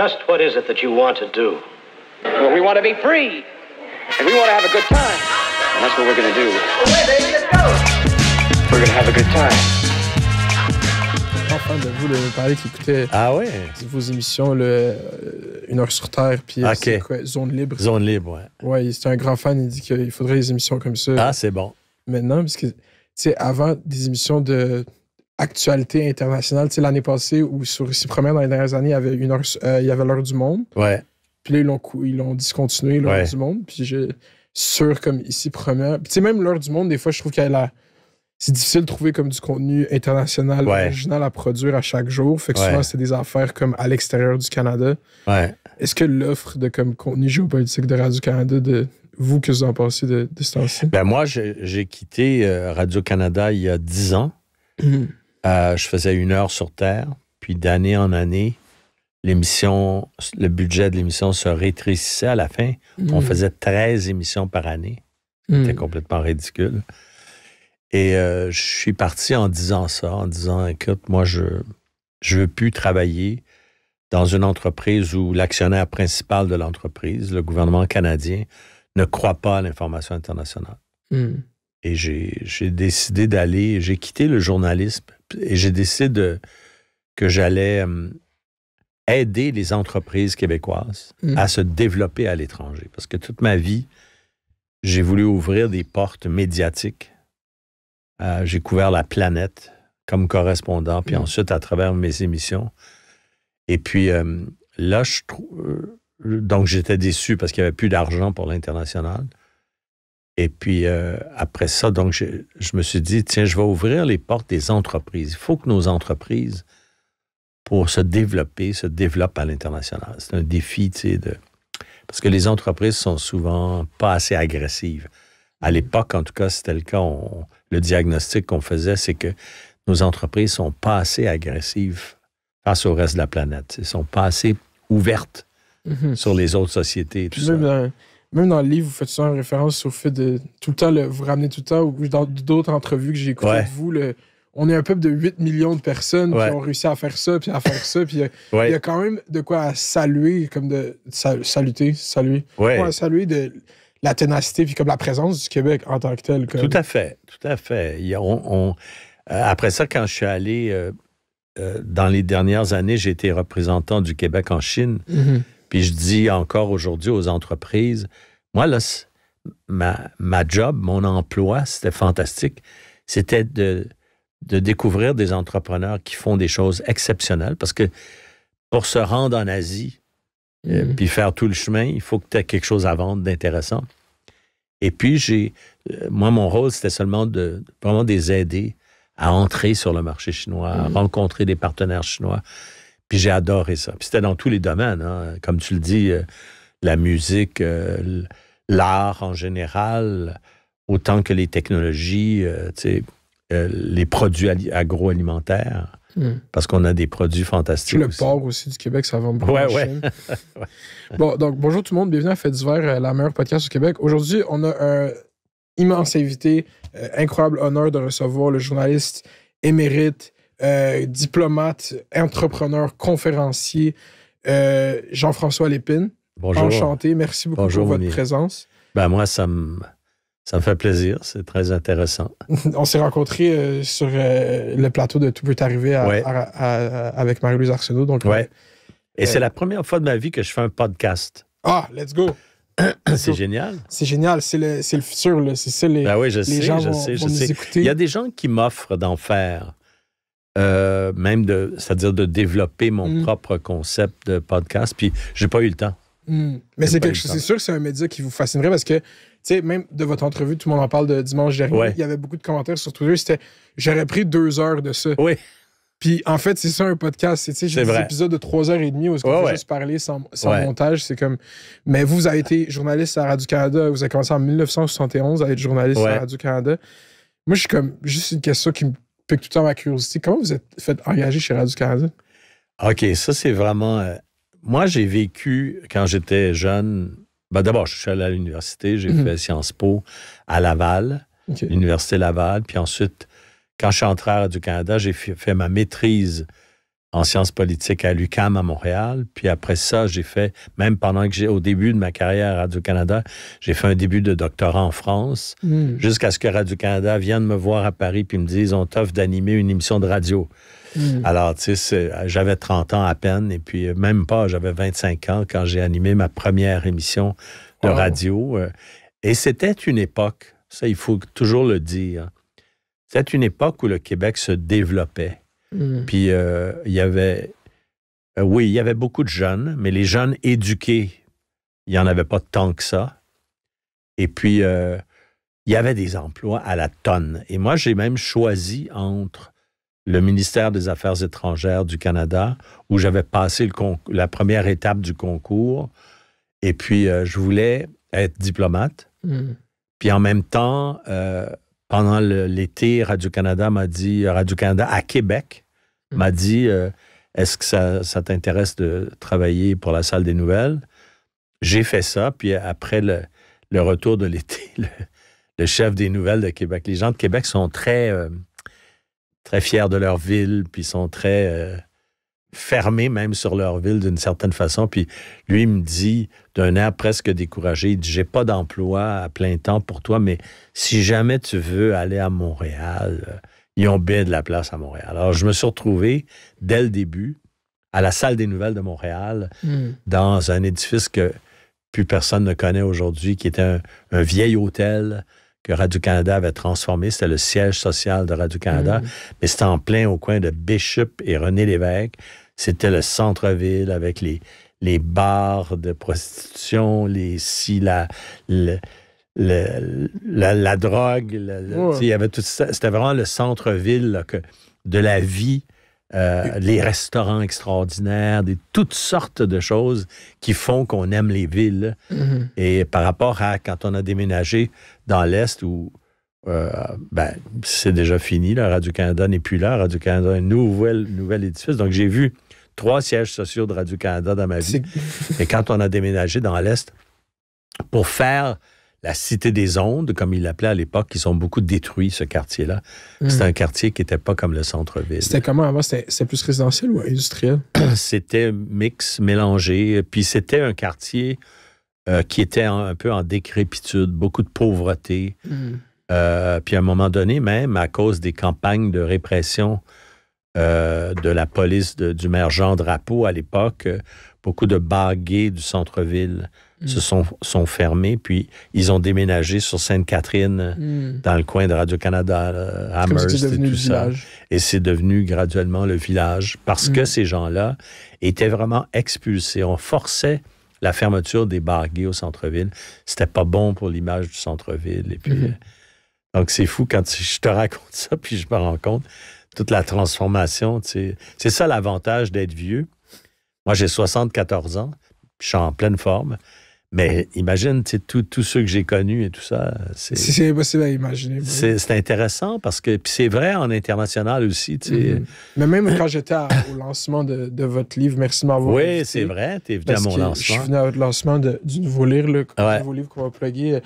Just what is it that you want to do? Well, we want to be free. And we want to have a good time. And that's what we're going to do. Away, baby, let's go. We're going to have a good time. Enfin, de vous le parler qui écoutait ah ouais. vos émissions, le, euh, Une heure sur Terre, puis euh, okay. quoi, Zone Libre. Zone Libre, ouais. Ouais, c'est un grand fan, il dit qu'il faudrait des émissions comme ça. Ah, c'est bon. Maintenant, parce que, tu sais, avant, des émissions de actualité internationale. Tu l'année passée, ou sur Ici Première, dans les dernières années, il y avait, une heure, euh, il y avait l'heure du monde. Ouais. Puis là, ils l'ont, ils l'ont discontinué, l'heure du monde. Puis sur comme Ici Première. tu sais, même l'heure du monde, des fois, je trouve qu'elle a. C'est difficile de trouver comme du contenu international, original à produire à chaque jour. Fait que souvent, c'est des affaires comme à l'extérieur du Canada. Est-ce que l'offre de comme contenu géopolitique de Radio-Canada de, vous, que vous en pensez de, ce temps Ben moi, j'ai quitté euh, Radio-Canada il y a 10 ans. Mmh. Euh, je faisais une heure sur Terre, puis d'année en année, l'émission, le budget de l'émission se rétrécissait à la fin. On hmm. faisait 13 émissions par année. C'était hmm. complètement ridicule. Et euh, je suis parti en disant ça, en disant, écoute, moi, je ne veux plus travailler dans une entreprise où l'actionnaire principal de l'entreprise, le gouvernement canadien, ne croit pas à l'information internationale. Hmm. Et j'ai décidé d'aller, j'ai quitté le journalisme et j'ai décidé que j'allais euh, aider les entreprises québécoises mm. à se développer à l'étranger. Parce que toute ma vie, j'ai voulu ouvrir des portes médiatiques. Euh, j'ai couvert la planète comme correspondant, puis mm. ensuite à travers mes émissions. Et puis euh, là, donc j'étais déçu parce qu'il n'y avait plus d'argent pour l'international. Et puis, euh, après ça, donc, je, me suis dit, tiens, je vais ouvrir les portes des entreprises. Il faut que nos entreprises, pour se développer, se développent à l'international. C'est un défi, tu sais, de... parce que les entreprises sont souvent pas assez agressives. À mm-hmm. l'époque, en tout cas, c'était le cas. le diagnostic qu'on faisait, c'est que nos entreprises sont pas assez agressives face au reste de la planète. Elles sont pas assez ouvertes mm-hmm. sur les autres sociétés. Tout ça même dans le livre, vous faites souvent référence au fait de tout le temps le, vous ramener tout le temps, ou dans d'autres entrevues que j'ai écoutées de vous, le, on est un peuple de 8 millions de personnes qui ont réussi à faire ça, puis à faire ça, puis il y a quand même de quoi saluer, comme de saluter, saluer. quoi saluer de la ténacité, puis comme la présence du Québec en tant que tel. Tout à fait, tout à fait. Euh, après ça, quand je suis allé, euh, euh, dans les dernières années, j'ai été représentant du Québec en Chine. Mm-hmm. Puis je dis encore aujourd'hui aux entreprises, moi, là, ma, ma job, mon emploi, c'était fantastique. C'était de, de découvrir des entrepreneurs qui font des choses exceptionnelles parce que pour se rendre en Asie, euh, mm-hmm. puis faire tout le chemin, il faut que tu aies quelque chose à vendre d'intéressant. Et puis, j'ai, euh, moi, mon rôle, c'était seulement de vraiment des les aider à entrer sur le marché chinois, à mm-hmm. rencontrer des partenaires chinois, puis j'ai adoré ça. Puis c'était dans tous les domaines, hein. comme tu le dis, euh, la musique, euh, l'art en général, autant que les technologies, euh, les produits agroalimentaires. Hmm. Parce qu'on a des produits fantastiques. Le porc aussi du Québec, ça va me ouais. Bon, donc bonjour tout le monde, bienvenue à Fait d'hiver, la meilleure podcast au Québec. Aujourd'hui, on a un immense invité, incroyable honneur de recevoir le journaliste émérite, euh, diplomate, entrepreneur, conférencier, euh, Jean-François Lépine. Bonjour. Enchanté. Merci beaucoup pour votre présence. Ben, moi, ça me, ça me fait plaisir. C'est très intéressant. On s'est rencontrés euh, sur le plateau de Tout peut arriver avec Marie-Louise Arsenault. Donc, ouais. Et c'est la première fois de ma vie que je fais un podcast. Ah, let's go! C'est génial. C'est génial. C'est le, le, futur. C'est les, ben oui, je Il y a des gens qui m'offrent d'en faire. Euh, même de, c'est-à-dire de développer mon mm. propre concept de podcast. Puis j'ai pas eu le temps. Mm. Mais c'est quelque chose, c'est sûr que c'est un média qui vous fascinerait parce que, tu sais, même de votre entrevue, tout le monde en parle de dimanche dernier. Il y avait beaucoup de commentaires sur Twitter. C'était, j'aurais pris deux heures de ça. Oui. Puis en fait, c'est ça un podcast. C'est des vrai. épisodes de heures et demie où on peut juste parler sans, montage. C'est comme. Mais vous, vous avez été journaliste à Radio-Canada. Vous avez commencé en 1971 à être journaliste à Radio-Canada. Moi, je suis comme. Juste une question qui me pique tout le temps ma curiosité. Comment vous êtes fait engager chez Radio-Canada? OK, ça, c'est vraiment. Euh, moi, j'ai vécu, quand j'étais jeune, ben, d'abord, je suis allé à l'université, j'ai mhm. fait Sciences Po à Laval, l'Université Laval. Puis ensuite, quand je suis entré à Radio-Canada, j'ai fait ma maîtrise en sciences politiques à l'UCAM à Montréal. Puis après ça, j'ai fait, même pendant que j'ai, au début de ma carrière à Radio-Canada, j'ai fait un début de doctorat en France, hmm. jusqu'à ce que Radio-Canada vienne me voir à Paris puis me dise, on t'offre d'animer une émission de radio. Hmm. Alors, tu sais, j'avais 30 ans à peine, et puis euh, même pas, j'avais 25 ans quand j'ai animé ma première émission de radio. Euh. Et c'était une époque, ça, il faut toujours le dire, c'était une époque où le Québec se développait Mm. Puis euh, il y avait, euh, oui, il y avait beaucoup de jeunes, mais les jeunes éduqués, il n'y en avait pas tant que ça. Et puis, euh, il y avait des emplois à la tonne. Et moi, j'ai même choisi entre le ministère des Affaires étrangères du Canada, où j'avais passé la première étape du concours, et puis je voulais être diplomate. Mm. Puis en même temps, pendant l'été, Radio-Canada m'a dit, Radio-Canada à Québec Mmh. m'a dit euh, Est-ce que ça, t'intéresse de travailler pour la salle des nouvelles J'ai fait ça, puis après le, retour de l'été, le, chef des nouvelles de Québec. Les gens de Québec sont très, euh, très fiers de leur ville, puis sont très euh, fermés même sur leur ville d'une certaine façon. Puis lui, il me dit, d'un air presque découragé, j'ai pas d'emploi à plein temps pour toi, mais si jamais tu veux aller à Montréal, ils ont bien de la place à Montréal. Alors, je me suis retrouvé, dès le début, à la salle des nouvelles de Montréal, hmm. dans un édifice que plus personne ne connaît aujourd'hui, qui était un, vieil hôtel que Radio-Canada avait transformé. C'était le siège social de Radio-Canada, hmm. mais c'était en plein au coin de Bishop et René Lévesque. C'était le centre-ville avec les, les bars de prostitution, les si la, drogue. y avait C'était vraiment le centre-ville de la vie. Euh, les restaurants extraordinaires, des, toutes sortes de choses qui font qu'on aime les villes. Mm-hmm. Et par rapport à quand on a déménagé dans l'Est où euh, ben, c'est déjà fini, la Radio-Canada n'est plus là, Radio-Canada est un nouvel édifice. Donc j'ai vu trois sièges sociaux de Radio-Canada dans ma vie. Et quand on a déménagé dans l'Est, pour faire la Cité des Ondes, comme il l'appelait à l'époque. Ils ont beaucoup détruit ce quartier-là. Mm. C'était un quartier qui n'était pas comme le centre-ville. C'était comment avant? C'était plus résidentiel ou industriel? c'était mix, mélangé. Puis c'était un quartier euh, qui était un, peu en décrépitude, beaucoup de pauvreté. Mm. Euh, puis à un moment donné, même à cause des campagnes de répression euh, de la police du maire Jean Drapeau à l'époque, beaucoup de baguets du centre-ville Mm. se sont, fermés, puis ils ont déménagé sur Sainte-Catherine, mm. dans le coin de Radio-Canada, Amherst et tout ça. Et c'est devenu graduellement le village, parce que mm. ces gens-là étaient vraiment expulsés. On forçait la fermeture des barguets au centre-ville. C'était pas bon pour l'image du centre-ville. Mm-hmm. Euh, donc, c'est fou quand je te raconte ça, puis je me rends compte toute la transformation. C'est ça l'avantage d'être vieux. Moi, j'ai 74 ans, je suis en pleine forme. Mais imagine, tous ceux que j'ai connus et tout ça. C'est impossible à imaginer. C'est intéressant parce que c'est vrai en international aussi. Mm-hmm. Mais même quand j'étais au lancement de, votre livre, merci de m'avoir Oui, c'est vrai, tu es venu à mon lancement. Je suis venu à votre lancement de, du nouveau livre, le nouveau livre qu'on va plugger.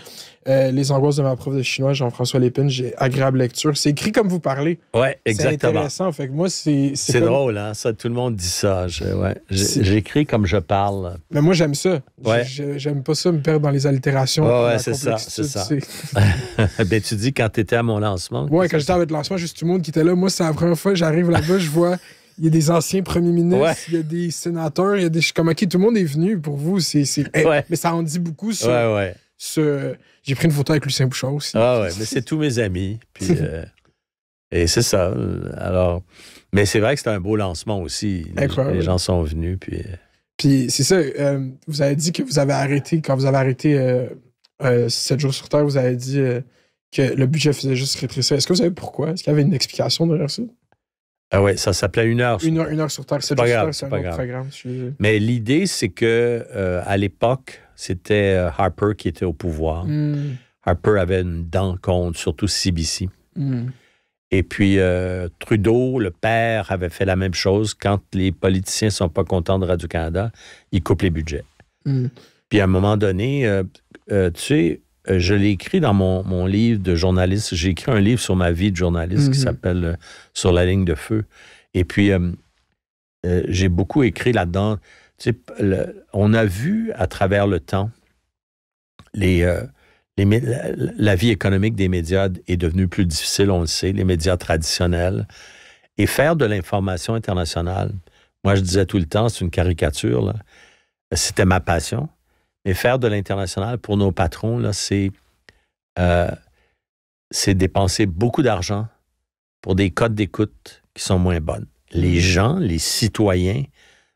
Euh, les angoisses de ma prof de chinois, Jean-François Lépine, j'ai agréable lecture. C'est écrit comme vous parlez. Oui, exactement. C'est intéressant. Fait moi, c'est. C'est drôle, hein? Ça, tout le monde dit ça. J'écris comme je parle. Mais moi, j'aime ça. J'aime pas ça me perdre dans les allitérations. Oui, c'est ça. ça. Ben, tu dis quand tu étais à mon lancement. Oui, quand j'étais à votre lancement, juste tout le monde qui était là. Moi, c'est la première fois que j'arrive là-bas, je vois. Il y a des anciens premiers ministres, il y a des sénateurs, il y a des. Je tout le monde est venu pour vous. c'est Mais ça en dit beaucoup sur ouais, j'ai pris une photo avec Lucien Bouchard aussi. Ah ouais, mais c'est tous mes amis. Euh, et c'est ça. Alors, mais c'est vrai que c'était un beau lancement aussi. Les, gens sont venus. Puis, euh, puis c'est ça. Euh, vous avez dit que vous avez arrêté, quand vous avez arrêté euh, 7 jours sur Terre, vous avez dit que le budget faisait juste rétrécir. Est-ce que vous savez pourquoi? Est-ce qu'il y avait une explication derrière ça? Ah ouais, ça s'appelait une heure. Une heure, une heure sur Terre. C'est pas grave. Terre, Mais l'idée, c'est que à l'époque, c'était euh, Harper qui était au pouvoir. Hmm. Harper avait une dent contre, surtout CBC. Hmm. Et puis euh, Trudeau, le père, avait fait la même chose. Quand les politiciens sont pas contents de Radio-Canada, ils coupent les budgets. Hmm. Puis à un moment donné, euh, tu sais, je l'ai écrit dans mon, livre de journaliste. J'ai écrit un livre sur ma vie de journaliste qui s'appelle Sur la ligne de feu. Et puis, j'ai beaucoup écrit là-dedans on a vu à travers le temps euh, la, vie économique des médias est devenue plus difficile, on le sait, les médias traditionnels. Et faire de l'information internationale, moi je disais tout le temps, c'est une caricature, c'était ma passion. Mais faire de l'international pour nos patrons, euh, c'est dépenser beaucoup d'argent pour des codes d'écoute qui sont moins bonnes. Les gens, les citoyens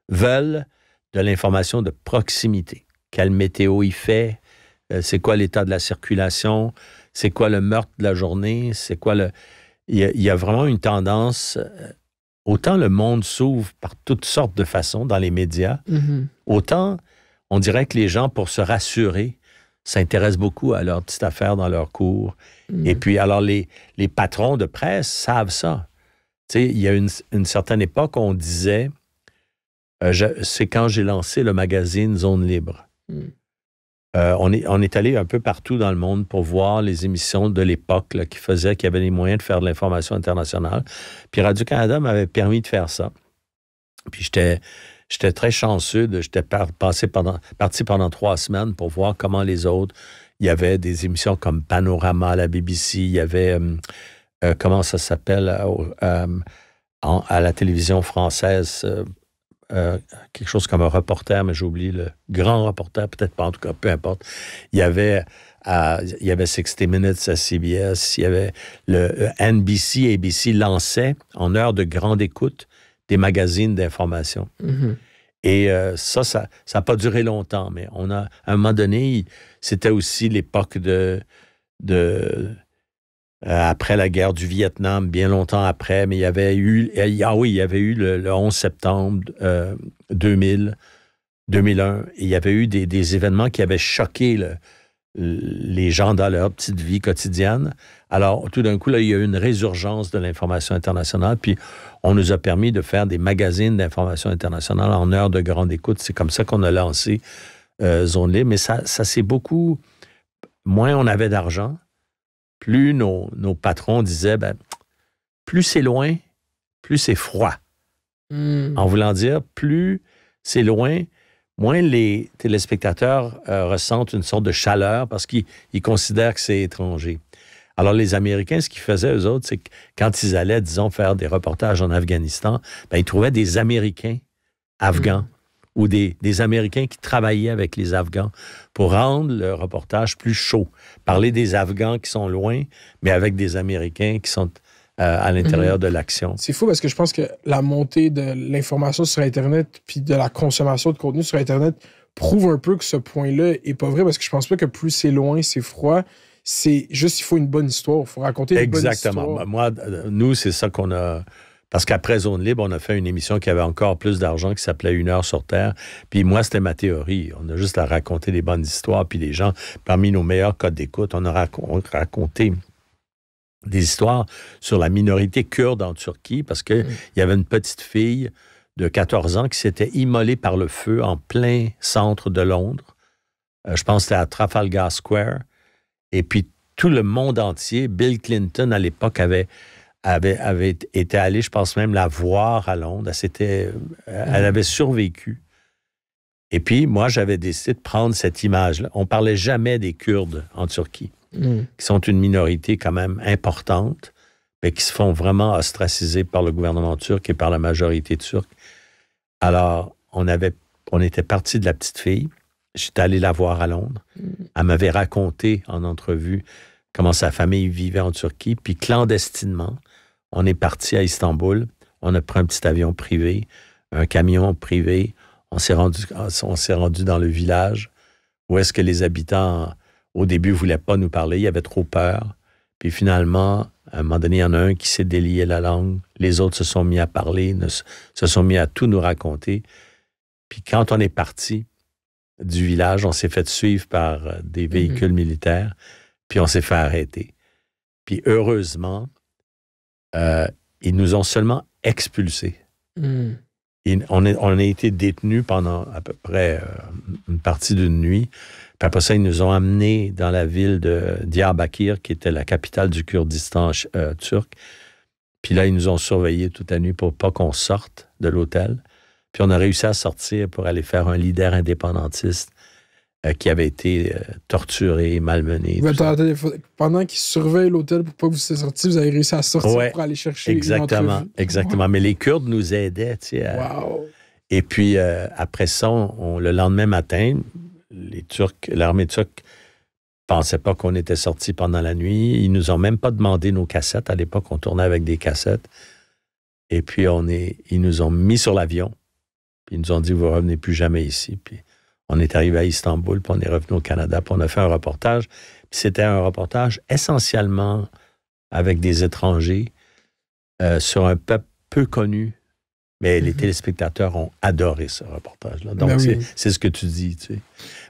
veulent de l'information de proximité. Quelle météo il fait, euh, c'est quoi l'état de la circulation, c'est quoi le meurtre de la journée, c'est quoi le... Il y, a, vraiment une tendance, euh, autant le monde s'ouvre par toutes sortes de façons dans les médias, mm-hmm. autant on dirait que les gens, pour se rassurer, s'intéressent beaucoup à leur petite affaire dans leur cours. Mm-hmm. Et puis, alors, les, les patrons de presse savent ça. Tu sais, il y a une, une certaine époque, on disait, euh, c'est quand j'ai lancé le magazine Zone Libre. Hmm. Euh, on, est, allé un peu partout dans le monde pour voir les émissions de l'époque qui faisaient qu'il y avait les moyens de faire de l'information internationale. Puis Radio-Canada m'avait permis de faire ça. Puis j'étais, très chanceux. j'étais pendant, parti pendant trois semaines pour voir comment les autres. Il y avait des émissions comme Panorama à la BBC. Il y avait. Euh, comment ça s'appelle à la télévision française euh, quelque chose comme un reporter, mais j'oublie le grand reporter, peut-être pas en tout cas, peu importe. Il y avait il y avait 60 Minutes à CBS, il y avait le euh, NBC, ABC lançait en heure de grande écoute des magazines d'information. Mm-hmm. Et euh, ça, ça n'a pas duré longtemps, mais on a, à un moment donné, c'était aussi l'époque de, de, euh, après la guerre du Vietnam, bien longtemps après, mais il y avait eu, eh, ah oui, il y avait eu le, 11 septembre 2000, euh, 2001, il y avait eu des, événements qui avaient choqué les gens dans leur petite vie quotidienne. Alors, tout d'un coup, il y a eu une résurgence de l'information internationale, puis on nous a permis de faire des magazines d'information internationale en heure de grande écoute. C'est comme ça qu'on a lancé euh, Zone Libre, mais ça, ça s'est beaucoup... Moins on avait d'argent, plus nos, patrons disaient, ben, plus c'est loin, plus c'est froid. Hmm. En voulant dire, plus c'est loin, moins les téléspectateurs euh, ressentent une sorte de chaleur parce qu'ils considèrent que c'est étranger. Alors, les Américains, ce qu'ils faisaient, aux autres, c'est que quand ils allaient, disons, faire des reportages en Afghanistan, ben, ils trouvaient des Américains hmm. afghans ou des, Américains qui travaillaient avec les Afghans pour rendre le reportage plus chaud. Parler des Afghans qui sont loin, mais avec des Américains qui sont euh, à l'intérieur mhm. de l'action. C'est fou parce que je pense que la montée de l'information sur Internet puis de la consommation de contenu sur Internet prouve un peu que ce point-là est pas vrai parce que je pense pas que plus c'est loin, c'est froid. C'est juste, il faut une bonne histoire. Il faut raconter une bonne histoire. Exactement. Moi, nous, c'est ça qu'on a parce qu'après Zone Libre, on a fait une émission qui avait encore plus d'argent, qui s'appelait Une heure sur Terre. Puis moi, c'était ma théorie. On a juste à raconter des bonnes histoires. Puis les gens, parmi nos meilleurs codes d'écoute, on a raconté, des histoires sur la minorité kurde en Turquie, parce qu'il mm. y avait une petite fille de 14 ans qui s'était immolée par le feu en plein centre de Londres. Euh, je pense que c'était à Trafalgar Square. Et puis tout le monde entier, Bill Clinton à l'époque avait avait, été allée, je pense même, la voir à Londres. Elle, euh, elle mhm. avait survécu. Et puis, moi, j'avais décidé de prendre cette image-là. On ne parlait jamais des Kurdes en Turquie, mhm. qui sont une minorité quand même importante, mais qui se font vraiment ostraciser par le gouvernement turc et par la majorité turque. Alors, on, avait, on était parti de la petite fille. J'étais allé la voir à Londres. Mhm. Elle m'avait raconté en entrevue comment sa famille vivait en Turquie, puis clandestinement, on est parti à Istanbul. On a pris un petit avion privé, un camion privé. On s'est rendu, on s'est rendu dans le village où est-ce que les habitants, au début, voulaient pas nous parler. Ils avaient trop peur. Puis finalement, à un moment donné, il y en a un qui s'est délié la langue. Les autres se sont mis à parler, se sont mis à tout nous raconter. Puis quand on est parti du village, on s'est fait suivre par euh, des mm-hmm. véhicules militaires, puis on s'est fait arrêter. Puis heureusement, euh, ils nous ont seulement expulsés. Hmm. on, on, a été détenus pendant à peu près euh, une partie d'une nuit. Puis après ça, ils nous ont amenés dans la ville de Diyarbakir, qui était la capitale du Kurdistan euh, turc. Puis là, ils nous ont surveillés toute la nuit pour pas qu'on sorte de l'hôtel. Puis on a réussi à sortir pour aller faire un leader indépendantiste euh, qui avait été euh, torturé, malmené. pendant qu'ils surveillent l'hôtel pour pas que vous sortis, vous avez réussi à sortir pour aller chercher Exactement, exactement. Mais les Kurdes nous aidaient. Tu Et puis, euh, après ça, le lendemain matin, les Turcs, l'armée turque pensait pas qu'on était sorti pendant la nuit. Ils nous ont même pas demandé nos cassettes. À l'époque, on tournait avec des cassettes. Et puis, on est, ils nous ont mis sur l'avion. ils nous ont dit, vous revenez plus jamais ici. Puis, on est arrivé à Istanbul, puis on est revenu au Canada, puis on a fait un reportage. C'était un reportage essentiellement avec des étrangers euh, sur un peuple peu connu. Mais les mhm. téléspectateurs ont adoré ce reportage-là. Donc, ben c'est ce que tu dis.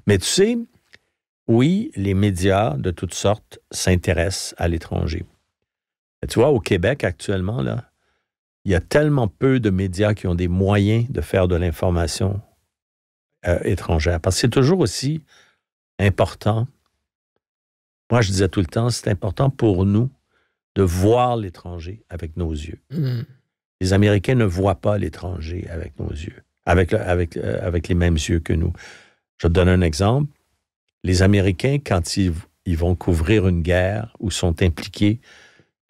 Mais tu sais, oui, les médias de toutes sortes s'intéressent à l'étranger. Tu vois, au Québec actuellement, là, il y a tellement peu de médias qui ont des moyens de faire de l'information euh, étrangère. Parce que c'est toujours aussi important. Moi, je disais tout le temps, c'est important pour nous de voir l'étranger avec nos yeux. Hmm. Les Américains ne voient pas l'étranger avec nos yeux, avec, avec, euh, avec les mêmes yeux que nous. Je te donne un exemple. Les Américains, quand ils, ils vont couvrir une guerre ou sont impliqués,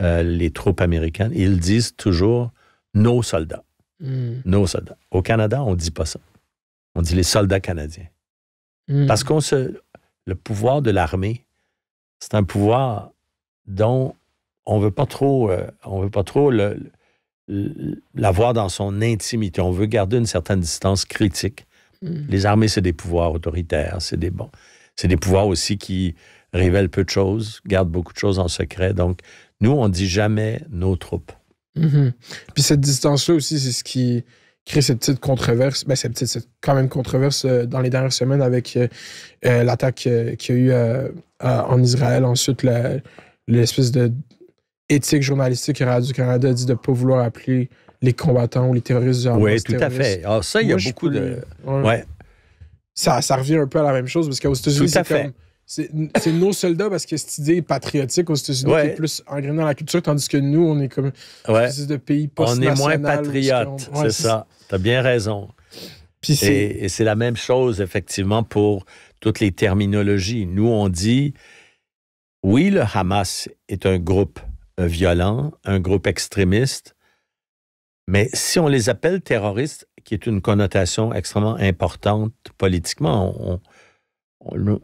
euh, les troupes américaines, ils disent toujours nos soldats. Hmm. Nos soldats. Au Canada, on ne dit pas ça. On dit les soldats canadiens. Hmm. Parce qu'on se. Le pouvoir de l'armée, c'est un pouvoir dont on veut pas trop, euh, on veut pas trop l'avoir dans son intimité. On veut garder une certaine distance critique. Hmm. Les armées, c'est des pouvoirs autoritaires, c'est des bons. des pouvoirs aussi qui révèlent peu de choses, gardent beaucoup de choses en secret. Donc, nous, on dit jamais nos troupes. Mhm. Puis cette distance-là aussi, c'est ce qui créer cette petite controverse, ben, cette petite, quand même controverse euh, dans les dernières semaines avec euh, euh, l'attaque qu'il y a eu en Israël. Ensuite, l'espèce de éthique journalistique du Radio-Canada dit de ne pas vouloir appeler les combattants ou les terroristes du Oui, tout à fait. Alors, ah, ça, il y a beaucoup de. Ça, ça revient un peu à la même chose parce qu'aux États-Unis, c'est comme c'est nos soldats parce que cette idée patriotique aux États-Unis est plus engrenée dans la culture, tandis que nous, on est comme On est moins patriotes, c'est ça. Tu as bien raison. et, et c'est la même chose, effectivement, pour toutes les terminologies. Nous, on dit, oui, le Hamas est un groupe euh, violent, un groupe extrémiste, mais si on les appelle terroristes, qui est une connotation extrêmement importante politiquement, on,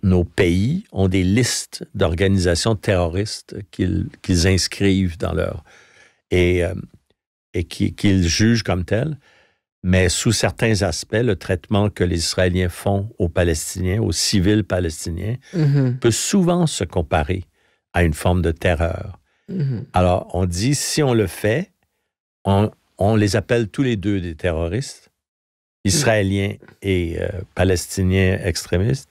nos pays ont des listes d'organisations terroristes qu'ils inscrivent dans leur et, euh, qu'ils jugent comme telles. Mais sous certains aspects, le traitement que les Israéliens font aux Palestiniens, aux civils palestiniens, mm-hmm. peut souvent se comparer à une forme de terreur. Mm-hmm. Alors, on dit, si on le fait, on, les appelle tous les deux des terroristes, mm. israéliens et euh, palestiniens extrémistes,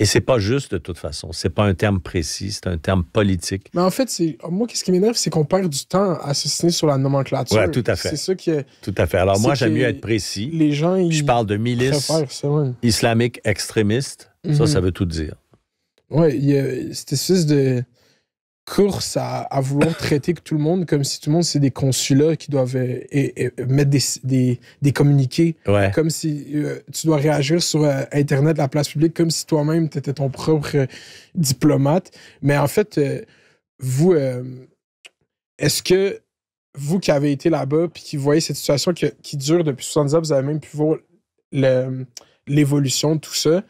et c'est pas juste de toute façon. C'est pas un terme précis, c'est un terme politique. Mais en fait, moi, ce qui m'énerve, c'est qu'on perd du temps à sur la nomenclature. Oui, tout à fait. C'est ça qui est. Tout à fait. Alors moi, j'aime mieux être précis. Les gens, ils Je parle de milices islamiques extrémistes. Ça, ça mhm. veut tout dire. Oui, c'était espèce de course à, vouloir traiter tout le monde comme si tout le monde, c'est des consulats qui doivent euh, et, mettre des, des, des communiqués. Comme si euh, tu dois réagir sur euh, Internet, la place publique, comme si toi-même, tu étais ton propre diplomate. Mais en fait, vous, est-ce que vous qui avez été là-bas puis qui voyez cette situation qui dure depuis 70 ans, vous avez même pu voir l'évolution de tout ça,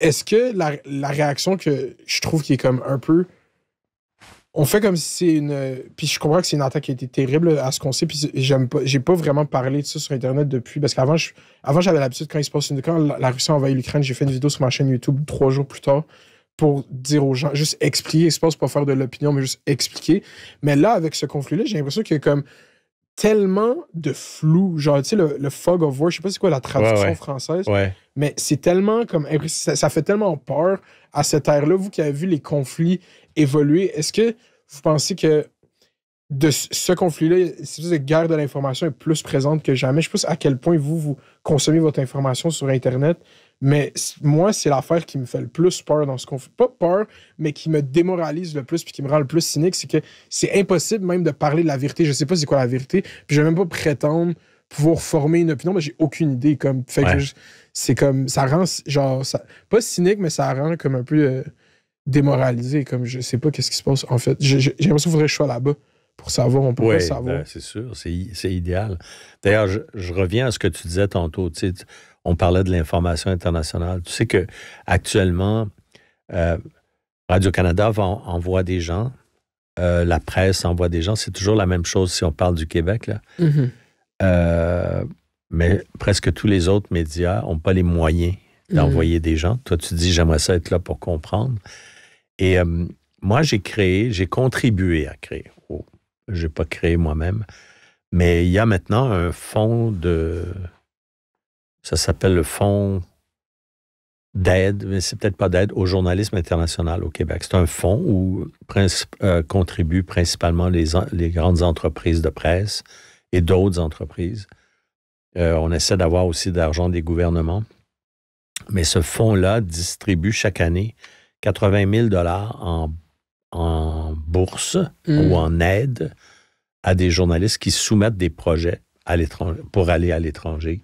est-ce que la, la réaction que je trouve qui est comme un peu on fait comme si c'est une. Euh, puis je comprends que c'est une attaque qui a été terrible à ce qu'on sait. Puis j'aime pas, j'ai pas vraiment parlé de ça sur Internet depuis. Parce qu'avant, je, avant, j'avais l'habitude, quand il se passe une. Quand la Russie a envahi l'Ukraine, j'ai fait une vidéo sur ma chaîne YouTube trois jours plus tard pour dire aux gens, juste expliquer. Je pense pas faire de l'opinion, mais juste expliquer. Mais là, avec ce conflit-là, j'ai l'impression qu'il y a comme tellement de flou. Genre, tu sais, le, fog of war, je sais pas c'est quoi la traduction française. Ouais. Mais c'est tellement comme. Ça, ça fait tellement peur à cette ère-là. Vous qui avez vu les conflits évoluer. Est-ce que vous pensez que de ce conflit-là, cette guerre de l'information est plus présente que jamais? Je ne sais pas à quel point vous, vous consommez votre information sur Internet, mais moi, c'est l'affaire qui me fait le plus peur dans ce conflit. Pas peur, mais qui me démoralise le plus puis qui me rend le plus cynique, c'est que c'est impossible même de parler de la vérité. Je ne sais pas c'est quoi la vérité, puis je ne vais même pas prétendre pouvoir former une opinion, mais j'ai aucune idée. Comme, fait c'est comme, ça rend, genre, pas cynique, mais ça rend comme un peu. Euh, démoralisé. Comme je sais pas qu'est-ce qui se passe. En fait, j'ai l'impression vous vous que je là-bas pour savoir. On pourrait savoir. Ben, c'est sûr, c'est idéal. D'ailleurs, je, reviens à ce que tu disais tantôt. Tu on parlait de l'information internationale. Tu sais que actuellement, euh, Radio-Canada envoie des gens, euh, la presse envoie des gens. C'est toujours la même chose si on parle du Québec. Là. Mm-hmm. Euh, mais presque tous les autres médias n'ont pas les moyens d'envoyer mm-hmm. des gens. Toi, tu dis, j'aimerais ça être là pour comprendre. Et euh, moi, j'ai créé, j'ai contribué à créer. Oh, je n'ai pas créé moi-même, mais il y a maintenant un fonds de. Ça s'appelle le fonds d'aide, mais c'est peut-être pas d'aide au journalisme international au Québec. C'est un fonds où euh, contribuent principalement les, grandes entreprises de presse et d'autres entreprises. Euh, on essaie d'avoir aussi d'argent des gouvernements. Mais ce fonds-là distribue chaque année 80 000 en, en bourse mm. ou en aide à des journalistes qui soumettent des projets pour aller à l'étranger,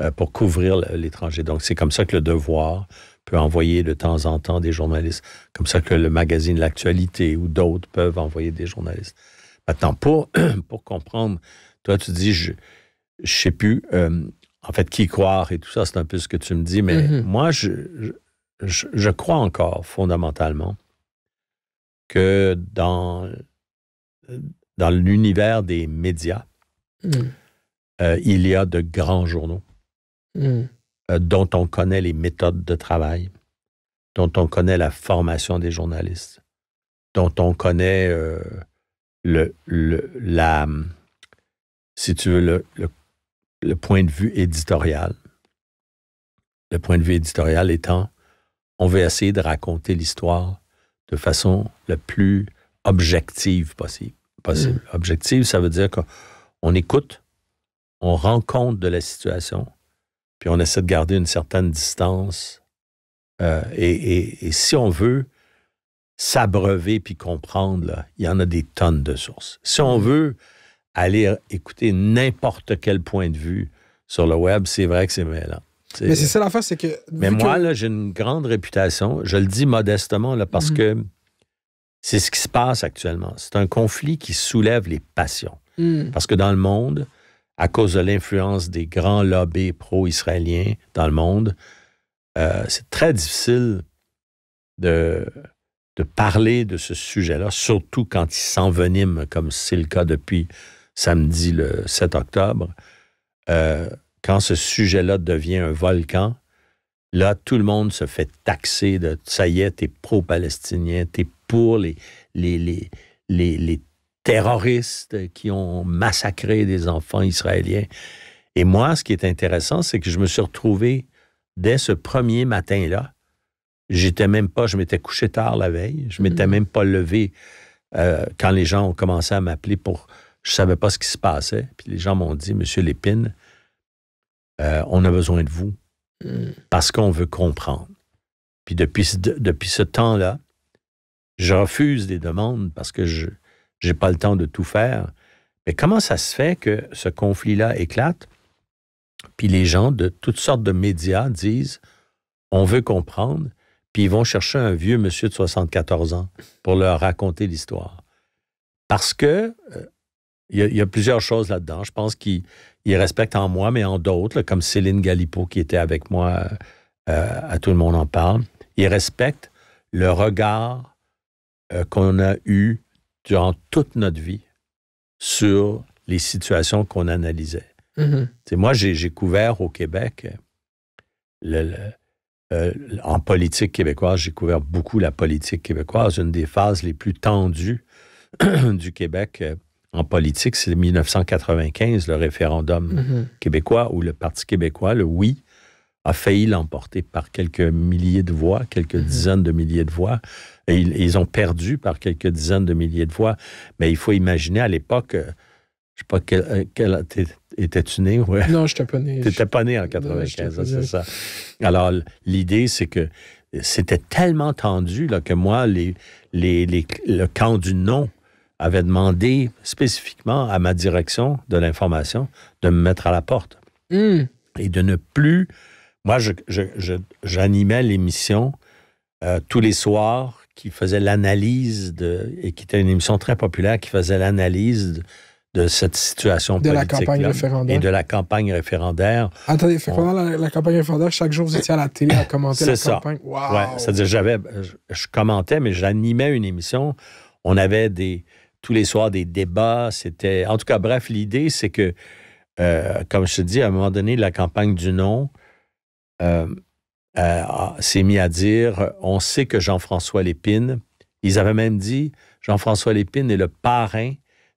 euh, pour couvrir l'étranger. Donc, c'est comme ça que le devoir peut envoyer de temps en temps des journalistes, comme ça que le magazine L'actualité ou d'autres peuvent envoyer des journalistes. Maintenant, pour, pour comprendre, toi, tu dis, je ne sais plus, euh, en fait, qui croire et tout ça, c'est un peu ce que tu me dis, mais mm-hmm. moi, je, je, crois encore fondamentalement que dans, dans l'univers des médias, hmm. euh, il y a de grands journaux hmm. euh, dont on connaît les méthodes de travail, dont on connaît la formation des journalistes, dont on connaît euh, le, le, la, si tu veux, le point de vue éditorial. Le point de vue éditorial étant on veut essayer de raconter l'histoire de façon la plus objective possible. Mm. Objective, ça veut dire qu'on écoute, on rend compte de la situation, puis on essaie de garder une certaine distance. Euh, et, si on veut s'abreuver puis comprendre, il y en a des tonnes de sources. Si on mm. veut aller écouter n'importe quel point de vue sur le web, c'est vrai que c'est mêlant. Mais c'est ça l'affaire, c'est que. Mais moi, là, j'ai une grande réputation. Je le dis modestement, là, parce mhm. que c'est ce qui se passe actuellement. C'est un conflit qui soulève les passions. Mhm. Parce que dans le monde, à cause de l'influence des grands lobbies pro-israéliens dans le monde, euh, c'est très difficile de, de parler de ce sujet-là, surtout quand il s'envenime, comme c'est le cas depuis samedi le 7 octobre. Euh, quand ce sujet-là devient un volcan, là, tout le monde se fait taxer de ça y est, t'es pro-palestinien, t'es pour les, les, les, les, terroristes qui ont massacré des enfants israéliens. Et moi, ce qui est intéressant, c'est que je me suis retrouvé dès ce premier matin-là. J'étais même pas, je m'étais couché tard la veille, je mm-hmm. m'étais même pas levé euh, quand les gens ont commencé à m'appeler pour. Je savais pas ce qui se passait. Puis les gens m'ont dit, Monsieur Lépine, euh, on a besoin de vous hmm. parce qu'on veut comprendre. Puis depuis, depuis ce temps-là, je refuse des demandes parce que je n'ai pas le temps de tout faire. Mais comment ça se fait que ce conflit-là éclate? Puis les gens de toutes sortes de médias disent on veut comprendre, puis ils vont chercher un vieux monsieur de 74 ans pour leur raconter l'histoire. Parce que euh, il y, a, plusieurs choses là-dedans. Je pense qu'il respecte en moi, mais en d'autres, comme Céline Galipo qui était avec moi euh, euh, à Tout le monde en parle. Il respecte le regard euh, qu'on a eu durant toute notre vie sur les situations qu'on analysait. Mm-hmm. Moi, j'ai couvert au Québec, en politique québécoise, j'ai couvert beaucoup la politique québécoise, une des phases les plus tendues du Québec en politique, c'est 1995, le référendum mhm. québécois, où le Parti québécois, le oui, a failli l'emporter par quelques milliers de voix, quelques mhm. dizaines de milliers de voix. ils, ont perdu par quelques dizaines de milliers de voix. Mais il faut imaginer à l'époque, euh, je sais pas quel, euh, étais-tu né? Ouais. Non, je n'étais pas né. T'étais pas né en 95, hein, c'est ça. Alors, l'idée, c'est que c'était tellement tendu là, que moi, les, le camp du non avait demandé spécifiquement à ma direction de l'information de me mettre à la porte hmm. et de ne plus. Moi, j'animais l'émission euh, tous les soirs qui faisait l'analyse de. et qui était une émission très populaire qui faisait l'analyse de, cette situation de politique. La référendaire. Et de la campagne référendaire. Attendez, pendant la, campagne référendaire, chaque jour, vous étiez à la télé à commenter la campagne. Ouais, c'est-à-dire, j'avais. je commentais, mais j'animais une émission. On avait des tous les soirs des débats. C'était. En tout cas, bref, l'idée, c'est que, euh, comme je te dis, à un moment donné, la campagne du non euh, euh, s'est mis à dire on sait que Jean-François Lépine, ils avaient même dit Jean-François Lépine est le parrain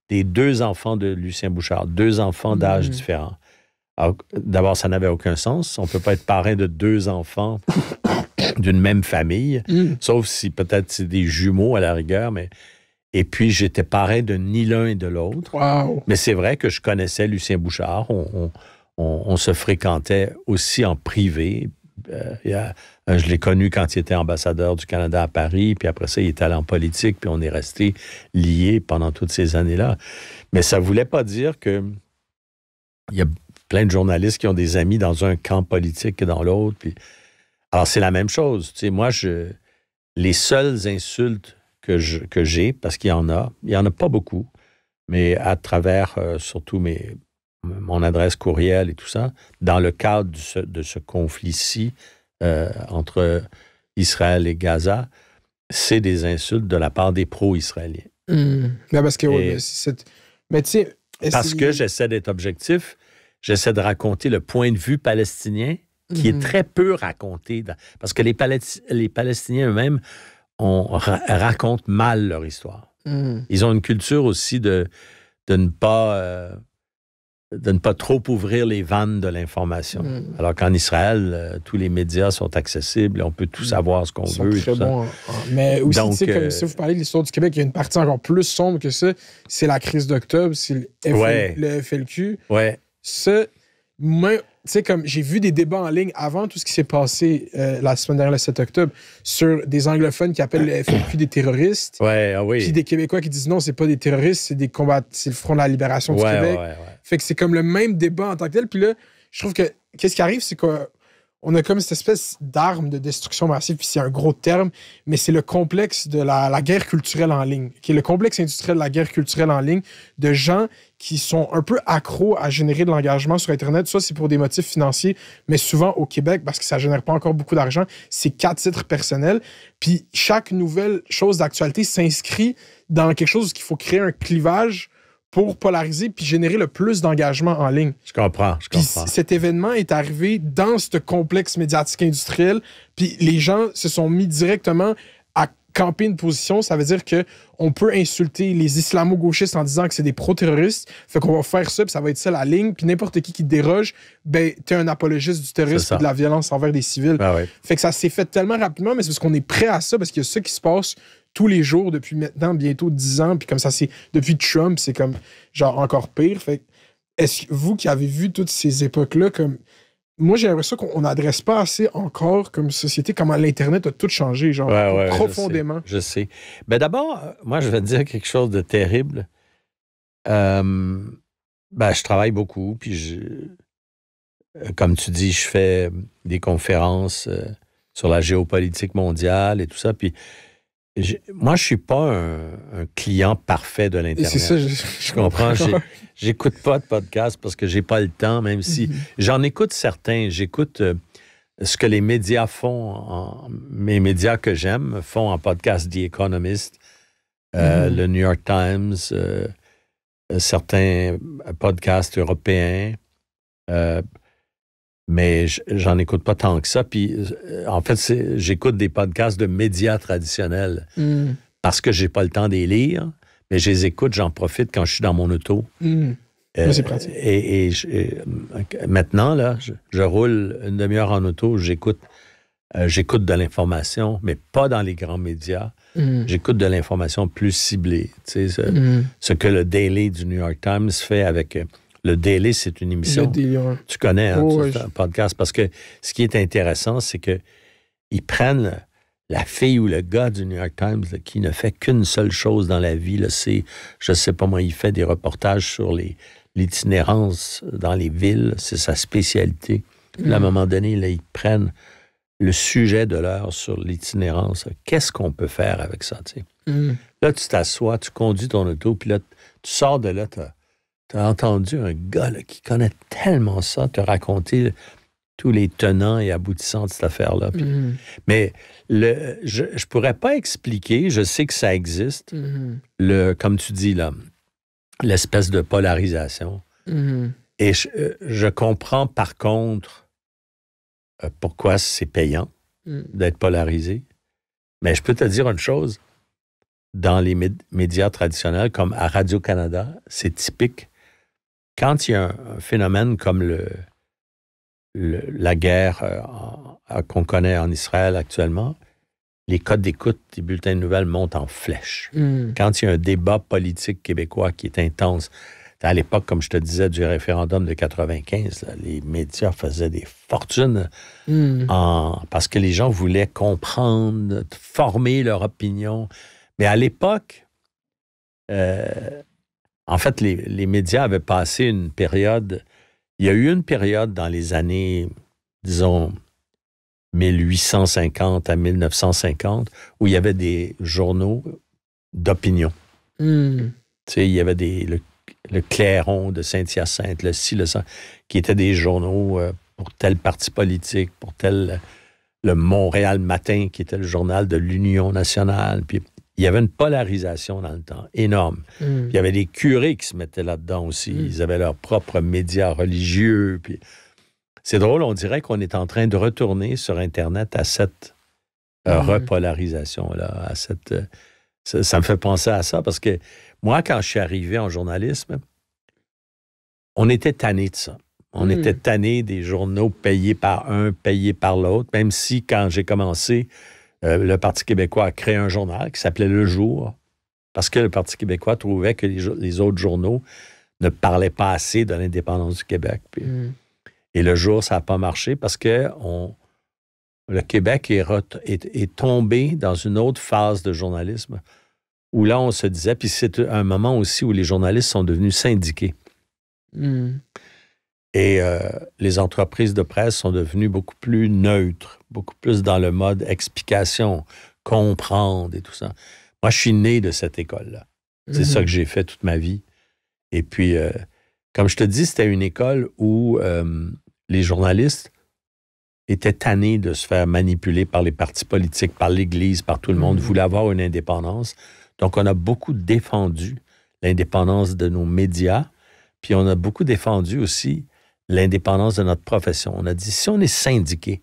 des deux enfants de Lucien Bouchard, deux enfants mm-hmm. d'âge différent. D'abord, ça n'avait aucun sens. On ne peut pas être parrain de deux enfants d'une même famille, mm. sauf si peut-être c'est des jumeaux à la rigueur, mais et puis, j'étais parrain de ni l'un et de l'autre. Mais c'est vrai que je connaissais Lucien Bouchard. On, se fréquentait aussi en privé. Euh, euh, je l'ai connu quand il était ambassadeur du Canada à Paris, puis après ça, il est allé en politique, puis on est resté liés pendant toutes ces années-là. Mais ça ne voulait pas dire que. Il y a plein de journalistes qui ont des amis dans un camp politique que dans l'autre. Puis... Alors, c'est la même chose. moi, je... les seules insultes que j'ai, parce qu'il y en a. Il n'y en a pas beaucoup, mais à travers euh, surtout mes, mon adresse courriel et tout ça, dans le cadre de ce, conflit-ci euh, entre Israël et Gaza, c'est des insultes de la part des pro-israéliens. Hmm. mais parce que, parce que j'essaie d'être objectif, j'essaie de raconter le point de vue palestinien qui est hmm. très peu raconté. parce que les, les Palestiniens eux-mêmes on raconte mal leur histoire. Hmm. Ils ont une culture aussi de, de ne pas euh, ne pas trop ouvrir les vannes de l'information. Hmm. Alors qu'en Israël, euh, tous les médias sont accessibles, et on peut tout hmm. savoir ce qu'on veut. Hein. Mais aussi, comme euh, si vous parlez de l'histoire du Québec, il y a une partie encore plus sombre que ça. C'est la crise d'octobre, c'est le, FLQ. Ça, sais, comme j'ai vu des débats en ligne avant tout ce qui s'est passé euh, la semaine dernière, le 7 octobre, sur des anglophones qui appellent le FFQ des terroristes. Ouais, ah oui. Puis des Québécois qui disent non, c'est pas des terroristes, c'est des combats, c'est le Front de la Libération du Québec. Ouais, fait que c'est comme le même débat en tant que tel. Puis là, je trouve que qu'est-ce qui arrive, c'est qu'on on a comme cette espèce d'arme de destruction massive, puis c'est un gros terme, mais c'est le complexe de la, la, guerre culturelle en ligne, qui est le complexe industriel de la guerre culturelle en ligne, de gens qui sont un peu accros à générer de l'engagement sur Internet. Soit c'est pour des motifs financiers, mais souvent au Québec, parce que ça ne génère pas encore beaucoup d'argent, c'est quatre titres personnels. Puis chaque nouvelle chose d'actualité s'inscrit dans quelque chose qu'il faut créer un clivage pour polariser puis générer le plus d'engagement en ligne. Je comprends, je comprends. cet événement est arrivé dans ce complexe médiatique industriel, puis les gens se sont mis directement camper une position, ça veut dire que on peut insulter les islamo-gauchistes en disant que c'est des pro-terroristes. Fait qu'on va faire ça, puis ça va être ça la ligne. Puis n'importe qui qui déroge, ben, t'es un apologiste du terrorisme et de la violence envers des civils. Ben fait que ça s'est fait tellement rapidement, mais c'est parce qu'on est prêt à ça, parce qu'il y a ça qui se passe tous les jours depuis maintenant bientôt 10 ans. Puis comme ça, c'est depuis Trump, c'est comme genre encore pire. Fait est-ce que vous qui avez vu toutes ces époques-là, comme moi, j'ai l'impression qu'on n'adresse pas assez encore comme société comment l'Internet a tout changé, genre profondément. Je sais. Mais ben, d'abord, euh, moi, je vais te dire quelque chose de terrible. Euh, ben, je travaille beaucoup, puis je, euh, comme tu dis, je fais des conférences sur la géopolitique mondiale et tout ça. Puis moi, je ne suis pas un, client parfait de l'Internet. C'est ça, je, comprends. J'écoute pas de podcast parce que j'ai pas le temps, même si mm-hmm. j'en écoute certains. J'écoute euh, ce que les médias font, en, mes médias que j'aime font en podcast The Economist, euh, mm-hmm. le New York Times, euh, certains podcasts européens mais j'en écoute pas tant que ça. Puis, euh, en fait, j'écoute des podcasts de médias traditionnels mm. parce que j'ai pas le temps les lire, mais je les écoute, j'en profite quand je suis dans mon auto. Mm. Euh, pratique. Et, euh, maintenant, là, je, roule une demi-heure en auto, j'écoute j'écoute de l'information, mais pas dans les grands médias. Mm. J'écoute de l'information plus ciblée. Tu sais, ce, que le Daily du New York Times fait avec le Daily, c'est une émission. Tu connais hein, oh, un podcast parce que ce qui est intéressant, c'est qu'ils prennent la fille ou le gars du New York Times qui ne fait qu'une seule chose dans la vie. C'est, je sais pas moi, il fait des reportages sur l'itinérance dans les villes. C'est sa spécialité. à un mm. moment donné, là, ils prennent le sujet de l'heure sur l'itinérance. Qu'est-ce qu'on peut faire avec ça? Mmh. Là, tu t'assois, tu conduis ton auto, puis là, tu sors de là, tu tu as entendu un gars qui connaît tellement ça te raconter tous les tenants et aboutissants de cette affaire-là. Mm-hmm. Mais le, je ne pourrais pas expliquer, je sais que ça existe, mm-hmm. le, comme tu dis l'espèce de polarisation. Mm-hmm. Et je, comprends par contre euh, pourquoi c'est payant mm. d'être polarisé. Mais je peux te dire une chose, dans les médias traditionnels, comme à Radio-Canada, c'est typique quand il y a un phénomène comme la guerre euh, qu'on connaît en Israël actuellement, les codes d'écoute des bulletins de nouvelles montent en flèche. Hmm. Quand il y a un débat politique québécois qui est intense, à l'époque, comme je te disais, du référendum de 95, les médias faisaient des fortunes hmm. en, parce que les gens voulaient comprendre, former leur opinion. Mais à l'époque, euh, en fait, les, médias avaient passé une période. Il y a eu une période dans les années, disons, 1850 à 1950, où il y avait des journaux d'opinion. Hmm. Tu sais, il y avait des, le, Clairon de Saint-Hyacinthe, le Si, le qui étaient des journaux euh, pour tel parti politique, pour tel. Euh, le Montréal Matin, qui était le journal de l'Union nationale. Puis il y avait une polarisation dans le temps énorme. Mm. il y avait des curés qui se mettaient là-dedans aussi. Mm. Ils avaient leurs propres médias religieux. Puis... C'est drôle, on dirait qu'on est en train de retourner sur Internet à cette euh, mm. repolarisation-là. À cette, euh, ça, me fait penser à ça parce que moi, quand je suis arrivé en journalisme, on était tanné de ça. On était tanné des journaux payés par un, payés par l'autre, même si quand j'ai commencé, euh, le Parti québécois a créé un journal qui s'appelait Le Jour, parce que le Parti québécois trouvait que les, autres journaux ne parlaient pas assez de l'indépendance du Québec. Mm. Et Le Jour, ça n'a pas marché parce que le Québec est, tombé dans une autre phase de journalisme où là, on se disait, puis c'est un moment aussi où les journalistes sont devenus syndiqués. Mm. Et euh, les entreprises de presse sont devenues beaucoup plus neutres beaucoup plus dans le mode explication, comprendre et tout ça. Moi, je suis né de cette école-là. C'est ça mhm. que j'ai fait toute ma vie. Et puis, euh, comme je te dis, c'était une école où euh, les journalistes étaient tannés de se faire manipuler par les partis politiques, par l'Église, par tout le monde, Voulait mhm. voulaient avoir une indépendance. Donc, on a beaucoup défendu l'indépendance de nos médias, puis on a beaucoup défendu aussi l'indépendance de notre profession. On a dit, si on est syndiqué,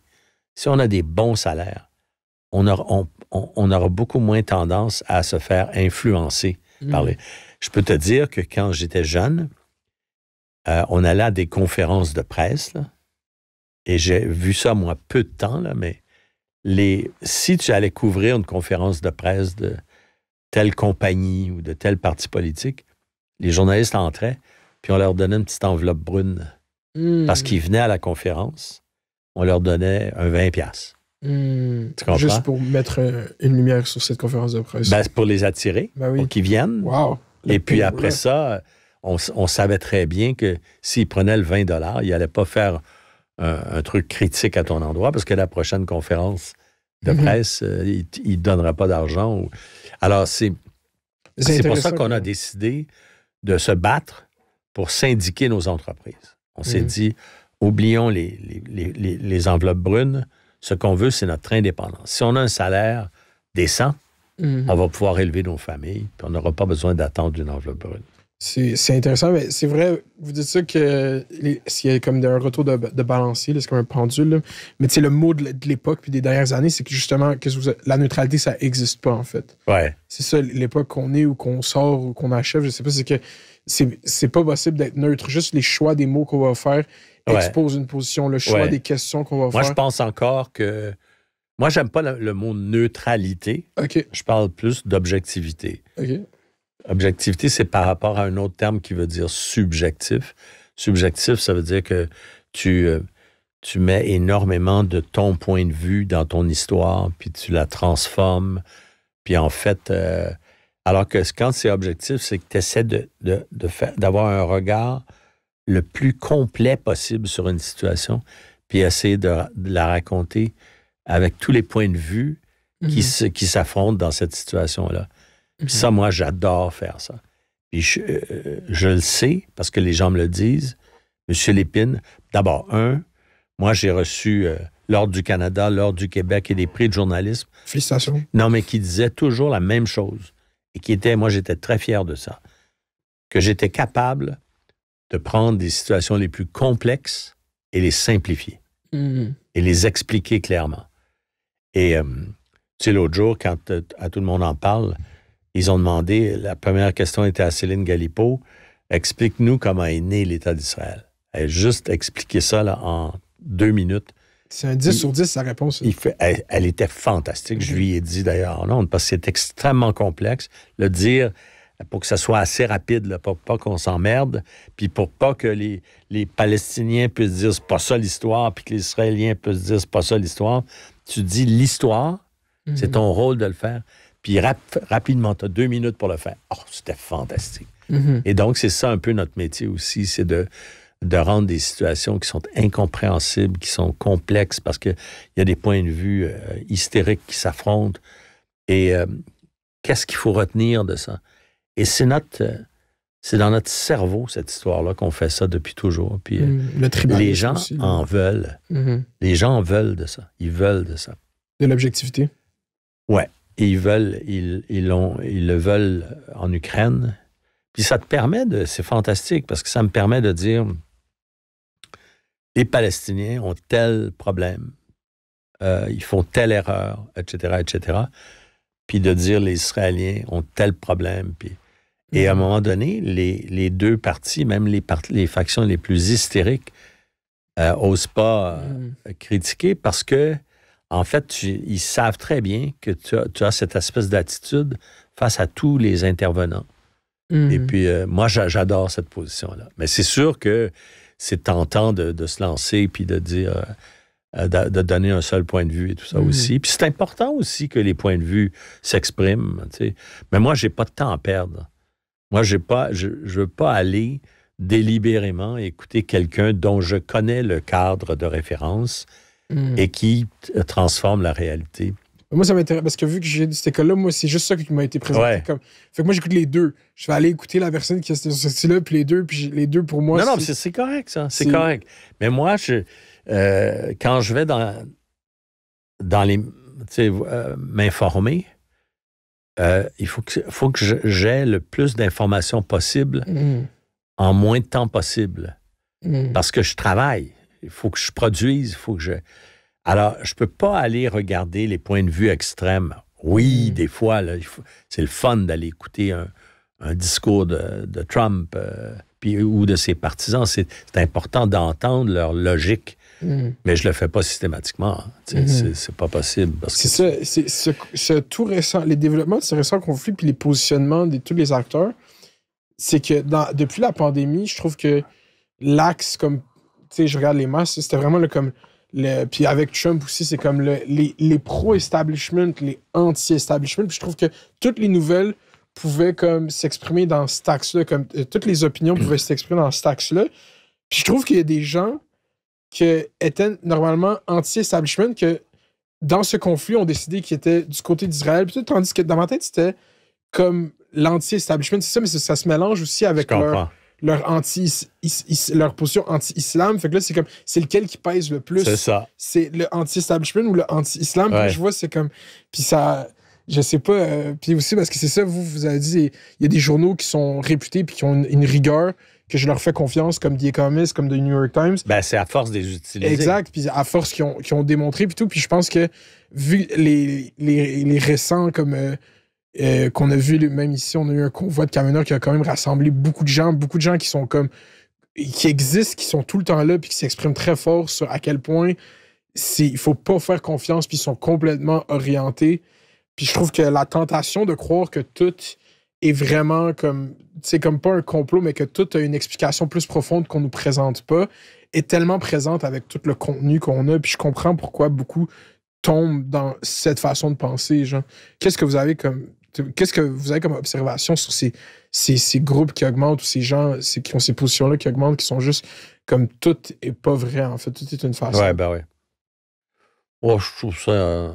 si on a des bons salaires, on aura, beaucoup moins tendance à se faire influencer mmh. par les... Je peux te dire que quand j'étais jeune, euh, on allait à des conférences de presse, et j'ai vu ça, moi, peu de temps, là, mais les, si tu allais couvrir une conférence de presse de telle compagnie ou de tel parti politique, les journalistes entraient, puis on leur donnait une petite enveloppe brune. Mmh. Parce qu'ils venaient à la conférence, on leur donnait un 20 pièces. Hmm. Juste pour mettre euh, une lumière sur cette conférence de presse. Ben, pour les attirer, ben pour qu'ils viennent. Et puis après ça, on, savait très bien que s'ils prenaient le 20 ils n'allaient pas faire un, truc critique à ton endroit parce que la prochaine conférence de mhm. presse, euh, ils il ne donnera pas d'argent. Alors, c'est pour ça qu'on a décidé de se battre pour syndiquer nos entreprises. On s'est mhm. dit, Oublions les, les, enveloppes brunes. Ce qu'on veut, c'est notre indépendance. Si on a un salaire décent, mhm. on va pouvoir élever nos familles, puis on n'aura pas besoin d'attendre une enveloppe brune. C'est intéressant, mais c'est vrai, vous dites ça que s'il y a comme un retour de, balancier, c'est comme un pendule. Mais tu le mot de, l'époque puis des dernières années, c'est que justement, la neutralité, ça n'existe pas en fait. Ouais. C'est ça l'époque qu'on est ou qu'on sort ou qu'on achève. Je sais pas, c'est que c'est pas possible d'être neutre. Juste les choix des mots qu'on va faire expose une position, le choix des questions qu'on va faire. Moi, je pense encore que. Moi, j'aime pas le, mot neutralité. Je parle plus d'objectivité. Objectivité, c'est par rapport à un autre terme qui veut dire subjectif. Subjectif, ça veut dire que tu, euh, tu mets énormément de ton point de vue dans ton histoire, puis tu la transformes. Puis en fait, euh, alors que quand c'est objectif, c'est que tu essaies de, de, d'avoir un regard le plus complet possible sur une situation, puis essayer de, la raconter avec tous les points de vue qui, mhm. qui s'affrontent dans cette situation-là. Mhm. Ça, moi, j'adore faire ça. Puis je, euh, je, le sais parce que les gens me le disent. Monsieur Lépine, d'abord, un, moi, j'ai reçu euh, l'Ordre du Canada, l'Ordre du Québec et des prix de journalisme. Félicitations. Non, mais qui disait toujours la même chose et qui était, moi j'étais très fier de ça, que j'étais capable de prendre des situations les plus complexes et les simplifier mhm. et les expliquer clairement. Et euh, tu sais, l'autre jour, quand euh, à tout le monde en parle, ils ont demandé, la première question était à Céline Galipo, explique-nous comment est né l'État d'Israël. Elle a juste expliqué ça en deux minutes. C'est un 10 sur 10, sa réponse. elle, était fantastique. Je mm-hmm. lui ai dit d'ailleurs, parce que c'est extrêmement complexe. Le dire pour que ça soit assez rapide, pour pas qu'on s'emmerde, puis pour pas que les, Palestiniens puissent dire c'est pas ça l'histoire, puis que les Israéliens puissent dire c'est pas ça l'histoire. Tu dis l'histoire, c'est mm-hmm. ton rôle de le faire, puis rapidement, tu as deux minutes pour le faire. Oh, c'était fantastique. Mm-hmm. Et donc, c'est ça un peu notre métier aussi, c'est de de rendre des situations qui sont incompréhensibles, qui sont complexes, parce qu'il y a des points de vue euh, hystériques qui s'affrontent. Et euh, qu'est-ce qu'il faut retenir de ça? Et c'est notre... Euh, c'est dans notre cerveau, cette histoire-là, qu'on fait ça depuis toujours. Puis mmh, le les gens en veulent. Mmh. Les gens en veulent de ça. Ils veulent de ça. De l'objectivité. Ouais. Et ils veulent, ils, ils, ils le veulent en Ukraine. Puis ça te permet de. C'est fantastique parce que ça me permet de dire les Palestiniens ont tel problème, euh, ils font telle erreur, etc., etc., puis de dire les Israéliens ont tel problème, puis... Et à un mm-hmm. moment donné, les, deux parties, même les, les factions les plus hystériques, n'osent euh, pas euh, mm. critiquer parce que, en fait, ils savent très bien que tu as, cette espèce d'attitude face à tous les intervenants. Et mm-hmm. puis, moi, j'adore cette position-là. Mais c'est sûr que c'est tentant de, se lancer puis de dire euh, euh, de, donner un seul point de vue et tout ça mm. aussi. Puis c'est important aussi que les points de vue s'expriment. Tu sais. Mais moi, j'ai pas de temps à perdre. Moi, j'ai pas, je, ne veux pas aller délibérément écouter quelqu'un dont je connais le cadre de référence mm. et qui euh, transforme la réalité. Moi, ça m'intéresse parce que vu que j'ai cette école-là, moi, c'est juste ça qui m'a été présenté. Comme... Fait que moi, j'écoute les deux. Je vais aller écouter la personne qui a cette sortie-là, puis les deux, puis les deux pour moi. Non, non, c'est correct, ça. C'est correct. Mais moi, je, euh, quand je vais dans, dans les. Tu sais, euh, m'informer, euh, il faut que, faut que j'aie le plus d'informations possible mm. en moins de temps possible. Mm. Parce que je travaille. Il faut que je produise, il faut que je. Alors, je ne peux pas aller regarder les points de vue extrêmes. Oui, mm. des fois, c'est le fun d'aller écouter un, discours de, Trump euh, ou de ses partisans. C'est important d'entendre leur logique. Mm. Mais je le fais pas systématiquement. Hein. Ce mm-hmm. C'est pas possible. C'est ça. C'est tout récent, les développements de ce récent conflit puis les positionnements de tous les acteurs, c'est que dans, depuis la pandémie, je trouve que l'axe comme, tu sais, je regarde les masses, c'était vraiment le, comme puis avec Trump aussi, c'est comme les, pro-establishment, les anti-establishment. Puis je trouve que toutes les nouvelles pouvaient comme s'exprimer dans ce taxe là comme euh, toutes les opinions pouvaient s'exprimer dans ce taxe là Puis je trouve qu'il y a des gens qui étaient normalement anti-establishment, que dans ce conflit, ont décidé qu'ils étaient du côté d'Israël, tandis que dans ma tête, c'était comme l'anti-establishment, c'est ça, mais ça, se mélange aussi avec leur, anti leur position anti-islam. Fait que là, c'est comme, c'est lequel qui pèse le plus. C'est ça. C'est le anti-establishment ou le anti-islam. Je vois, c'est comme. Puis ça. Je sais pas. Euh, puis aussi, parce que c'est ça, vous, vous avez dit, il y a des journaux qui sont réputés puis qui ont une, rigueur que je leur fais confiance, comme The Economist, comme The New York Times. Ben, c'est à force des utiliser. Exact, puis à force qu'ils ont, ont, démontré, puis tout. Puis je pense que, vu les, les, récents, comme. Euh, euh, qu'on a vu, même ici, on a eu un convoi de camionneurs qui a quand même rassemblé beaucoup de gens, beaucoup de gens qui sont comme. qui existent, qui sont tout le temps là, puis qui s'expriment très fort sur à quel point il faut pas faire confiance, puis ils sont complètement orientés. Puis je trouve que la tentation de croire que tout est vraiment comme. C'est comme pas un complot, mais que tout a une explication plus profonde qu'on nous présente pas, est tellement présente avec tout le contenu qu'on a. Puis je comprends pourquoi beaucoup tombent dans cette façon de penser. Genre, qu'est-ce que vous avez comme Qu'est-ce que vous avez comme observation sur ces, ces, groupes qui augmentent ou ces gens qui ont ces positions-là qui augmentent, qui sont juste comme tout est pas vrai, en fait, tout est une façon. Oui, ben oui. Oh, je trouve ça. Euh,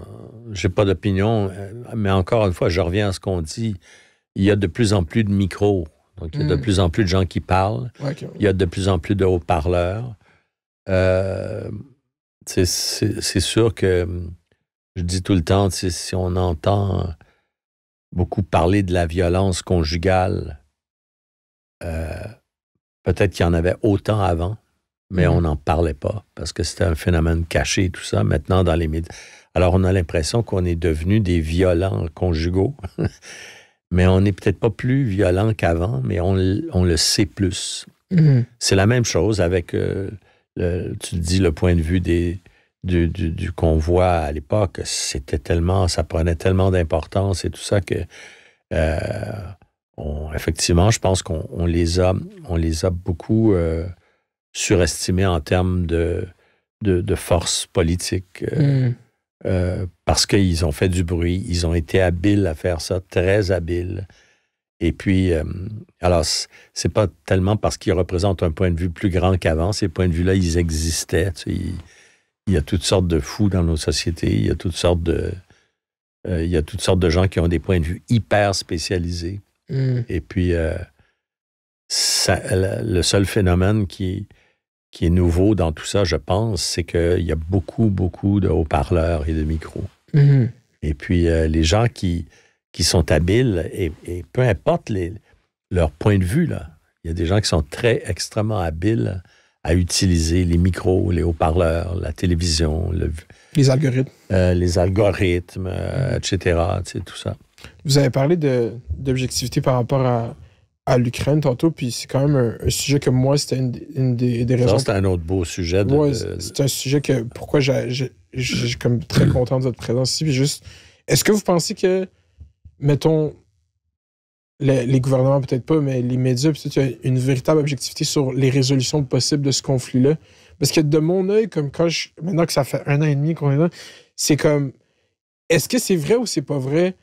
j'ai pas d'opinion, euh, mais encore une fois, je reviens à ce qu'on dit. Il y a de plus en plus de micros. Donc, il y a de mm. plus en plus de gens qui parlent. Il y a de plus en plus de haut-parleurs. Euh, c'est sûr que je dis tout le temps, si on entend beaucoup parlé de la violence conjugale. Euh, peut-être qu'il y en avait autant avant, mais mm-hmm. on n'en parlait pas parce que c'était un phénomène caché, tout ça. Maintenant, dans les médias. Alors, on a l'impression qu'on est devenu des violents conjugaux, mais on n'est peut-être pas plus violent qu'avant, mais on, on, le sait plus. Mm-hmm. C'est la même chose avec, euh, le, tu dis, le point de vue des, du, du, convoi à l'époque, c'était tellement, ça prenait tellement d'importance et tout ça que, euh, effectivement, je pense qu'on les a, on les a beaucoup euh, surestimés en termes de, de, force politique. Euh, hmm. parce qu'ils ont fait du bruit, ils ont été habiles à faire ça, très habiles. Et puis, alors, c'est pas tellement parce qu'ils représentent un point de vue plus grand qu'avant. Ces points de vue-là, ils existaient. Tu il y a toutes sortes de fous dans nos sociétés, il y a toutes sortes de, euh, il y a toutes sortes de gens qui ont des points de vue hyper spécialisés. Hmm. Et puis, euh, le seul phénomène qui, qui est nouveau dans tout ça, je pense, c'est qu'il y a beaucoup, beaucoup de haut-parleurs et de micros. Hmm. Et puis, euh, les gens qui, qui sont habiles, et, peu importe les, leur point de vue, là, il y a des gens qui sont très extrêmement habiles à utiliser les micros, les haut-parleurs, la télévision, le, les algorithmes, euh, les algorithmes, euh, etc. Tu tout ça. Vous avez parlé d'objectivité par rapport à, à l'Ukraine tantôt, puis c'est quand même un, sujet que moi, c'était une, des, des raisons. c'est un autre beau sujet. De, c'est un sujet que pourquoi j'ai comme très content de votre présence ici. Puis juste, est-ce que vous pensez que, mettons, les gouvernements peut-être pas, mais les médias, qu'il y as une véritable objectivité sur les résolutions possibles de ce conflit-là. Parce que de mon œil, comme quand je, maintenant que ça fait un an et demi qu'on est là, c'est comme, est-ce que c'est vrai ou c'est pas vrai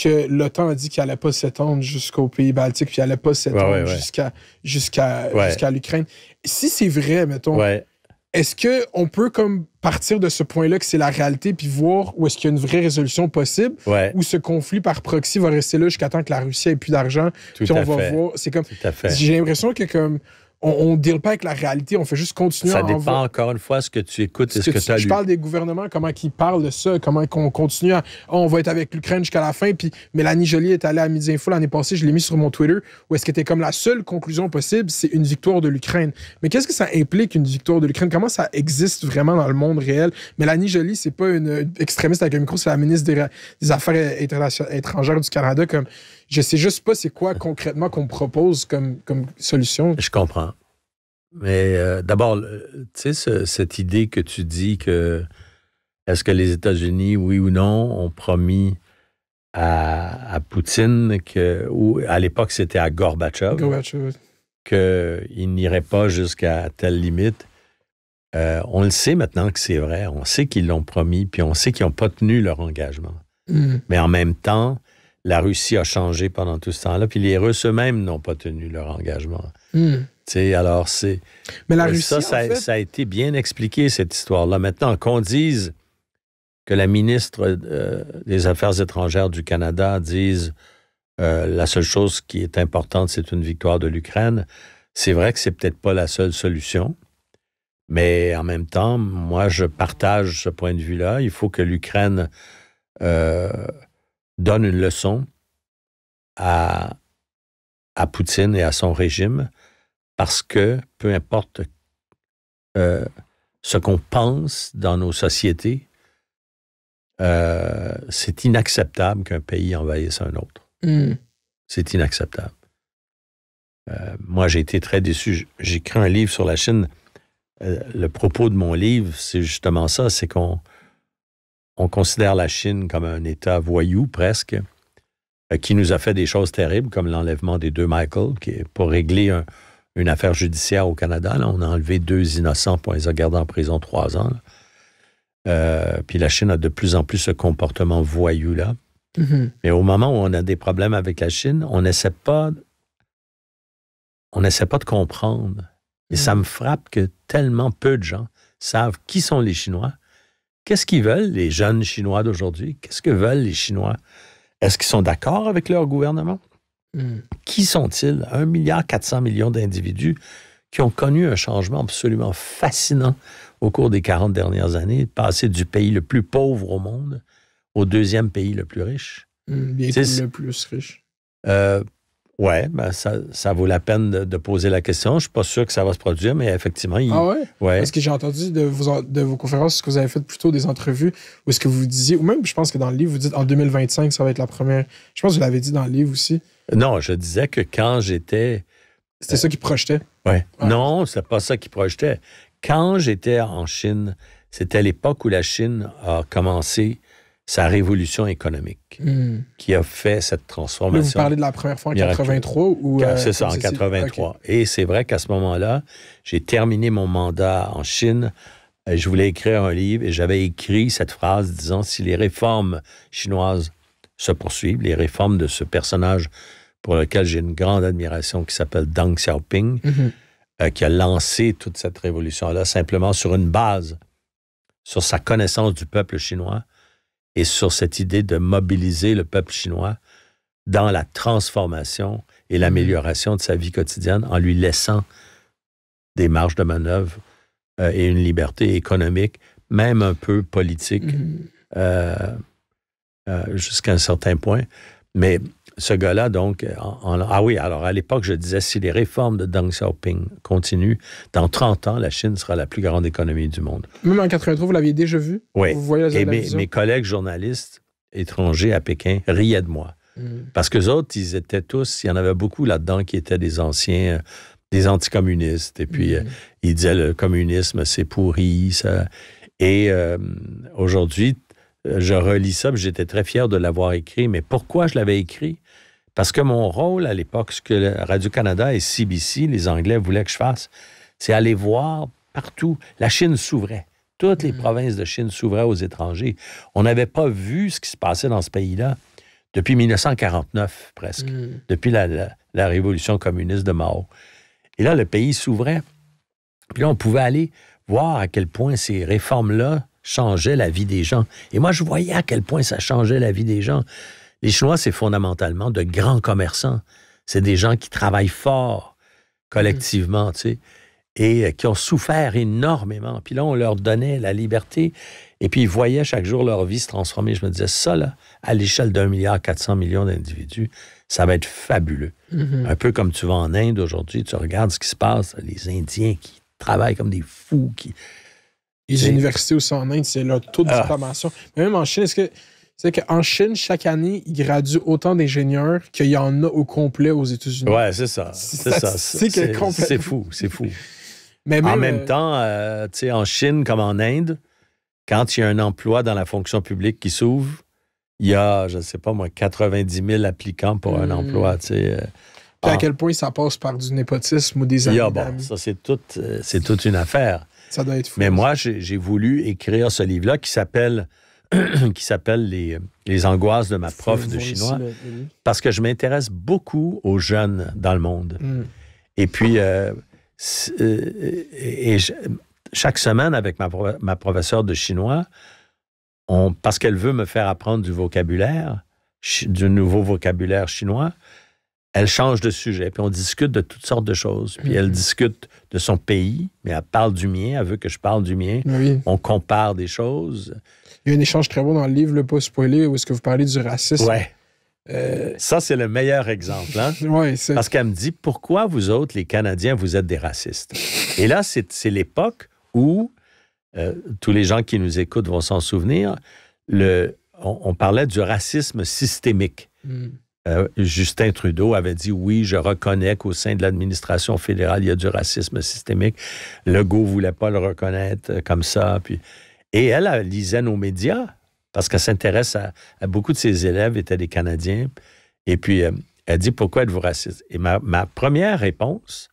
que l'OTAN a dit qu'il n'allait pas s'étendre jusqu'aux pays baltiques, puis qu'il n'allait pas s'étendre jusqu'à jusqu'à l'Ukraine? Si c'est vrai, mettons, est-ce qu'on peut comme partir de ce point-là que c'est la réalité puis voir où est-ce qu'il y a une vraie résolution possible ou ce conflit par proxy va rester là jusqu'à temps que la Russie ait plus d'argent puis on va voir c'est comme j'ai l'impression que comme on ne deal pas avec la réalité, on fait juste continuer ça Ça dépend encore une fois ce que tu écoutes et ce, que, tu as lu. Je parle des gouvernements, comment ils parlent de ça, comment on continue à... Oh, on va être avec l'Ukraine jusqu'à la fin, puis Mélanie Jolie est allée à Midi Info l'année passée, je l'ai mis sur mon Twitter, où est-ce que était comme la seule conclusion possible, c'est une victoire de l'Ukraine. Mais qu'est-ce que ça implique, une victoire de l'Ukraine? Comment ça existe vraiment dans le monde réel? Mélanie Jolie, c'est pas une extrémiste avec un micro, c'est la ministre des, des Affaires étrangères du Canada, comme... Je sais juste pas c'est quoi concrètement qu'on propose comme, solution. Je comprends. Mais euh, d'abord, tu sais, cette idée que tu dis que est-ce que les États-Unis, oui ou non, ont promis à, Poutine que, ou à l'époque c'était à Gorbatchev, Gorbatchev. qu'il n'irait pas jusqu'à telle limite. Euh, on le sait maintenant que c'est vrai. On sait qu'ils l'ont promis, puis on sait qu'ils n'ont pas tenu leur engagement. Mm. Mais en même temps, la Russie a changé pendant tout ce temps-là, puis les Russes eux-mêmes n'ont pas tenu leur engagement. Hmm. sais, Alors, c'est. Mais la euh, Ça, a été bien expliqué, cette histoire-là. Maintenant, qu'on dise que la ministre euh, des Affaires étrangères du Canada dise euh, la seule chose qui est importante, c'est une victoire de l'Ukraine, c'est vrai que c'est peut-être pas la seule solution. Mais en même temps, moi, je partage ce point de vue-là. Il faut que l'Ukraine donne une leçon à, à Poutine et à son régime parce que peu importe euh, ce qu'on pense dans nos sociétés, euh, c'est inacceptable qu'un pays envahisse un autre. Hmm. C'est inacceptable. Euh, moi, j'ai été très déçu. J'ai J'écris un livre sur la Chine. le propos de mon livre, c'est justement ça, c'est qu'on on considère la Chine comme un État voyou presque, euh, qui nous a fait des choses terribles, comme l'enlèvement des deux Michael, qui pour régler une affaire judiciaire au Canada. on a enlevé deux innocents pour les garder gardés en prison trois ans. Euh, puis la Chine a de plus en plus ce comportement voyou-là. Mm-hmm. Mais au moment où on a des problèmes avec la Chine, on n'essaie pas, on n'essaie pas de comprendre. Et ça mm. me frappe que tellement peu de gens savent qui sont les Chinois Qu'est-ce qu'ils veulent, les jeunes Chinois d'aujourd'hui? Qu'est-ce que veulent les Chinois? Est-ce qu'ils sont d'accord avec leur gouvernement? Hmm. Qui sont-ils? 1,4 milliard millions d'individus qui ont connu un changement absolument fascinant au cours des 40 dernières années, passer du pays le plus pauvre au monde au deuxième pays le plus riche. Hmm, le plus riche. Euh, oui, ben ça, ça, vaut la peine de, poser la question. Je ne suis pas sûr que ça va se produire, mais effectivement, il... Ah oui? Parce que j'ai entendu de vos, de vos conférences, ce que vous avez fait plutôt des entrevues, ou est-ce que vous disiez, ou même je pense que dans le livre, vous dites en 2025, ça va être la première. Je pense que vous l'avez dit dans le livre aussi. Non, je disais que quand j'étais... C'était ça qui projetait? Oui. Ah. Non, c'est pas ça qui projetait. Quand j'étais en Chine, c'était l'époque où la Chine a commencé sa révolution économique hmm. qui a fait cette transformation. vous parlez de la première fois en 83 ou... Euh, c'est ça, en 83. Et c'est vrai qu'à ce moment-là, j'ai terminé mon mandat en Chine. Je voulais écrire un livre et j'avais écrit cette phrase disant si les réformes chinoises se poursuivent, les réformes de ce personnage pour lequel j'ai une grande admiration qui s'appelle Deng Xiaoping, mm-hmm. euh, qui a lancé toute cette révolution-là simplement sur une base, sur sa connaissance du peuple chinois et sur cette idée de mobiliser le peuple chinois dans la transformation et mhm. l'amélioration de sa vie quotidienne en lui laissant des marges de manœuvre euh, et une liberté économique, même un peu politique, mhm. euh, euh, jusqu'à un certain point. Mais ce gars-là, donc, ah oui, alors à l'époque, je disais, si les réformes de Deng Xiaoping continuent, dans 30 ans, la Chine sera la plus grande économie du monde. Même en 83, vous l'aviez déjà vu? Oui. Et mes, mes, collègues journalistes étrangers à Pékin riaient de moi. Hmm. Parce que autres, ils étaient tous, il y en avait beaucoup là-dedans qui étaient des anciens euh, des anticommunistes. Et puis, hmm. euh, ils disaient, le communisme, c'est pourri. Ça. Et euh, aujourd'hui, je relis ça, j'étais très fier de l'avoir écrit. Mais pourquoi je l'avais écrit? Parce que mon rôle à l'époque, ce que Radio-Canada et CBC, les Anglais, voulaient que je fasse, c'est aller voir partout. La Chine s'ouvrait. Toutes les mm. provinces de Chine s'ouvraient aux étrangers. On n'avait pas vu ce qui se passait dans ce pays-là depuis 1949 presque, mm. depuis la, la, révolution communiste de Mao. Et là, le pays s'ouvrait. Puis là, on pouvait aller voir à quel point ces réformes-là changeaient la vie des gens. Et moi, je voyais à quel point ça changeait la vie des gens. Les Chinois, c'est fondamentalement de grands commerçants. C'est des gens qui travaillent fort collectivement, mhm. tu sais, et euh, qui ont souffert énormément. Puis là, on leur donnait la liberté. Et puis, ils voyaient chaque jour leur vie se transformer. Je me disais, ça, là, à l'échelle d'un milliard 400 millions d'individus, ça va être fabuleux. Mhm. Un peu comme tu vas en Inde aujourd'hui, tu regardes ce qui se passe, les Indiens qui travaillent comme des fous, qui... Les universités aussi en Inde, c'est leur taux de ah. formation. Mais même en Chine, est-ce que c'est qu'en Chine, chaque année, ils graduent autant d'ingénieurs qu'il y en a au complet aux États-Unis. Ouais, c'est ça. C'est ça. C'est fou, c'est fou. en euh, même temps, euh, tu en Chine comme en Inde, quand il y a un emploi dans la fonction publique qui s'ouvre, il y a, je ne sais pas moi, 90 000 applicants pour un hmm. emploi, euh, à quel point ça passe par du népotisme ou des amis. ça, c'est toute, toute une affaire. Ça doit être fou. Mais moi, j'ai voulu écrire ce livre-là qui s'appelle qui s'appelle les, les, angoisses de ma prof de chinois, parce que je m'intéresse beaucoup aux jeunes dans le monde. Mm. Et puis, euh, euh, et, chaque semaine avec ma, ma, professeure de chinois, on, parce qu'elle veut me faire apprendre du vocabulaire, du nouveau vocabulaire chinois, elle change de sujet, puis on discute de toutes sortes de choses. Puis elle mm-hmm. discute de son pays, mais elle parle du mien, elle veut que je parle du mien. On compare des choses. Il y a un échange très beau dans le livre, le pas spoiler, où est-ce que vous parlez du racisme. Ouais. Euh, ça, c'est le meilleur exemple. Hein? ouais, Parce qu'elle me dit pourquoi vous autres, les Canadiens, vous êtes des racistes. Et là, c'est l'époque où euh, tous les gens qui nous écoutent vont s'en souvenir. Le, on, parlait du racisme systémique. Hmm. Euh, Justin Trudeau avait dit oui, je reconnais qu'au sein de l'administration fédérale, il y a du racisme systémique. Legault ne voulait pas le reconnaître comme ça. Puis et elle, lisait nos médias parce qu'elle s'intéresse à, beaucoup de ses élèves, étaient des Canadiens. Et puis, euh, elle dit Pourquoi êtes-vous raciste Et ma, première réponse,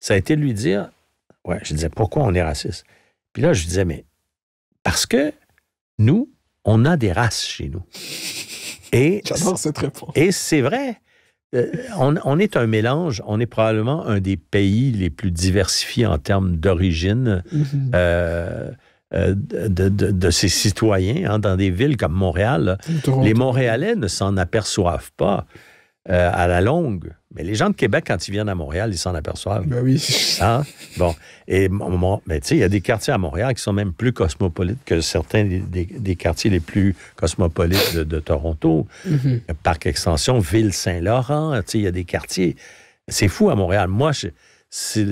ça a été de lui dire Ouais, je disais Pourquoi on est raciste Puis là, je disais Mais parce que nous, on a des races chez nous. Et, J'adore cette Et c'est vrai. Euh, on, est un mélange, on est probablement un des pays les plus diversifiés en termes d'origine. Mm-hmm. Euh, euh, de, ses citoyens hein, dans des villes comme Montréal. Les Montréalais ne s'en aperçoivent pas euh, à la longue. Mais les gens de Québec, quand ils viennent à Montréal, ils s'en aperçoivent. Ben oui. Hein? Bon. Et mais tu sais, il y a des quartiers à Montréal qui sont même plus cosmopolites que certains des, quartiers les plus cosmopolites de, Toronto. Mm-hmm. Parc Extension, Ville-Saint-Laurent, il y a des quartiers. C'est fou à Montréal. Moi, je,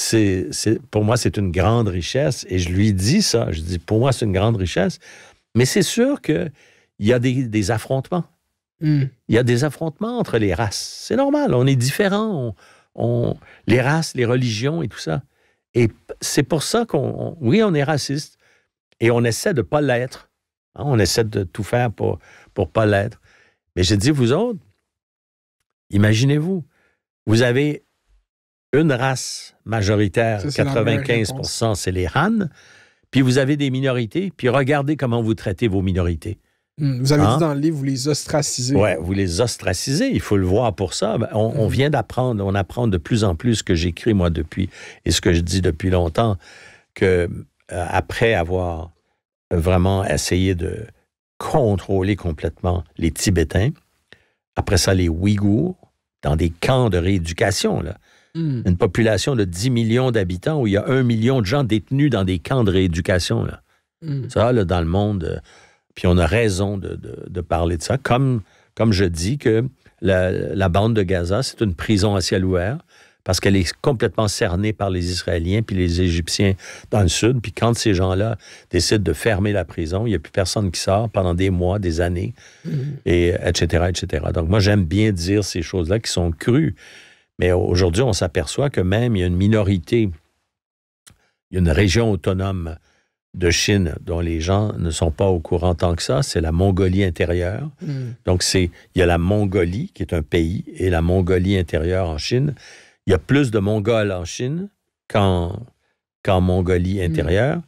c'est, pour moi, c'est une grande richesse. Et je lui dis ça. Je dis, pour moi, c'est une grande richesse. Mais c'est sûr qu'il y a des, affrontements. Hmm. Il y a des affrontements entre les races. C'est normal. On est différents. On, les races, les religions et tout ça. Et c'est pour ça qu'on, oui, on est raciste. Et on essaie de ne pas l'être. Hein. on essaie de tout faire pour ne pas l'être. Mais je dis, vous autres, imaginez-vous, vous avez une race majoritaire, 95 c'est les Han. Puis vous avez des minorités, puis regardez comment vous traitez vos minorités. Hmm, vous avez hein? dit dans le livre, vous les ostracisez. Oui, vous les ostracisez, il faut le voir pour ça. Ben, on, hmm. vient d'apprendre, on apprend de plus en plus ce que j'écris, moi, depuis, et ce que je dis depuis longtemps, que euh, après avoir vraiment essayé de contrôler complètement les Tibétains, après ça, les Ouïghours, dans des camps de rééducation, là, Hmm. Une population de 10 millions d'habitants où il y a un million de gens détenus dans des camps de rééducation. Hmm. Ça, dans le monde. Euh, puis on a raison de, parler de ça. Comme, comme je dis que la, bande de Gaza, c'est une prison à ciel ouvert parce qu'elle est complètement cernée par les Israéliens puis les Égyptiens dans le sud. Puis quand ces gens-là décident de fermer la prison, il n'y a plus personne qui sort pendant des mois, des années, hmm. et etc., etc. Donc moi, j'aime bien dire ces choses-là qui sont crues. Mais aujourd'hui, on s'aperçoit que même il y a une minorité, il y a une région autonome de Chine dont les gens ne sont pas au courant tant que ça, c'est la Mongolie intérieure. Mm. Donc, c'est il y a la Mongolie, qui est un pays, et la Mongolie intérieure en Chine. Il y a plus de Mongols en Chine qu'en Mongolie mm. intérieure.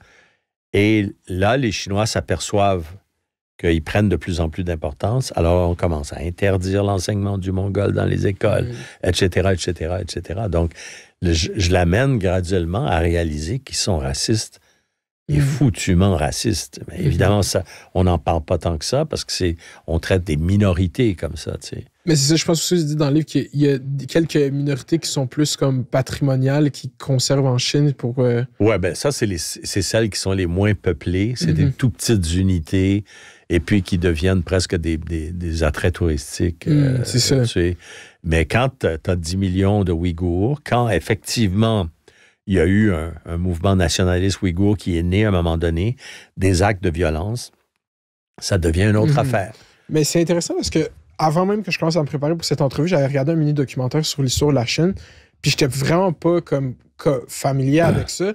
Et là, les Chinois s'aperçoivent qu'ils prennent de plus en plus d'importance. Alors, on commence à interdire l'enseignement du mongol dans les écoles, etc., etc., etc. Donc, je, l'amène graduellement à réaliser qu'ils sont racistes et mm. foutument racistes. Mais évidemment, on n'en parle pas tant que ça parce que c'est, on traite des minorités comme ça. Tu sais. Mais c'est ça, je pense aussi, je dis dans le livre qu'il y a quelques minorités qui sont plus comme patrimoniales, qui conservent en Chine pour. Euh, ouais, ben ça, c'est celles qui sont les moins peuplées. C'est des mhm. tout petites unités et puis qui deviennent presque des, des, des attraits touristiques. Mhm, euh, c'est ça. Mais quand tu as 10 millions de Ouïghours, quand effectivement il y a eu un, mouvement nationaliste ouïghour qui est né à un moment donné, des actes de violence, ça devient une autre mhm. affaire. Mais c'est intéressant parce que avant même que je commence à me préparer pour cette entrevue, j'avais regardé un mini documentaire sur l'histoire de la Chine, puis j'étais vraiment pas comme, familier ah. avec ça.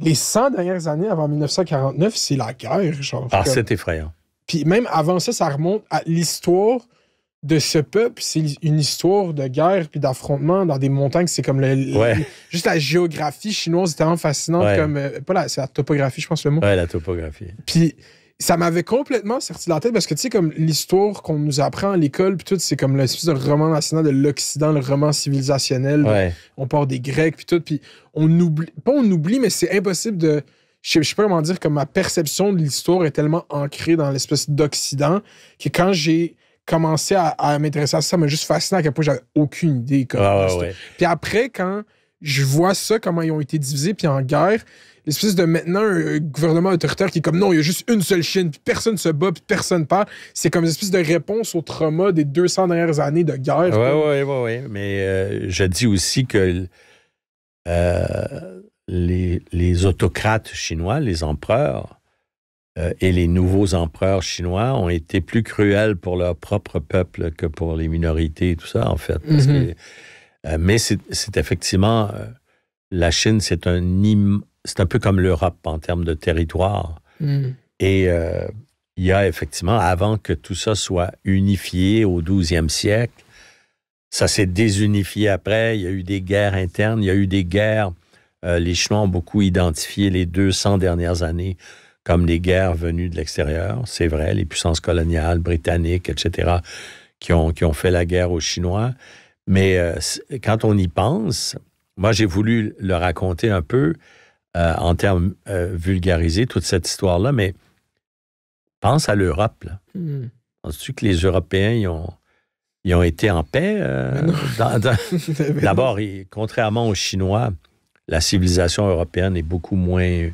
Les 100 dernières années avant 1949, c'est la guerre, genre. Ah, c'est effrayant. Puis même avant ça, ça remonte à l'histoire de ce peuple, c'est une histoire de guerre puis d'affrontement dans des montagnes. C'est comme le, juste la géographie chinoise est tellement fascinante comme euh, c'est la topographie, je pense le mot. Ouais, la topographie. Puis ça m'avait complètement sorti de la tête parce que tu sais, comme l'histoire qu'on nous apprend à l'école, puis tout, c'est comme l'espèce de roman national de l'Occident, le roman civilisationnel. On parle des Grecs, puis tout, puis on oublie, pas on oublie, mais c'est impossible de. Je sais pas comment dire, que ma perception de l'histoire est tellement ancrée dans l'espèce d'Occident que quand j'ai commencé à, m'intéresser à ça, ça m'a juste fasciné à quel point j'avais aucune idée. Ah puis après, quand je vois ça, comment ils ont été divisés, puis en guerre. L'espèce de maintenant un gouvernement autoritaire qui est comme non, il y a juste une seule Chine, puis personne se bat, puis personne parle. C'est comme une espèce de réponse au trauma des 200 dernières années de guerre. Oui, oui, oui. oui. Mais euh, je dis aussi que euh, les, autocrates chinois, les empereurs, euh, et les nouveaux empereurs chinois ont été plus cruels pour leur propre peuple que pour les minorités et tout ça, en fait. Parce mm-hmm. que euh, mais c'est effectivement, euh, la Chine, c'est un, un peu comme l'Europe en termes de territoire. Hmm. Et euh, il y a effectivement, avant que tout ça soit unifié au 12e siècle, ça s'est désunifié après. Il y a eu des guerres internes, il y a eu des guerres. les Chinois ont beaucoup identifié les 200 dernières années comme les guerres venues de l'extérieur. C'est vrai, les puissances coloniales, britanniques, etc., qui ont, qui ont fait la guerre aux Chinois. Mais euh, quand on y pense, moi, j'ai voulu le raconter un peu euh, en termes euh, vulgarisés, toute cette histoire-là, mais pense à l'Europe. Hmm. Penses-tu que les Européens, y ont, été en paix? Ben ben D'abord, contrairement aux Chinois, la civilisation européenne est beaucoup moins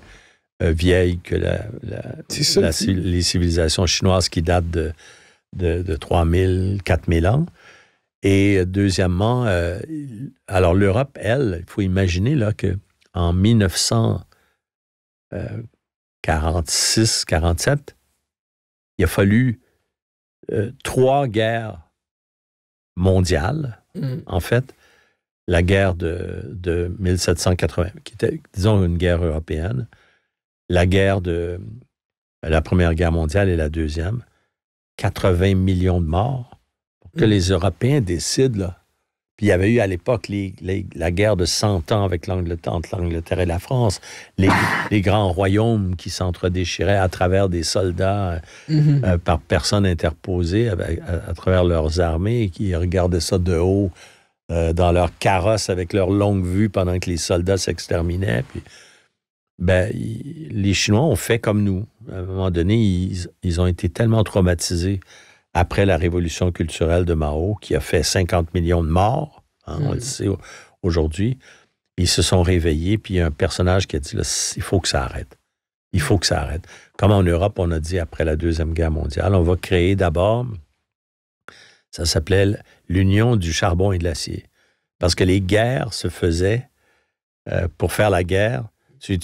vieille que les civilisations chinoises qui datent de, de, de 3000, 4000 ans. Et euh, deuxièmement, euh, alors l'Europe, elle, il faut imaginer là que en 1946-47, euh, il a fallu trois guerres mondiales, mm. en fait. La guerre de, de 1780, qui était, disons, une guerre européenne. La guerre de la Première Guerre mondiale et la Deuxième. 80 millions de morts que mm. les Européens décident, il y avait eu à l'époque la guerre de 100 ans avec l'Angleterre, entre l'Angleterre et la France, les, grands royaumes qui s'entredéchiraient à travers des soldats euh, mm-hmm. euh, par personnes interposées euh, à, travers leurs armées, qui regardaient ça de haut dans leurs carrosses avec leur longue vue pendant que les soldats s'exterminaient. Puis, ben, les Chinois ont fait comme nous. À un moment donné, ils ont été tellement traumatisés après la révolution culturelle de Mao, qui a fait 50 millions de morts, hein, on le hmm. sait aujourd'hui, ils se sont réveillés, puis il y a un personnage qui a dit, il faut que ça arrête. Il faut que ça arrête. Comme en Europe, on a dit après la Deuxième Guerre mondiale, on va créer d'abord, ça s'appelait l'union du charbon et de l'acier. Parce que les guerres se faisaient euh, pour faire la guerre. Tu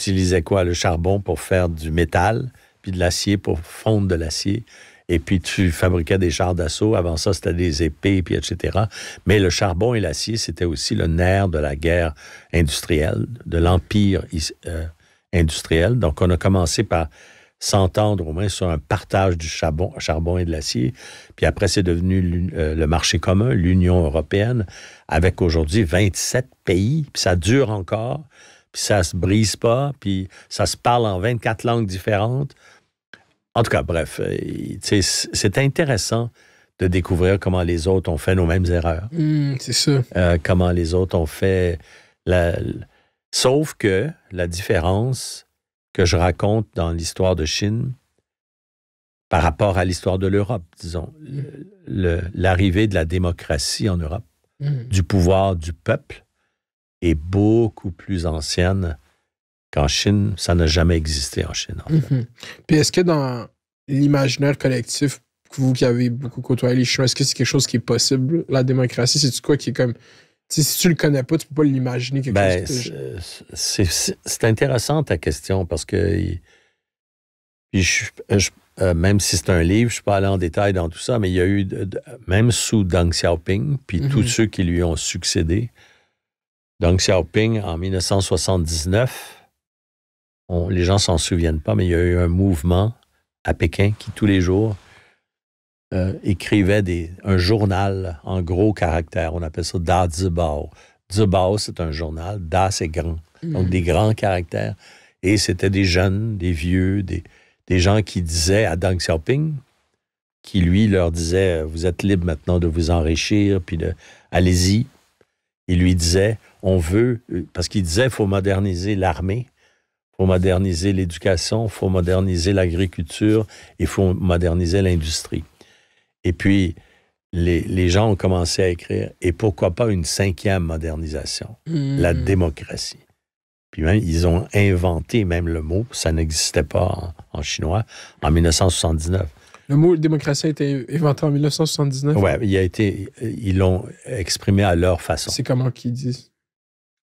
quoi? Le charbon pour faire du métal, puis de l'acier pour fondre de l'acier et puis tu fabriquais des chars d'assaut. Avant ça, c'était des épées, puis etc. Mais le charbon et l'acier, c'était aussi le nerf de la guerre industrielle, de l'empire euh, industriel. Donc, on a commencé par s'entendre au moins sur un partage du charbon, charbon et de l'acier. Puis après, c'est devenu euh, le marché commun, l'Union européenne, avec aujourd'hui 27 pays. Puis ça dure encore, puis ça se brise pas, puis ça se parle en 24 langues différentes. En tout cas, bref, euh, c'est intéressant de découvrir comment les autres ont fait nos mêmes erreurs. Mmh, c'est ça. Euh, comment les autres ont fait. Sauf que la différence que je raconte dans l'histoire de Chine par rapport à l'histoire de l'Europe, disons, mmh. l'arrivée de la démocratie en Europe, mmh. du pouvoir du peuple, est beaucoup plus ancienne en Chine, ça n'a jamais existé en Chine. Mhm. Puis est-ce que dans l'imaginaire collectif, vous qui avez beaucoup côtoyé les Chinois, est-ce que c'est quelque chose qui est possible, la démocratie? C'est-tu quoi qui est comme... si tu le connais pas, tu peux pas l'imaginer. quelque ben, chose. c'est intéressant ta question parce que puis euh, même si c'est un livre, je ne suis pas allé en détail dans tout ça, mais il y a eu, même sous Deng Xiaoping, puis mhm. tous ceux qui lui ont succédé, Deng Xiaoping, en 1979, les gens s'en souviennent pas, mais il y a eu un mouvement à Pékin qui, tous les jours, euh, écrivait un journal en gros caractères. On appelle ça Da Zibao. Zibao, c'est un journal. Da, c'est grand. Mm. Donc, des grands caractères. Et c'était des jeunes, des vieux, des, gens qui disaient à Deng Xiaoping, qui lui leur disait Vous êtes libre maintenant de vous enrichir, puis de, allez-y. Il lui disait On veut, euh, parce qu'il disait Il faut moderniser l'armée, faut moderniser l'éducation, faut moderniser l'agriculture et faut moderniser l'industrie. Et puis, les, les, gens ont commencé à écrire, et pourquoi pas une cinquième modernisation, mm-hmm. la démocratie. Puis même, ils ont inventé même le mot, ça n'existait pas en, chinois, en 1979. Le mot démocratie a été inventé en 1979? Oui, il a été, ils l'ont exprimé à leur façon. C'est comment qu'ils disent?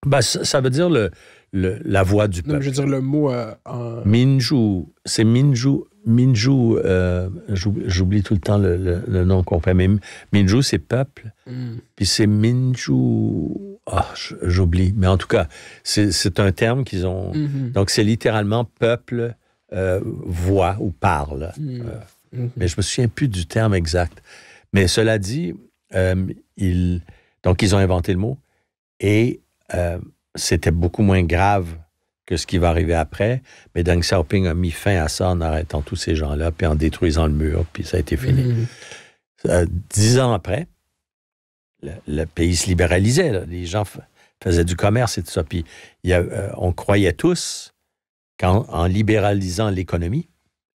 Ben, ça, veut dire le, le, la voix du peuple. Non, je veux dire le mot euh, en... Minju, c'est Minju. Minju, euh, j'oublie tout le temps le, nom qu'on fait, mais Minju, c'est peuple. Hmm. Puis c'est Minju. Ah, j'oublie. Mais en tout cas, c'est un terme qu'ils ont. Mhm. Donc c'est littéralement peuple euh, voix ou parle. Hmm. Mhm. Mais je me souviens plus du terme exact. Mais cela dit, ils, donc ils ont inventé le mot. Et c'était beaucoup moins grave que ce qui va arriver après. Mais Deng Xiaoping a mis fin à ça en arrêtant tous ces gens-là, puis en détruisant le mur, puis ça a été fini. Mhm. Euh, dix ans après, le, pays se libéralisait. Les gens faisaient du commerce et tout ça. Puis y euh, on croyait tous qu'en libéralisant l'économie,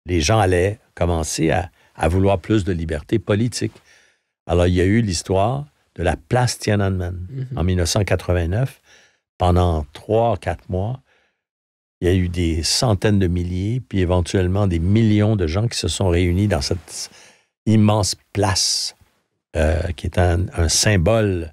les gens allaient commencer à, vouloir plus de liberté politique. Alors, il y a eu l'histoire de la place Tiananmen mhm. en 1989, pendant trois, quatre mois, il y a eu des centaines de milliers, puis éventuellement des millions de gens qui se sont réunis dans cette immense place, euh, qui est un, symbole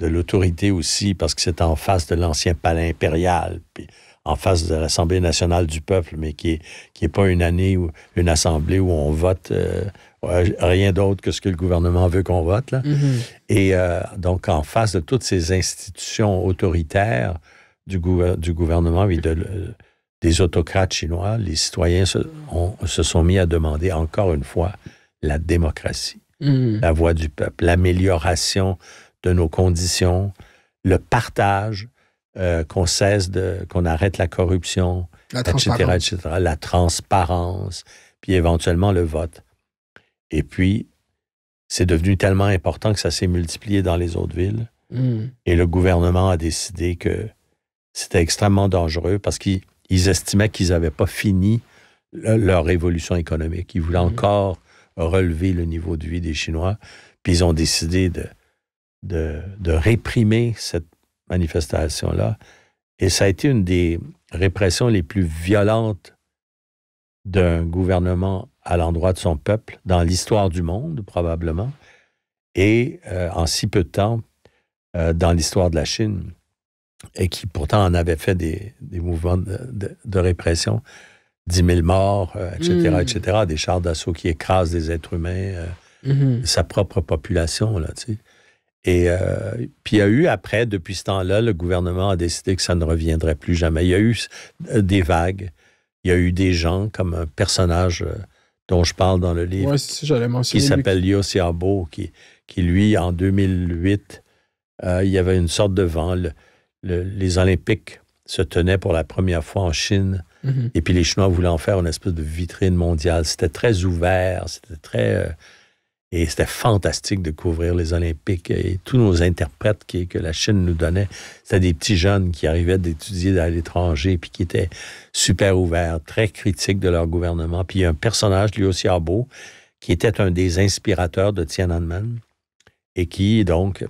de l'autorité aussi, parce que c'est en face de l'ancien palais impérial, puis en face de l'Assemblée nationale du peuple, mais qui n'est qui pas une année ou une assemblée où on vote euh, rien d'autre que ce que le gouvernement veut qu'on vote. Là. Mm-hmm. Et euh, donc, en face de toutes ces institutions autoritaires du, du gouvernement et de, des autocrates chinois, les citoyens se, sont mis à demander encore une fois la démocratie, mm-hmm. la voix du peuple, l'amélioration de nos conditions, le partage, euh, qu'on cesse de, qu'on arrête la corruption, etc., etc., la transparence, puis éventuellement le vote. Et puis, c'est devenu tellement important que ça s'est multiplié dans les autres villes. Hmm. Et le gouvernement a décidé que c'était extrêmement dangereux parce qu'ils estimaient qu'ils n'avaient pas fini leur révolution économique. Ils voulaient hmm. encore relever le niveau de vie des Chinois. Puis ils ont décidé de réprimer cette manifestation-là. Et ça a été une des répressions les plus violentes d'un gouvernement à l'endroit de son peuple, dans l'histoire du monde probablement, et euh, en si peu de temps euh, dans l'histoire de la Chine, et qui pourtant en avait fait des, mouvements de, répression, 10 000 morts, etc., euh, etc., hmm. des chars d'assaut qui écrasent des êtres humains, mm-hmm. sa propre population, là, tu sais. Et puis il y a eu après, depuis ce temps-là, le gouvernement a décidé que ça ne reviendrait plus jamais. Il y a eu des vagues, il y a eu des gens comme un personnage dont je parle dans le livre, qui s'appelle Liu qui, qui, lui, en 2008, euh, il y avait une sorte de vent. les Olympiques se tenaient pour la première fois en Chine, mhm. et puis les Chinois voulaient en faire une espèce de vitrine mondiale. C'était très ouvert, c'était très... Euh, et c'était fantastique de couvrir les Olympiques et tous nos interprètes qui, que la Chine nous donnait. C'était des petits jeunes qui arrivaient d'étudier à l'étranger puis qui étaient super ouverts, très critiques de leur gouvernement. Puis il y a un personnage, lui aussi, beau, qui était un des inspirateurs de Tiananmen et qui, donc,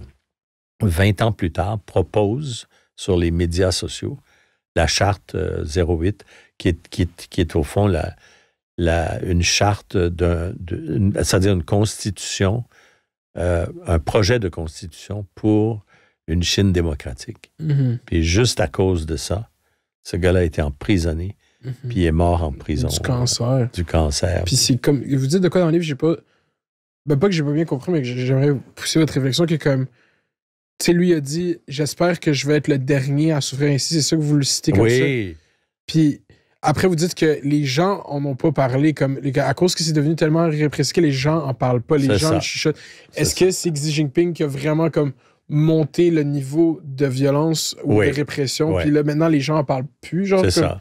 20 ans plus tard, propose sur les médias sociaux la charte 08, euh, qui est au fond la, une charte, d'un, c'est-à-dire une constitution, euh, un projet de constitution pour une Chine démocratique. Mm-hmm. Puis juste à cause de ça, ce gars-là a été emprisonné, mm-hmm. puis il est mort en prison. Du cancer. du cancer. Puis c'est comme, vous dites de quoi dans le livre, j'ai pas, ben pas que j'ai pas bien compris, mais que j'aimerais pousser votre réflexion qui est comme, tu sais, lui a dit, j'espère que je vais être le dernier à souffrir ainsi, c'est ça que vous le citez comme oui. ça. Puis après, vous dites que les gens en ont pas parlé, comme à cause que c'est devenu tellement répressif, les gens en parlent pas, les gens chuchotent. Est-ce que c'est Xi Jinping qui a vraiment comme monté le niveau de violence ou de répression, puis là maintenant les gens en parlent plus, genre C'est ça.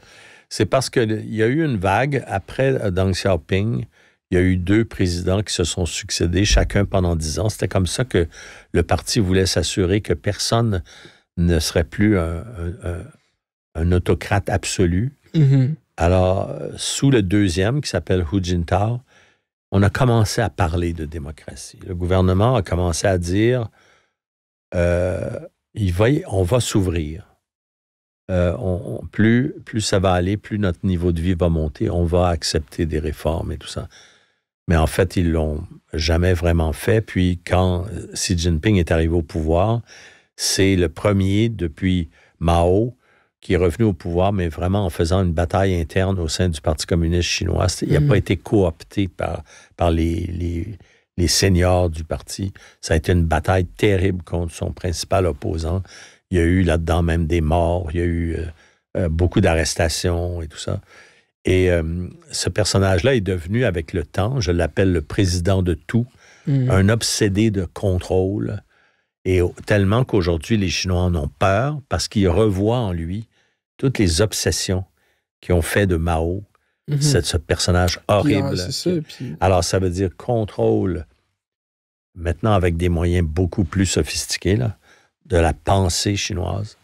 C'est parce qu'il y a eu une vague après euh, Deng Xiaoping. Il y a eu deux présidents qui se sont succédés, chacun pendant dix ans. C'était comme ça que le parti voulait s'assurer que personne ne serait plus un autocrate absolu Mm-hmm. Alors, euh, sous le deuxième, qui s'appelle Hu Jintao, on a commencé à parler de démocratie. Le gouvernement a commencé à dire euh, il va, on va s'ouvrir. Euh, plus, plus ça va aller, plus notre niveau de vie va monter, on va accepter des réformes et tout ça. Mais en fait, ils l'ont jamais vraiment fait. Puis quand Xi Jinping est arrivé au pouvoir, c'est le premier depuis Mao qui est revenu au pouvoir, mais vraiment en faisant une bataille interne au sein du Parti communiste chinois. Il n'a pas mhm. été coopté par, par les, les, les, seniors du parti. Ça a été une bataille terrible contre son principal opposant. Il y a eu là-dedans même des morts, il y a eu euh, euh, beaucoup d'arrestations et tout ça. Et euh, ce personnage-là est devenu, avec le temps, je l'appelle le président de tout, mhm. un obsédé de contrôle. Et tellement qu'aujourd'hui, les Chinois en ont peur parce qu'ils revoient en lui toutes les obsessions qui ont fait de Mao mhm. ce personnage horrible. Alors, ça veut dire contrôle, maintenant avec des moyens beaucoup plus sophistiqués, de la pensée chinoise,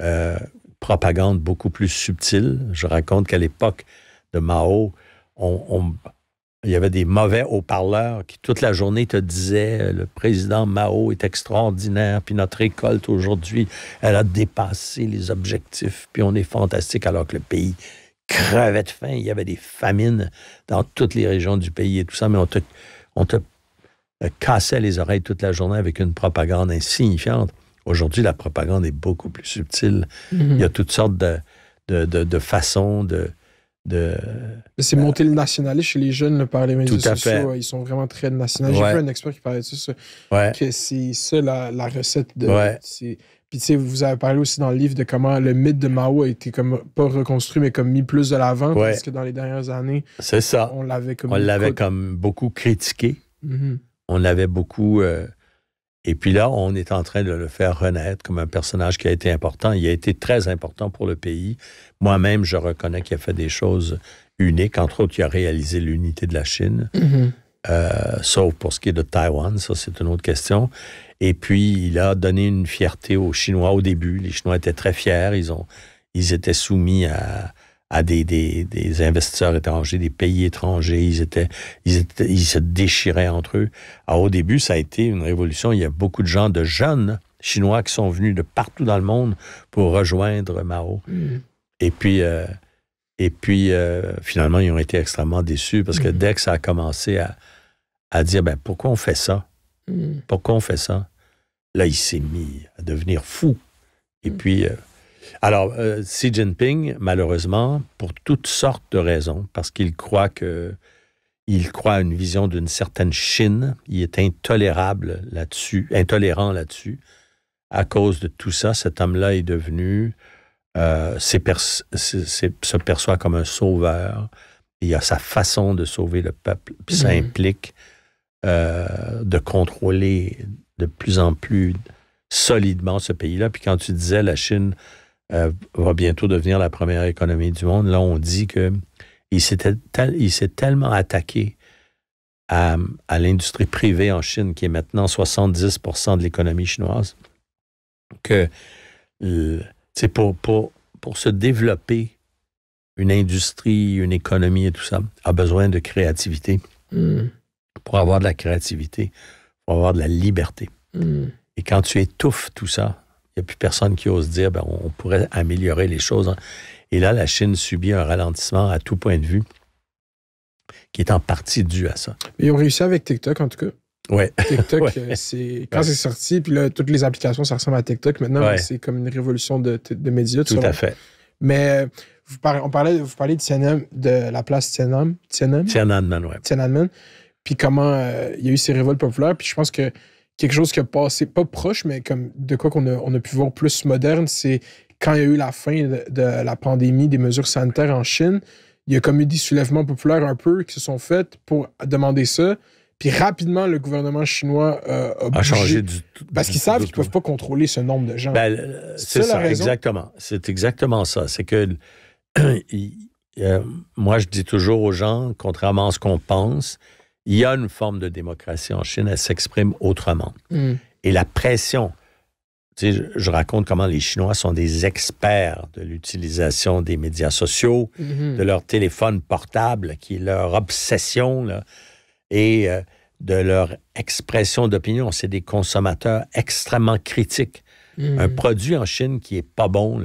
euh, propagande beaucoup plus subtile. Je raconte qu'à l'époque de Mao, on, il y avait des mauvais haut-parleurs qui, toute la journée, te disaient euh, le président Mao est extraordinaire, puis notre récolte aujourd'hui, elle a dépassé les objectifs, puis on est fantastique, alors que le pays crevait de faim. Il y avait des famines dans toutes les régions du pays et tout ça, mais on te, on te euh, cassait les oreilles toute la journée avec une propagande insignifiante. Aujourd'hui, la propagande est beaucoup plus subtile. Mm-hmm. Il y a toutes sortes de, de façons de, de. C'est bah, monter le nationalisme chez les jeunes par les médias sociaux. Ils sont vraiment très nationalistes. J'ai vu un expert qui parlait de ça. Que c'est ça la, recette de. Puis, tu sais, vous avez parlé aussi dans le livre de comment le mythe de Mao a été comme pas reconstruit, mais comme mis plus de l'avant. Parce que dans les dernières années. ça. On l'avait comme. On l'avait comme beaucoup critiqué. Mm-hmm. On l'avait beaucoup. Euh, et puis là, on est en train de le faire renaître comme un personnage qui a été important. Il a été très important pour le pays, moi-même, je reconnais qu'il a fait des choses uniques. Entre autres, il a réalisé l'unité de la Chine, mm-hmm. euh, sauf pour ce qui est de Taïwan. Ça, c'est une autre question. Et puis, il a donné une fierté aux Chinois au début. Les Chinois étaient très fiers. Ils, ont, ils étaient soumis à, des, investisseurs étrangers, des pays étrangers. Ils, étaient, se déchiraient entre eux. Ah, au début, ça a été une révolution. Il y a beaucoup de gens, de jeunes Chinois qui sont venus de partout dans le monde pour rejoindre Mao. Mm. Et puis, euh, et puis euh, finalement, ils ont été extrêmement déçus parce que Dex mhm. dès que ça a commencé à, dire ben, pourquoi on fait ça mhm. Pourquoi on fait ça Là, il s'est mis à devenir fou. Et mhm. puis, euh, alors, Xi Jinping, malheureusement, pour toutes sortes de raisons, parce qu'il croit que. Il croit à une vision d'une certaine Chine. Il est intolérable là-dessus, intolérant là-dessus. À cause de tout ça, cet homme-là est devenu euh, se perçoit comme un sauveur. Il a sa façon de sauver le peuple. Puis mhm. ça implique euh, de contrôler de plus en plus solidement ce pays-là. Puis quand tu disais la Chine euh, va bientôt devenir la première économie du monde, là on dit que il s'est tellement attaqué à, l'industrie privée en Chine, qui est maintenant 70 de l'économie chinoise, que c'est pour, pour, pour se développer une industrie, une économie et tout ça, a besoin de créativité. Hmm. Pour avoir de la créativité, pour avoir de la liberté. Hmm. Et quand tu étouffes tout ça, il n'y a plus personne qui ose dire ben, on pourrait améliorer les choses. Hein. Et là, la Chine subit un ralentissement à tout point de vue qui est en partie dû à ça. Ils ont réussi avec TikTok, en tout cas. TikTok, euh, c'est quand c'est sorti, puis là, toutes les applications, ça ressemble à TikTok. Maintenant, c'est comme une révolution de, médias. Tout, à fait. Mais euh, vous parlez, on parlait, vous parlez de, Tiananmen, de la place Tiananmen. Tiananmen, Tiananmen Tiananmen. Puis comment euh, il y a eu ces révoltes populaires. Puis je pense que quelque chose qui a passé, pas proche, mais comme de quoi qu'on a, on a pu voir plus moderne, c'est quand il y a eu la fin de, la pandémie, des mesures sanitaires en Chine, il y a comme eu des soulèvements populaires un peu qui se sont faits pour demander ça. Puis rapidement, le gouvernement chinois euh, a, changé du Parce qu'ils savent qu'ils ne peuvent pas contrôler ce nombre de gens. Ben, euh, c'est ça, ça exactement. C'est exactement ça. C'est que euh, moi, je dis toujours aux gens, contrairement à ce qu'on pense, il y a une forme de démocratie en Chine, elle s'exprime autrement. Hmm. Et la pression, tu sais, je, raconte comment les Chinois sont des experts de l'utilisation des médias sociaux, hmm. de leur téléphone portable, qui est leur obsession. Là et euh, de leur expression d'opinion. C'est des consommateurs extrêmement critiques. Mm-hmm. Un produit en Chine qui n'est pas bon,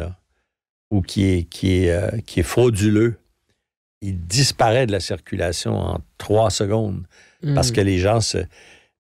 ou qui est, qui euh, frauduleux, il disparaît de la circulation en trois secondes parce mm. que les gens se...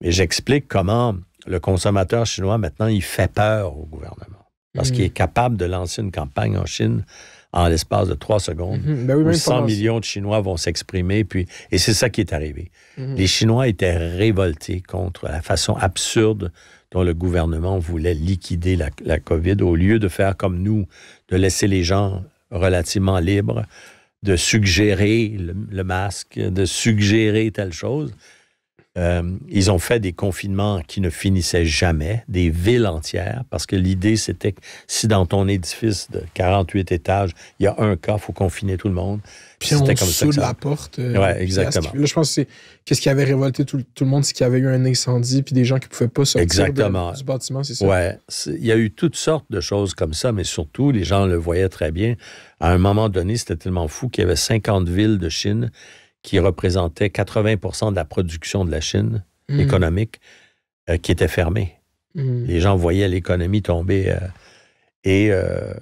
Mais j'explique comment le consommateur chinois, maintenant, il fait peur au gouvernement parce qu'il mm. est capable de lancer une campagne en Chine en l'espace de trois secondes. 100 mm-hmm. ben millions de Chinois vont s'exprimer. Puis... Et c'est ça qui est arrivé. Mm-hmm. Les Chinois étaient révoltés contre la façon absurde dont le gouvernement voulait liquider la, COVID au lieu de faire comme nous, de laisser les gens relativement libres, de suggérer le masque, de suggérer telle chose. Euh, ils ont fait des confinements qui ne finissaient jamais, des villes entières, parce que l'idée, c'était que si dans ton édifice de 48 étages, il y a un cas, il faut confiner tout le monde. Puis on comme ça la porte. Euh, oui, exactement. Là, je pense que qu'est-ce qui avait révolté tout, le monde, c'est qu'il y avait eu un incendie, puis des gens qui ne pouvaient pas sortir De, du bâtiment, c'est ça? Oui, Il y a eu toutes sortes de choses comme ça, mais surtout, les gens le voyaient très bien. À un moment donné, c'était tellement fou qu'il y avait 50 villes de Chine qui représentait 80 de la production de la Chine hmm. économique euh, qui était fermée. Hmm. Les gens voyaient l'économie tomber. Euh, et euh,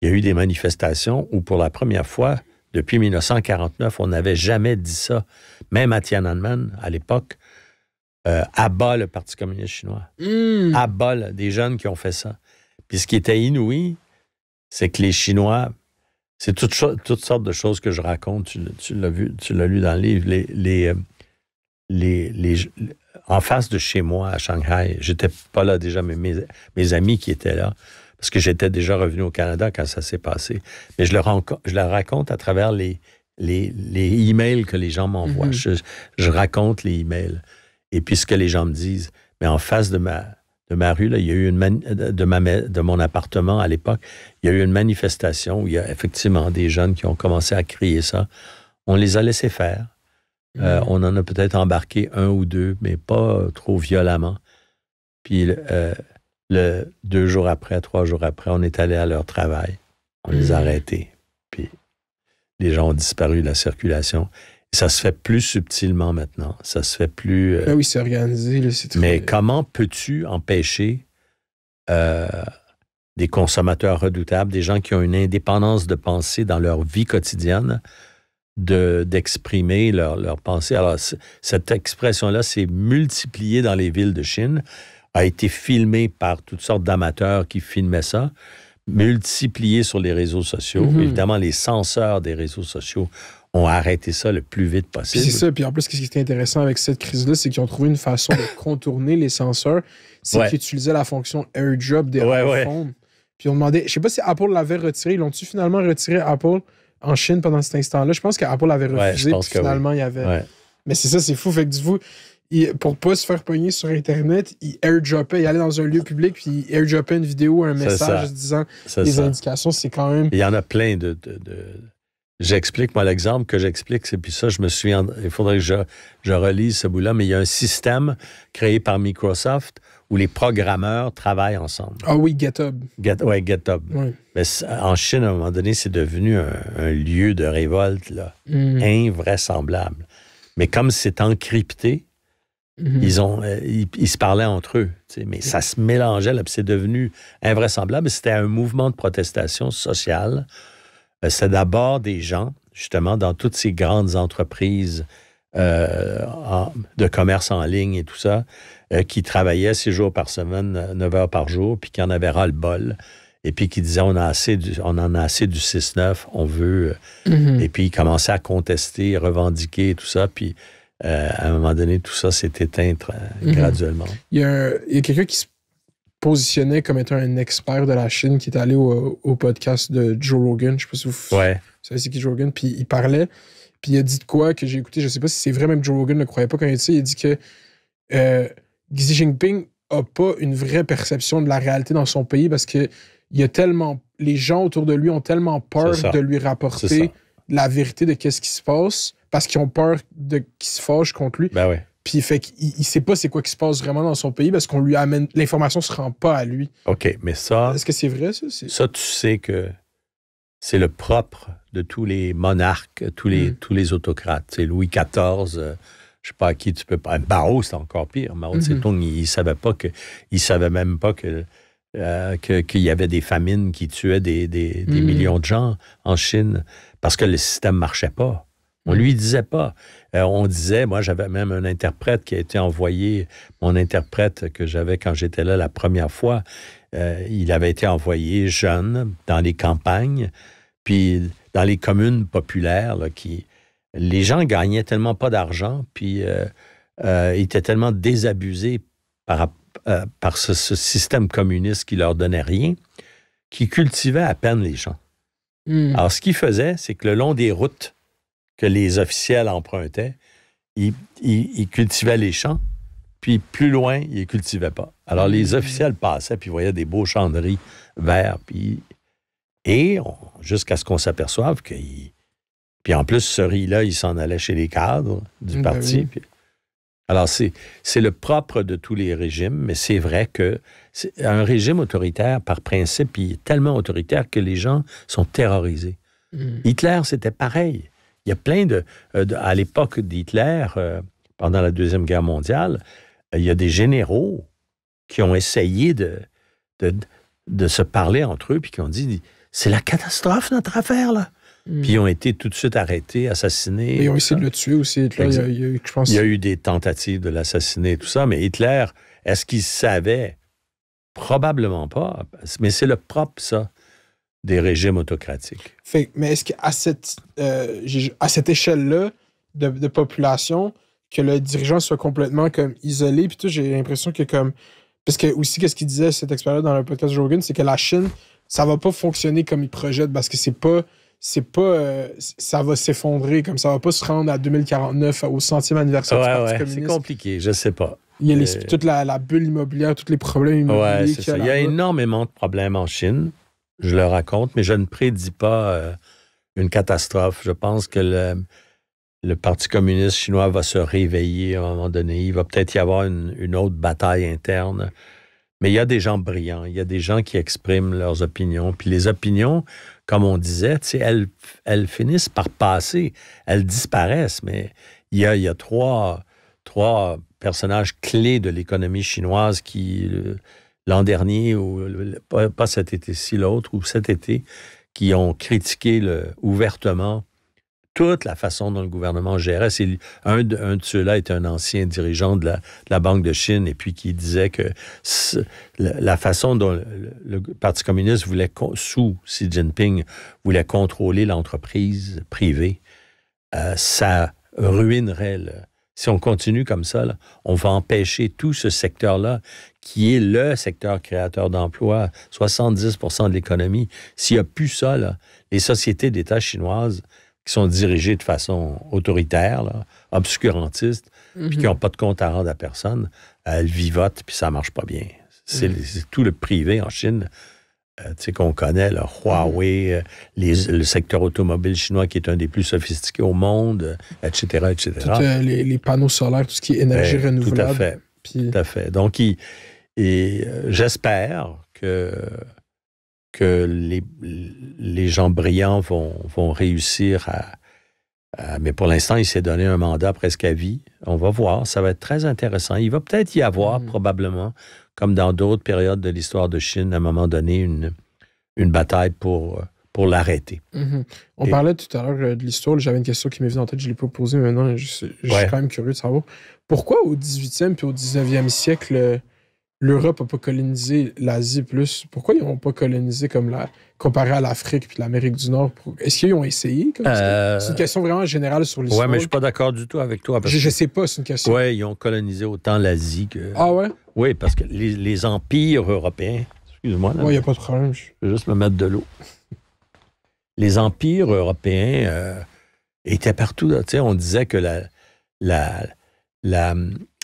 il y a eu des manifestations où, pour la première fois, depuis 1949, on n'avait jamais dit ça. Même à Tiananmen, à l'époque, à bas le Parti communiste chinois. Hmm. À bas, des jeunes qui ont fait ça. Puis ce qui était inouï, c'est que les Chinois c'est toutes, sortes de choses que je raconte. Tu, l'as vu, tu l'as lu dans le livre. Les, les, euh, en face de chez moi, à Shanghai, j'étais pas là déjà, mais mes, amis qui étaient là, parce que j'étais déjà revenu au Canada quand ça s'est passé. Mais je le, je raconte à travers les, les, les emails que les gens m'envoient. Mm-hmm. je, je, raconte les emails et puis ce que les gens me disent. Mais en face de ma, de ma rue, il y a eu une de, ma, de mon appartement à l'époque, il y a eu une manifestation où il y a effectivement des jeunes qui ont commencé à crier ça. On les a laissés faire. Euh, mm-hmm. on en a peut-être embarqué un ou deux, mais pas euh, trop violemment. Puis euh, le, deux jours après, trois jours après, on est allé à leur travail. On les a mm-hmm. arrêtés. Puis les gens ont disparu de la circulation. Ça se fait plus subtilement maintenant. Ça se fait plus. Euh, ah oui, c'est organisé. c'est Mais comment peux-tu empêcher euh, des consommateurs redoutables, des gens qui ont une indépendance de pensée dans leur vie quotidienne, d'exprimer leur, leur pensée? Alors, cette expression-là s'est multipliée dans les villes de Chine, a été filmée par toutes sortes d'amateurs qui filmaient ça multipliée sur les réseaux sociaux. Mm-hmm. Évidemment, les censeurs des réseaux sociaux ont arrêté ça le plus vite possible. C'est ça. Puis en plus, ce qui était intéressant avec cette crise-là, c'est qu'ils ont trouvé une façon de contourner les censeurs. C'est qu'ils utilisaient la fonction AirDrop des iPhones. Puis on demandait, je sais pas si Apple l'avait retiré. Ils l'ont-tu finalement retiré, Apple, en Chine pendant cet instant-là? Je pense qu'Apple avait refusé. Je pense que finalement, il y avait. Mais c'est ça, c'est fou. Fait que pour pas se faire pogner sur Internet, il airdropait, il allait dans un lieu public, puis il airdropait une vidéo, ou un message disant les indications, c'est quand même. Il y en a plein de, J'explique, moi, l'exemple que j'explique, c'est puis ça, je me suis. Il faudrait que je, relise ce bout-là, mais il y a un système créé par Microsoft où les programmeurs travaillent ensemble. Ah oui, GitHub. Get, GitHub. Mais en Chine, à un moment donné, c'est devenu un, lieu de révolte là, mm. invraisemblable. Mais comme c'est encrypté, mm-hmm. ils, ont, euh, ils, se parlaient entre eux. Mais ça se mélangeait, là, c'est devenu invraisemblable. C'était un mouvement de protestation sociale euh, c'est d'abord des gens, justement, dans toutes ces grandes entreprises euh, de commerce en ligne et tout ça, euh, qui travaillaient six jours par semaine, neuf heures par jour, puis qui en avaient ras le bol. Et puis qui disaient, on, a assez on en a assez du 6-9, on veut. Mhm. Et puis ils commençaient à contester, revendiquer et tout ça. Puis à un moment donné, tout ça s'est éteint mhm. graduellement. Il y a, a quelqu'un qui se positionnait comme étant un expert de la Chine qui est allé au, podcast de Joe Rogan. Je sais pas si vous, savez c'est qui Joe Rogan. Puis il parlait, puis il a dit de quoi que j'ai écouté. Je sais pas si c'est vrai, même Joe Rogan ne croyait pas quand il dit ça. Il a dit que euh, Xi Jinping a pas une vraie perception de la réalité dans son pays parce que il a tellement, les gens autour de lui ont tellement peur de lui rapporter la vérité de ce qui se passe parce qu'ils ont peur de qu'ils se fâche contre lui. Ben ouais. Puis fait qu'il sait pas c'est quoi qui se passe vraiment dans son pays parce qu'on lui amène l'information se rend pas à lui. OK, mais ça Est-ce que c'est vrai ça Ça tu sais que c'est le propre de tous les monarques, tous les hmm. tous les autocrates, c'est Louis XIV euh, je sais pas à qui tu peux pas. Mao, c'est encore pire. Mao Tse-tung, mhm. il, savait pas que, il savait même pas que euh, qu'il y avait des famines qui tuaient des, hmm. millions de gens en Chine parce que le système marchait pas. On ne lui disait pas. Euh, on disait, moi j'avais même un interprète qui a été envoyé, mon interprète que j'avais quand j'étais là la première fois, euh, il avait été envoyé jeune dans les campagnes, puis dans les communes populaires, là, qui les gens gagnaient tellement pas d'argent, puis euh, euh étaient tellement désabusés par, ce, système communiste qui leur donnait rien, qui cultivait à peine les gens. Hmm. Alors ce qu'il faisait c'est que le long des routes, que les officiels empruntaient. Ils, cultivaient les champs, puis plus loin, ils ne cultivaient pas. Alors, les mm. officiels passaient, puis voyaient des beaux champs de riz verts, puis... Et jusqu'à ce qu'on s'aperçoive qu'ils... Puis en plus, ce riz-là, il s'en allait chez les cadres du ben parti. Alors, c'est le propre de tous les régimes, mais c'est vrai que un régime autoritaire, par principe, il est tellement autoritaire que les gens sont terrorisés. Mm. Hitler, c'était pareil. Il y a plein de... Euh, à l'époque d'Hitler, euh, pendant la Deuxième Guerre mondiale, euh, il y a des généraux qui ont essayé de, de, se parler entre eux, puis qui ont dit, c'est la catastrophe notre affaire, là. Hmm. Puis ils ont été tout de suite arrêtés, assassinés. ils ont essayé de le tuer aussi, Hitler. Il y, a, eu, il y a eu des tentatives de l'assassiner et tout ça, mais Hitler, est-ce qu'il savait? Probablement pas, mais c'est le propre, ça, des régimes autocratiques. mais est-ce qu'à cette, euh, à cette échelle-là de, population, que le dirigeant soit complètement comme isolé, puis tout, j'ai l'impression que comme... Parce que aussi, qu'est-ce qu'il disait, cet expérience dans le podcast Jorgen, c'est que la Chine, ça va pas fonctionner comme il projette parce que c'est pas... C'est pas... Euh, ça va s'effondrer, comme ça va pas se rendre à 2049, au centième anniversaire du Parti communiste. C'est compliqué, je sais pas. Il y a euh, toute la, la, bulle immobilière, tous les problèmes immobiliers. ça. Il y a énormément de problèmes en Chine je le raconte, mais je ne prédis pas euh, une catastrophe. Je pense que le, Parti communiste chinois va se réveiller à un moment donné. Il va peut-être y avoir une, autre bataille interne. Mais il y a des gens brillants, il y a des gens qui expriment leurs opinions. Puis les opinions, comme on disait, elles, elles finissent par passer, elles disparaissent. Mais il y a, trois, personnages clés de l'économie chinoise qui... Euh, l'an dernier, ou pas, cet été-ci, l'autre, ou cet été, qui ont critiqué ouvertement toute la façon dont le gouvernement gérait. un, de, ceux-là est un ancien dirigeant de la, Banque de Chine et puis qui disait que la, façon dont le, Parti communiste voulait, sous Xi Jinping, voulait contrôler l'entreprise privée, euh, ça ruinerait le, si on continue comme ça, on va empêcher tout ce secteur-là, qui est le secteur créateur d'emplois, 70 de l'économie. S'il n'y a plus ça, les sociétés d'État chinoises qui sont dirigées de façon autoritaire, obscurantiste, puis qui n'ont mhm. pas de compte à rendre à personne, elles vivotent, puis ça ne marche pas bien. Mhm. C'est tout le privé en Chine euh, qu'on connaît, le Huawei, mhm. euh, le secteur automobile chinois qui est un des plus sophistiqués au monde, etc., etc. Euh, les, panneaux solaires, tout ce qui est énergie renouvelable. Tout à fait. Tout à fait. Donc, et j'espère que, que les, les, gens brillants vont, vont réussir à, Mais pour l'instant, il s'est donné un mandat presque à vie. On va voir. Ça va être très intéressant. Il va peut-être y avoir, mhm. probablement, comme dans d'autres périodes de l'histoire de Chine, à un moment donné, une, une bataille pour, euh, pour l'arrêter. Mhm. On parlait tout à l'heure euh, de l'histoire. J'avais une question qui m'est venue en tête. Je ne l'ai pas posée maintenant. Je, suis, quand même curieux de savoir. Pourquoi au 18e puis au 19e siècle, euh, l'Europe n'a pas colonisé l'Asie plus? Pourquoi ils n'ont pas colonisé comme la, comparé à l'Afrique puis l'Amérique du Nord? Est-ce qu'ils ont essayé? C'est une question vraiment générale sur l'histoire. Oui, mais je ne suis pas d'accord du tout avec toi. je ne sais pas, c'est une question. Oui, ils ont colonisé autant l'Asie que... Ah ouais? Oui, parce que les, empires européens. Excuse-moi. Il n'y a pas de problème. Je vais juste me mettre de l'eau. Les empires européens euh, étaient partout. On disait que l'empire la,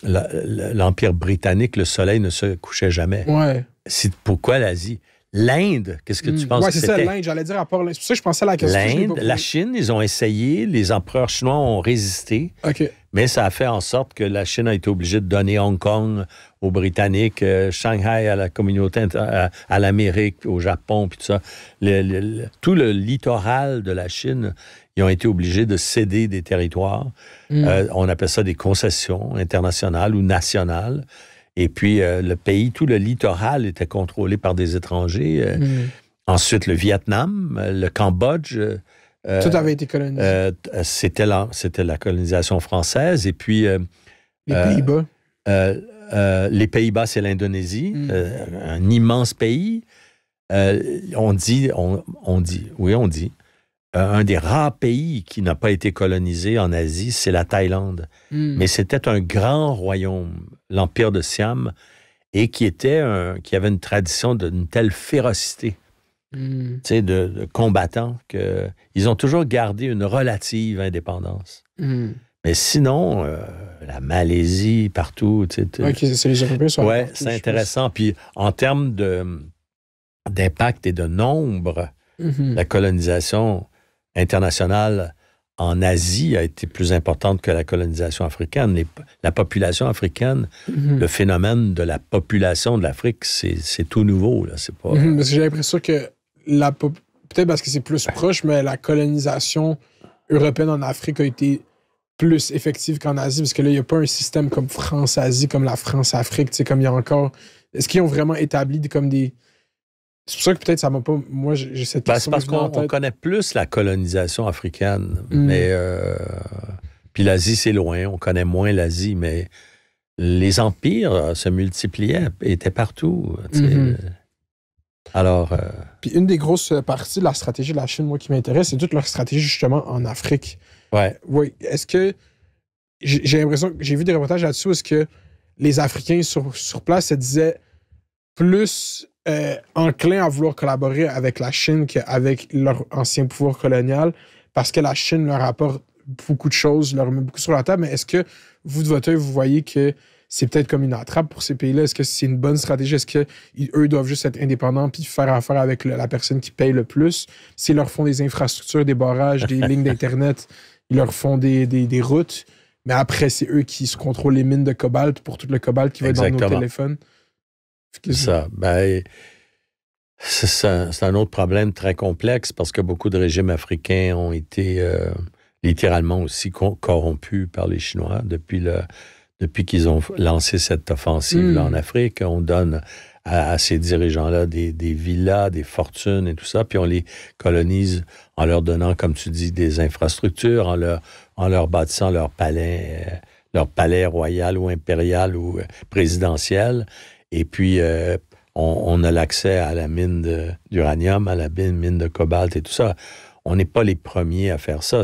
la, britannique, le soleil ne se couchait jamais. C'est pourquoi l'Asie. L'Inde, qu'est-ce que tu hmm. penses de que c'était? Oui, c'est ça, l'Inde, j'allais dire à part l'Inde. C'est pour ça que je pensais à la question. L'Inde, la Chine, ils ont essayé, les empereurs chinois ont résisté. Mais ça a fait en sorte que la Chine a été obligée de donner Hong Kong aux Britanniques, euh, Shanghai à la communauté, à, l'Amérique, au Japon, puis tout ça. Le, tout le littoral de la Chine, ils ont été obligés de céder des territoires. Hmm. Euh, on appelle ça des concessions internationales ou nationales. Et puis, euh, le pays, tout le littoral était contrôlé par des étrangers. Euh, hmm. Ensuite, le Vietnam, euh, le Cambodge. tout avait été colonisé. c'était, la, c'était la colonisation française. Et puis. les Pays-Bas. les Pays-Bas, c'est l'Indonésie, hmm. un immense pays. on dit, on, dit, oui, on dit, euh, un des rares pays qui n'a pas été colonisé en Asie, c'est la Thaïlande. Hmm. Mais c'était un grand royaume, l'Empire de Siam, et qui, était qui avait une tradition d'une telle férocité hmm. de, combattants qu'ils ont toujours gardé une relative indépendance. Hmm. Mais sinon, euh, la Malaisie, partout. Oui, c'est intéressant. Puis en termes d'impact et de nombre, mhm. la colonisation internationale en Asie a été plus importante que la colonisation africaine. la population africaine, mm-hmm. le phénomène de la population de l'Afrique, c'est tout nouveau. Là. Pas... Mm-hmm. Euh, j'ai l'impression que peut-être parce que c'est plus proche, mais la colonisation européenne en Afrique a été plus effective qu'en Asie, parce que là, il n'y a pas un système comme France-Asie, comme la France-Afrique, comme il y a encore. Est-ce qu'ils ont vraiment établi comme des c'est pour ça que peut-être ça m'a pas. Moi, j'ai cette ben, C'est parce qu'on connaît plus la colonisation africaine, mm. mais. Euh, puis l'Asie, c'est loin. On connaît moins l'Asie, mais les empires euh, se multipliaient, étaient partout. Mm-hmm. Alors. Euh, puis une des grosses parties de la stratégie de la Chine, moi, qui m'intéresse, c'est toute leur stratégie, justement, en Afrique. Ouais. Oui. Est-ce que. J'ai l'impression que j'ai vu des reportages là-dessus où est-ce que les Africains sur place se disaient plus euh, enclin à vouloir collaborer avec la Chine avec leur ancien pouvoir colonial, parce que la Chine leur apporte beaucoup de choses, leur met beaucoup sur la table. Mais est-ce que vous, de votre œil, vous voyez que c'est peut-être comme une attrape pour ces pays-là? Est-ce que c'est une bonne stratégie? Est-ce qu'eux doivent juste être indépendants puis faire affaire avec la personne qui paye le plus? S'ils leur font des infrastructures, des barrages, des lignes d'Internet, ils leur font des, routes. Mais après, c'est eux qui se contrôlent les mines de cobalt pour tout le cobalt qui va dans nos téléphones. Ça, ben, c'est un, autre problème très complexe parce que beaucoup de régimes africains ont été euh, littéralement aussi corrompus par les Chinois depuis, le, depuis qu'ils ont lancé cette offensive hmm. en Afrique. On donne à, ces dirigeants-là des, villas, des fortunes et tout ça, puis on les colonise en leur donnant, comme tu dis, des infrastructures, en leur, en leur bâtissant leur palais. Euh, leur palais royal ou impérial ou euh, présidentiel. Et puis, euh, on, a l'accès à la mine d'uranium, à la mine de cobalt et tout ça. On n'est pas les premiers à faire ça.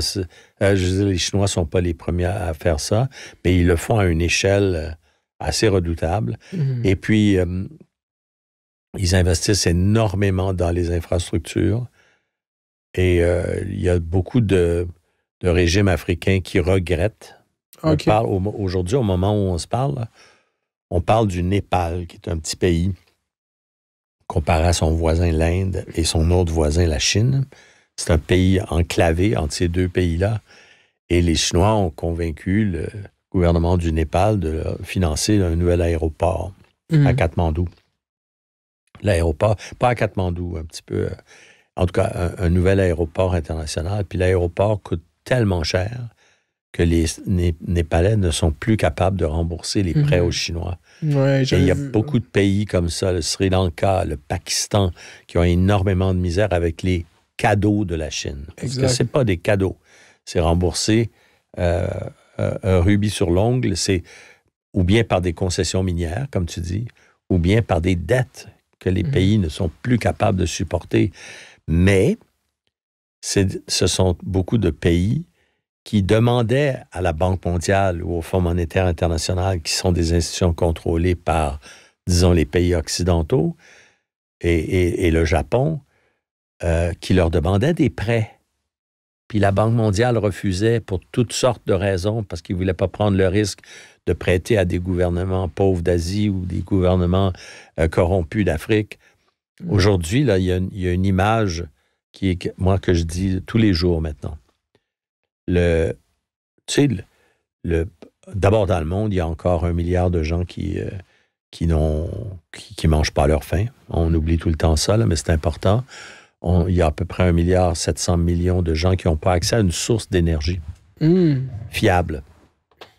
Euh, je veux dire, les Chinois ne sont pas les premiers à faire ça, mais ils le font à une échelle euh, assez redoutable. Mhm. Et puis, ils investissent énormément dans les infrastructures. Et il y a beaucoup de, régimes africains qui regrettent. Aujourd'hui, au moment où on se parle, on parle du Népal, qui est un petit pays comparé à son voisin l'Inde et son autre voisin la Chine. C'est un pays enclavé entre ces deux pays-là. Et les Chinois ont convaincu le gouvernement du Népal de financer un nouvel aéroport à hmm. Katmandou. L'aéroport, pas à Katmandou, un petit peu, euh, en tout cas, un nouvel aéroport international. Puis l'aéroport coûte tellement cher que les, Népalais ne sont plus capables de rembourser les prêts aux mhm. Chinois. il y a beaucoup de pays comme ça, le Sri Lanka, le Pakistan, qui ont énormément de misère avec les cadeaux de la Chine. Parce que ce pas des cadeaux. C'est rembourser euh, euh, un rubis sur l'ongle, c'est ou bien par des concessions minières, comme tu dis, ou bien par des dettes que les mhm. pays ne sont plus capables de supporter. Mais ce sont beaucoup de pays qui demandaient à la Banque mondiale ou au Fonds monétaire international, qui sont des institutions contrôlées par, disons, les pays occidentaux et, le Japon, euh, qui leur demandaient des prêts. Puis la Banque mondiale refusait pour toutes sortes de raisons, parce qu'ils ne voulaient pas prendre le risque de prêter à des gouvernements pauvres d'Asie ou des gouvernements euh, corrompus d'Afrique. Mmh. Aujourd'hui, il y, y, a une image qui est, moi, que je dis tous les jours maintenant le, d'abord dans le monde, il y a encore un milliard de gens qui, euh, qui n'ont qui, mangent pas leur faim. On oublie tout le temps ça, mais c'est important. il y a à peu près un milliard 700 millions de gens qui n'ont pas accès à une source d'énergie hmm. fiable,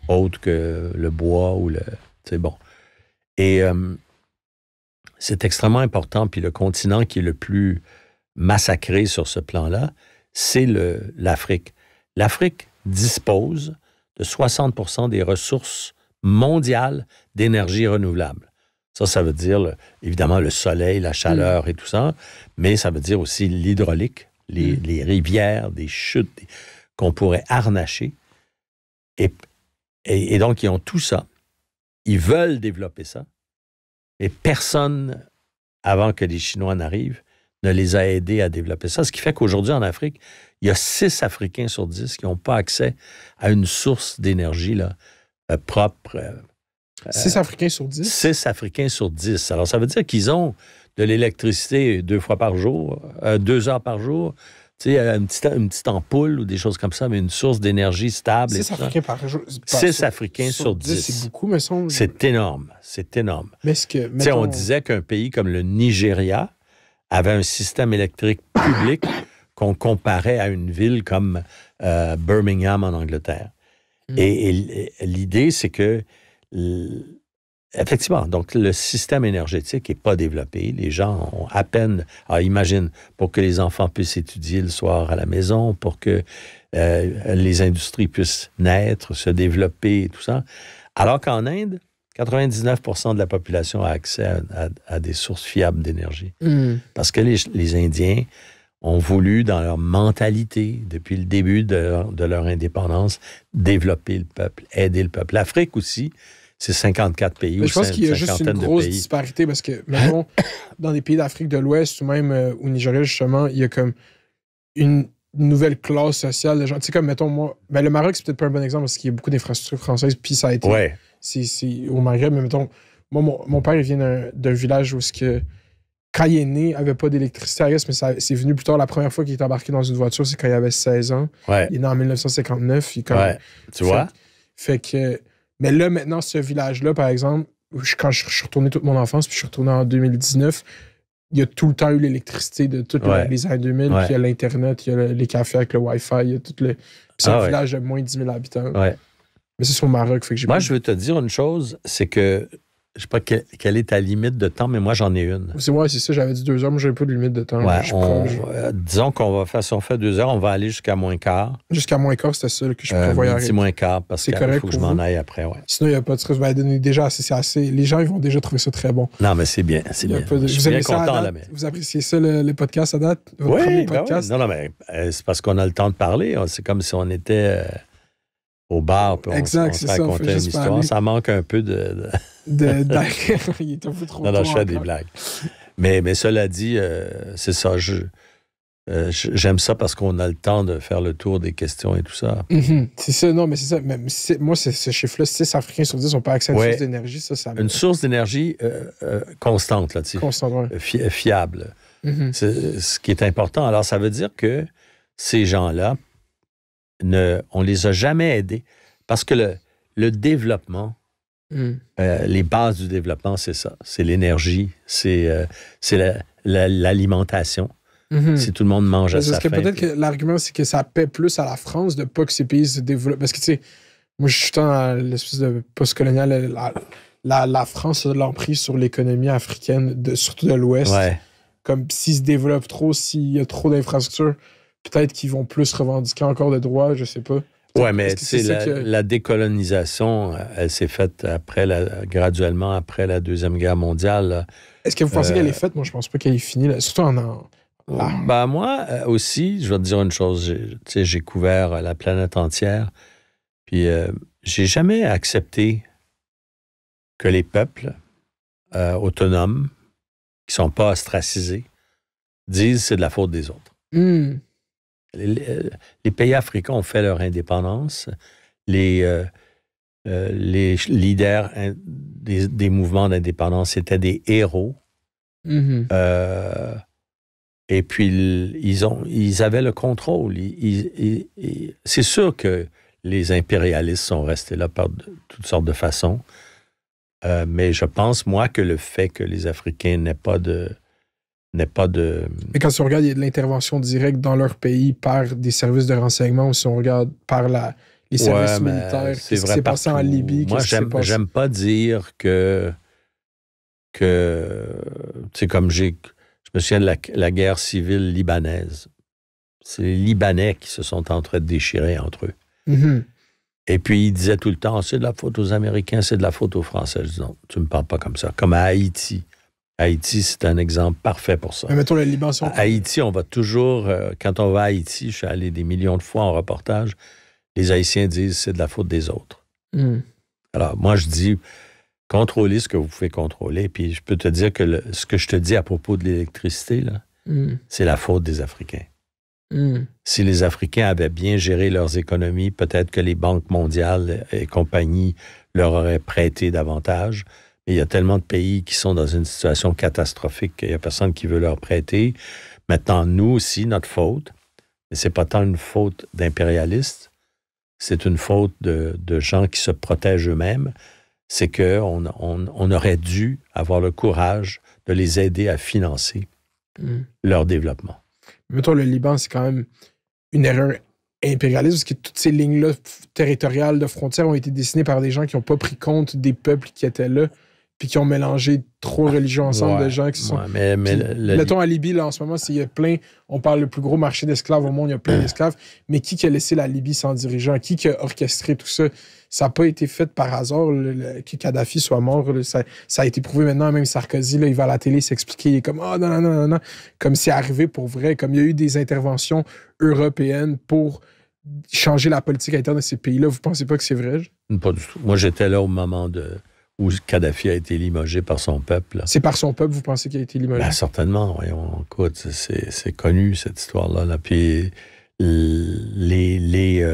autre que le bois ou le. C'est bon. Et euh, c'est extrêmement important. Puis le continent qui est le plus massacré sur ce plan-là, c'est l'Afrique. L'Afrique dispose de 60 des ressources mondiales d'énergie renouvelable. Ça, ça veut dire évidemment le soleil, la chaleur et tout ça, mais ça veut dire aussi l'hydraulique, les, mm. les, rivières, des chutes qu'on pourrait harnacher. Et, et donc, ils ont tout ça. Ils veulent développer ça. Et personne, avant que les Chinois n'arrivent, ne les a aidés à développer ça. Ce qui fait qu'aujourd'hui, en Afrique, il y a 6 Africains sur dix qui n'ont pas accès à une source d'énergie euh, propre. Euh, euh, six Africains sur 10? 6 Africains sur 10. Alors, ça veut dire qu'ils ont de l'électricité deux fois par jour, deux heures par jour, tu sais, une petite, ampoule ou des choses comme ça, mais une source d'énergie stable. Six Africains par jour. 6 Africains sur 10. C'est beaucoup, mais C'est énorme. C'est énorme. Mais ce que. On disait qu'un pays comme le Nigeria avait un système électrique public qu'on comparait à une ville comme euh, Birmingham en Angleterre. Mm. Et, l'idée, c'est que, effectivement, donc le système énergétique n'est pas développé. Les gens ont à peine, imagine, pour que les enfants puissent étudier le soir à la maison, pour que euh, les industries puissent naître, se développer et tout ça. Alors qu'en Inde, 99 de la population a accès à, des sources fiables d'énergie. Mm. Parce que les Indiens ont voulu, dans leur mentalité, depuis le début de leur, indépendance, développer le peuple, aider le peuple. L'Afrique aussi, c'est 54 pays. je pense qu'il y a juste une grosse disparité parce que, mettons, dans les pays d'Afrique de l'Ouest ou même euh, au Nigeria, justement, il y a comme une nouvelle classe sociale de gens. Tu sais, comme, mettons, moi, ben, le Maroc, c'est peut-être pas un bon exemple parce qu'il y a beaucoup d'infrastructures françaises, puis ça a été. Ouais. C'est au Maghreb, mais mettons, moi, mon, père, vient d'un village où ce que quand il est né, il n'avait pas d'électricité, mais c'est venu plus tard. La première fois qu'il est embarqué dans une voiture, c'est quand il avait 16 ans. Il est né en 1959. Tu vois? Fait que. Mais là, maintenant, ce village-là, par exemple, quand je, suis retourné toute mon enfance, puis je suis retourné en 2019, il y a tout le temps eu l'électricité de toutes les années 2000, il y a l'Internet, il y a les cafés avec le Wi-Fi, il y a tout le. Puis c'est ah un village de moins de 10 000 habitants. Mais c'est sur Maroc, que Moi, je veux te dire une chose, c'est que je sais pas quelle est ta limite de temps, mais moi, j'en ai une. C'est ouais, c'est ça, j'avais dit deux heures, moi, j'ai pas de limite de temps. Ouais, disons qu'on va faire, on fait deux heures, on va aller jusqu'à moins quart. Jusqu'à moins quart, c'était ça que je peux prévoyais. C'est moins quart, parce qu'il faut que je m'en aille après, ouais. Sinon, il n'y a pas de stress. Ben, déjà assez, assez. Les gens, ils vont déjà trouver ça très bon. Non, mais c'est bien, c'est bien. Je suis bien content, Là, Vous appréciez ça, le, les podcasts à date? Ben oui, podcast? Non, non, mais euh, c'est parce qu'on a le temps de parler. C'est comme si on était euh, au bar, puis on, exact, c'est se On ça, une histoire. Ça manque un peu de... il est un peu trop Non, je fais des blagues. Mais, mais cela dit, euh, c'est ça. Euh, je, j'aime ça parce qu'on a le temps de faire le tour des questions et tout ça. Mhm. C'est ça, non, mais c'est ça. moi, ce chiffre-là, 6 Africains sur 10 n'ont pas accès à une source d'énergie. Ça, ça Une source d'énergie euh, constante, là, tu Constante, oui. Fiable. Mhm. C'est ce qui est important. Alors, ça veut dire que ces gens-là, ne, on les a jamais aidés parce que le, le développement, Hmm. Euh, les bases du développement, c'est ça. C'est l'énergie, c'est euh, l'alimentation. La, mhm. Si tout le monde mange à sa Peut-être que l'argument, c'est que ça paie plus à la France de pas que ces pays se développent. Parce que, tu sais, moi, je suis dans l'espèce de post-colonial, la, France a l'emprise sur l'économie africaine, de, surtout de l'Ouest. Comme s'ils se développent trop, s'il y a trop d'infrastructures, peut-être qu'ils vont plus revendiquer encore des droits, je sais pas. Oui, mais c'est la, décolonisation, euh, elle s'est faite après la, graduellement après la Deuxième Guerre mondiale. Est-ce que vous pensez qu'elle est euh, faite? Moi, je pense pas qu'elle est finie, surtout en... Ah. Bah, moi euh, aussi, je vais te dire une chose. J'ai couvert la planète entière, puis j'ai jamais accepté que les peuples autonomes, qui sont pas ostracisés, disent c'est de la faute des autres. Hmm les, pays africains ont fait leur indépendance. Les, euh, euh, les leaders des, mouvements d'indépendance étaient des héros. Mm-hmm. Euh, et puis, ils, ont, ils avaient le contrôle. c'est sûr que les impérialistes sont restés là par de, toutes sortes de façons. mais je pense, moi, que le fait que les Africains n'aient pas de, n'est pas de. Mais quand on regarde, il y a de l'intervention directe dans leur pays par des services de renseignement ou si on regarde par la, les services militaires, c'est ce qui s'est passé en Libye. Moi, j'aime pas dire que. que c'est comme j'ai. Je me souviens de la, guerre civile libanaise. C'est les Libanais qui se sont en train de déchirer entre eux. Mm-hmm. Et puis, ils disaient tout le temps, c'est de la faute aux Américains, c'est de la faute aux Français. Je dis non, tu me parles pas comme ça. Comme à Haïti. Haïti, c'est un exemple parfait pour ça. mettons Haïti, on va toujours, euh, quand on va à Haïti, je suis allé des millions de fois en reportage, les Haïtiens disent c'est de la faute des autres. Hmm. Alors, moi, je dis, contrôlez ce que vous pouvez contrôler. Puis je peux te dire que ce que je te dis à propos de l'électricité, là, hmm. c'est la faute des Africains. Hmm. Si les Africains avaient bien géré leurs économies, peut-être que les banques mondiales et compagnies leur auraient prêté davantage il y a tellement de pays qui sont dans une situation catastrophique qu'il n'y a personne qui veut leur prêter. Maintenant, nous aussi, notre faute, mais ce n'est pas tant une faute d'impérialistes, c'est une faute de, gens qui se protègent eux-mêmes, c'est qu'on on, aurait dû avoir le courage de les aider à financer hmm. leur développement. Mettons, le Liban, c'est quand même une erreur impérialiste, parce que toutes ces lignes-là territoriales de frontières ont été dessinées par des gens qui n'ont pas pris compte des peuples qui étaient là puis qui ont mélangé trop religions ensemble, des gens qui sont. mais, le, mettons à Libye, là, en ce moment, il y a plein. On parle le plus gros marché d'esclaves au monde, il y a plein d'esclaves. Mais qui, qui a laissé la Libye sans dirigeant Qui, qui a orchestré tout ça Ça n'a pas été fait par hasard le, que Kadhafi soit mort. ça, a été prouvé maintenant. Même Sarkozy, là, il va à la télé s'expliquer. Il est comme Ah oh, non, non, non, non, Comme c'est arrivé pour vrai. Comme il y a eu des interventions européennes pour changer la politique interne de ces pays-là. Vous pensez pas que c'est vrai Pas du tout. Moi, j'étais là au moment de où Kadhafi a été limogé par son peuple. C'est par son peuple, vous pensez qu'il a été limogé? Certainement. certainement, voyons. Écoute, c'est connu, cette histoire-là. Puis euh, les,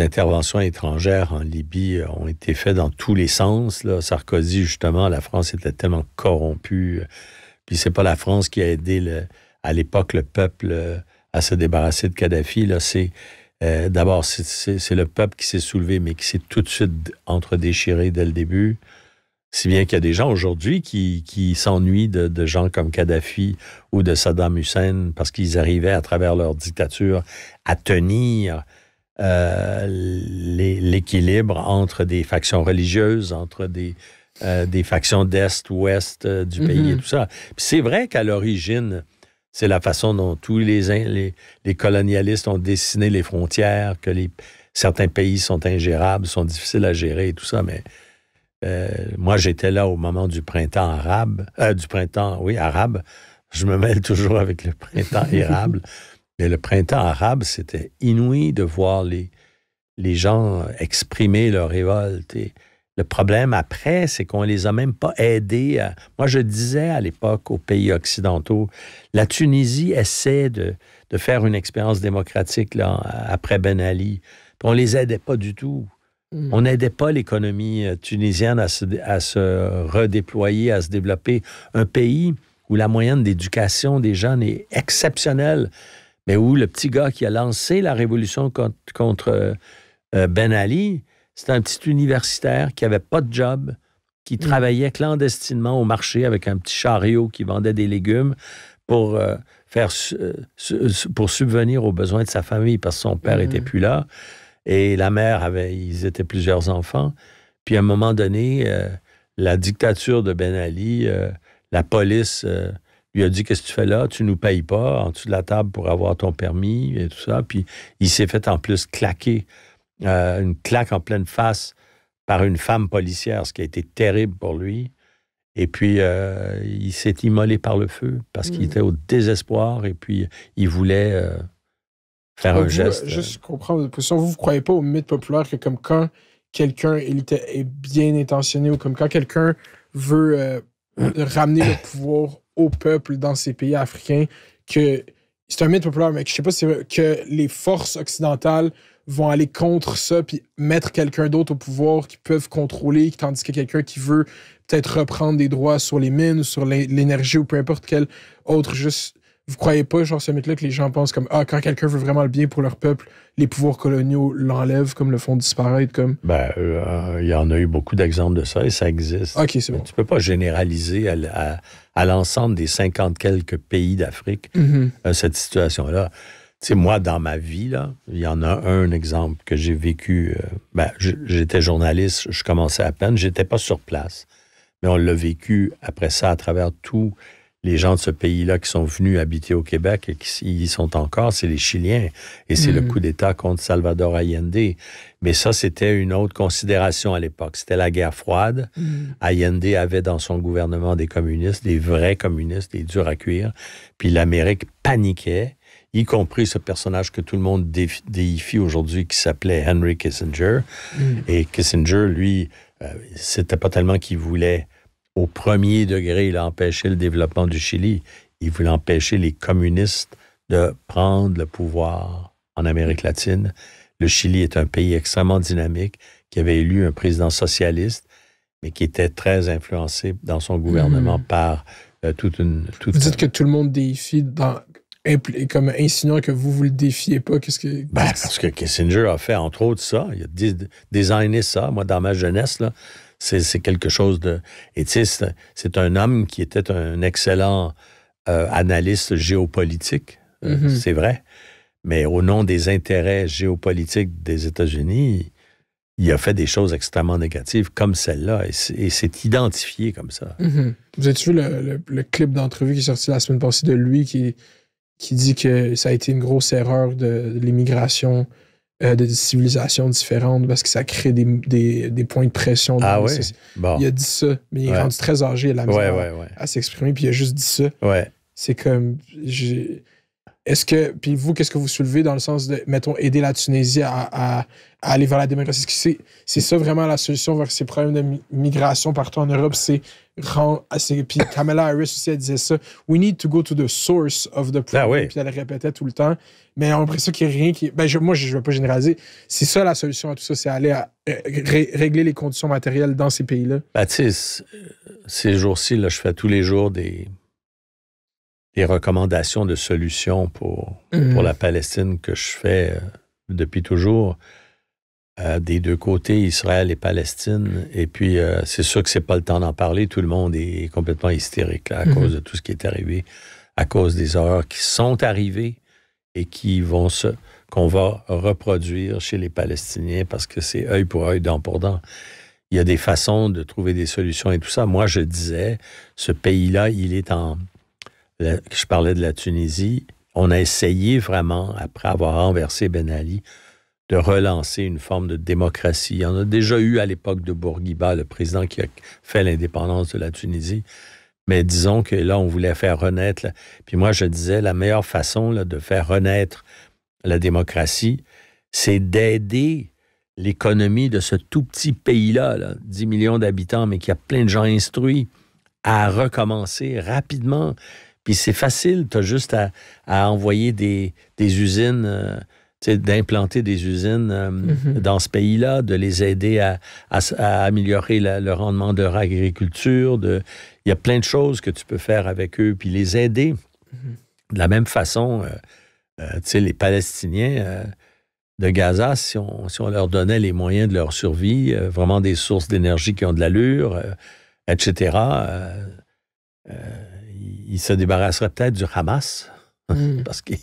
interventions étrangères en Libye ont été faites dans tous les sens. Sarkozy, justement, la France était tellement corrompue. Puis c'est pas la France qui a aidé à l'époque le peuple euh, à se débarrasser de Kadhafi. C'est euh, d'abord, c'est le peuple qui s'est soulevé, mais qui s'est tout de suite entre-déchiré dès le début. Si bien qu'il y a des gens aujourd'hui qui, s'ennuient de, gens comme Kadhafi ou de Saddam Hussein parce qu'ils arrivaient à travers leur dictature à tenir euh, l'équilibre entre des factions religieuses, entre des, euh, factions d'Est, Ouest du mm-hmm. pays et tout ça. C'est vrai qu'à l'origine, c'est la façon dont tous les, colonialistes ont dessiné les frontières, que certains pays sont ingérables, sont difficiles à gérer et tout ça. Mais euh, moi, j'étais là au moment du printemps arabe, euh, du printemps, oui, arabe. Je me mêle toujours avec le printemps arabe. Mais le printemps arabe, c'était inouï de voir les, les gens exprimer leur révolte. Et le problème après, c'est qu'on les a même pas aidés. Moi, je disais à l'époque aux pays occidentaux, la Tunisie essaie de, faire une expérience démocratique là, après Ben Ali. On on les aidait pas du tout. Hmm. On n'aidait pas l'économie euh, tunisienne à se, redéployer, à se développer. Un pays où la moyenne d'éducation des jeunes est exceptionnelle, mais où le petit gars qui a lancé la révolution contre euh, euh, Ben Ali, c'était un petit universitaire qui n'avait pas de job, qui mm. travaillait clandestinement au marché avec un petit chariot qui vendait des légumes pour, euh, faire, euh, pour subvenir aux besoins de sa famille parce que son père n'était mm. plus là. Et la mère avait, ils étaient plusieurs enfants. Puis à un moment donné, euh, la dictature de Ben Ali, la police lui a dit Qu'est-ce que tu fais là Tu nous payes pas en dessous de la table pour avoir ton permis et tout ça. Puis il s'est fait en plus claquer euh, une claque en pleine face par une femme policière, ce qui a été terrible pour lui. Et puis, euh, il s'est immolé par le feu parce qu'il hmm. était au désespoir et puis il voulait euh, faire un geste. Je comprends votre position. Vous ne croyez pas au mythe populaire que comme quand quelqu'un est bien intentionné ou comme quand quelqu'un veut ramener le pouvoir au peuple dans ces pays africains, que c'est un mythe populaire, mais que je sais pas si c'est vrai que les forces occidentales vont aller contre ça puis mettre quelqu'un d'autre au pouvoir qui peuvent contrôler, tandis que quelqu'un qui veut peut-être reprendre des droits sur les mines, sur l'énergie ou peu importe quel autre. Juste, vous croyez pas, genre, ce mythe-là que les gens pensent comme Ah, quand quelqu'un veut vraiment le bien pour leur peuple, les pouvoirs coloniaux l'enlèvent, comme le font disparaître, comme. Ben, euh, euh, il y en a eu beaucoup d'exemples de ça et ça existe. OK, c'est Tu peux pas généraliser à, l'ensemble des 50 quelques pays d'Afrique mm-hmm. euh, cette situation-là. C'est moi, dans ma vie, il y en a un, exemple que j'ai vécu. Euh, ben, j'étais journaliste, je commençais à peine, j'étais pas sur place. Mais on l'a vécu après ça à travers tous les gens de ce pays-là qui sont venus habiter au Québec et qui y sont encore, c'est les Chiliens. Et c'est le hmm. coup d'État contre Salvador Allende. Mais ça, c'était une autre considération à l'époque. C'était la guerre froide. Hmm. Allende avait dans son gouvernement des communistes, des vrais communistes, des durs à cuire. Puis l'Amérique paniquait y compris ce personnage que tout le monde déifie aujourd'hui qui s'appelait Henry Kissinger. Mm. Et Kissinger, lui, euh, c'était pas tellement qu'il voulait au premier degré, il a empêché le développement du Chili. Il voulait empêcher les communistes de prendre le pouvoir en Amérique latine. Le Chili est un pays extrêmement dynamique qui avait élu un président socialiste, mais qui était très influencé dans son gouvernement mm. par euh, toute une... Vous dites que tout le monde déifie dans comme insinuant que vous, vous le défiez pas? Ben, qu'est-ce que. parce que Kissinger a fait, entre autres, ça. Il a designé ça. Moi, dans ma jeunesse, là, c'est quelque chose de. Et tu c'est un homme qui était un excellent euh, analyste géopolitique. Euh, mm-hmm. C'est vrai. Mais au nom des intérêts géopolitiques des États-Unis, il a fait des choses extrêmement négatives comme celle-là et s'est identifié comme ça. Mm-hmm. Vous avez vu le, le clip d'entrevue qui est sorti la semaine passée de lui qui qui dit que ça a été une grosse erreur de, l'immigration euh, de civilisations différentes parce que ça crée des, des, points de pression. Ah oui? Bon. Il a dit ça, mais il est rendu très âgé, à la à s'exprimer, puis il a juste dit ça. C'est comme. J'ai est-ce que, puis vous, qu'est-ce que vous soulevez dans le sens de, mettons, aider la Tunisie à, aller vers la démocratie? Est-ce que c'est, ça vraiment la solution vers ces problèmes de migration partout en Europe? C'est, puis Kamala Harris aussi, elle disait ça. We need to go to the source of the ah problem. Ah Puis elle répétait tout le temps. Mais on l'impression qu'il n'y a rien qui. Ben, moi, je ne veux pas généraliser. C'est ça la solution à tout ça, c'est aller à, euh, régler les conditions matérielles dans ces pays-là. Baptiste, euh, ces jours-ci, là, je fais tous les jours des les recommandations de solutions pour, pour mmh. la Palestine que je fais euh, depuis toujours, euh, des deux côtés, Israël et Palestine. Et puis, euh, c'est sûr que c'est pas le temps d'en parler. Tout le monde est complètement hystérique à mmh. cause de tout ce qui est arrivé, à cause des horreurs qui sont arrivées et qui vont se qu'on va reproduire chez les Palestiniens parce que c'est œil pour œil, dent pour dent. Il y a des façons de trouver des solutions et tout ça. Moi, je disais, ce pays-là, il est en je parlais de la Tunisie, on a essayé vraiment, après avoir renversé Ben Ali, de relancer une forme de démocratie. On a déjà eu à l'époque de Bourguiba, le président qui a fait l'indépendance de la Tunisie. Mais disons que là, on voulait faire renaître. Puis moi, je disais, la meilleure façon de faire renaître la démocratie, c'est d'aider l'économie de ce tout petit pays-là, là, 10 millions d'habitants, mais qui a plein de gens instruits, à recommencer rapidement. Puis c'est facile, tu as juste à, envoyer des, des usines. Euh, d'implanter des usines euh, mhm. dans ce pays-là, de les aider à, améliorer le rendement de leur agriculture. Il y a plein de choses que tu peux faire avec eux, puis les aider. Mhm. De la même façon, euh, les Palestiniens de Gaza, si on, leur donnait les moyens de leur survie, vraiment des sources d'énergie qui ont de l'allure, etc., il se débarrassera peut-être du Hamas, hein, hmm. parce que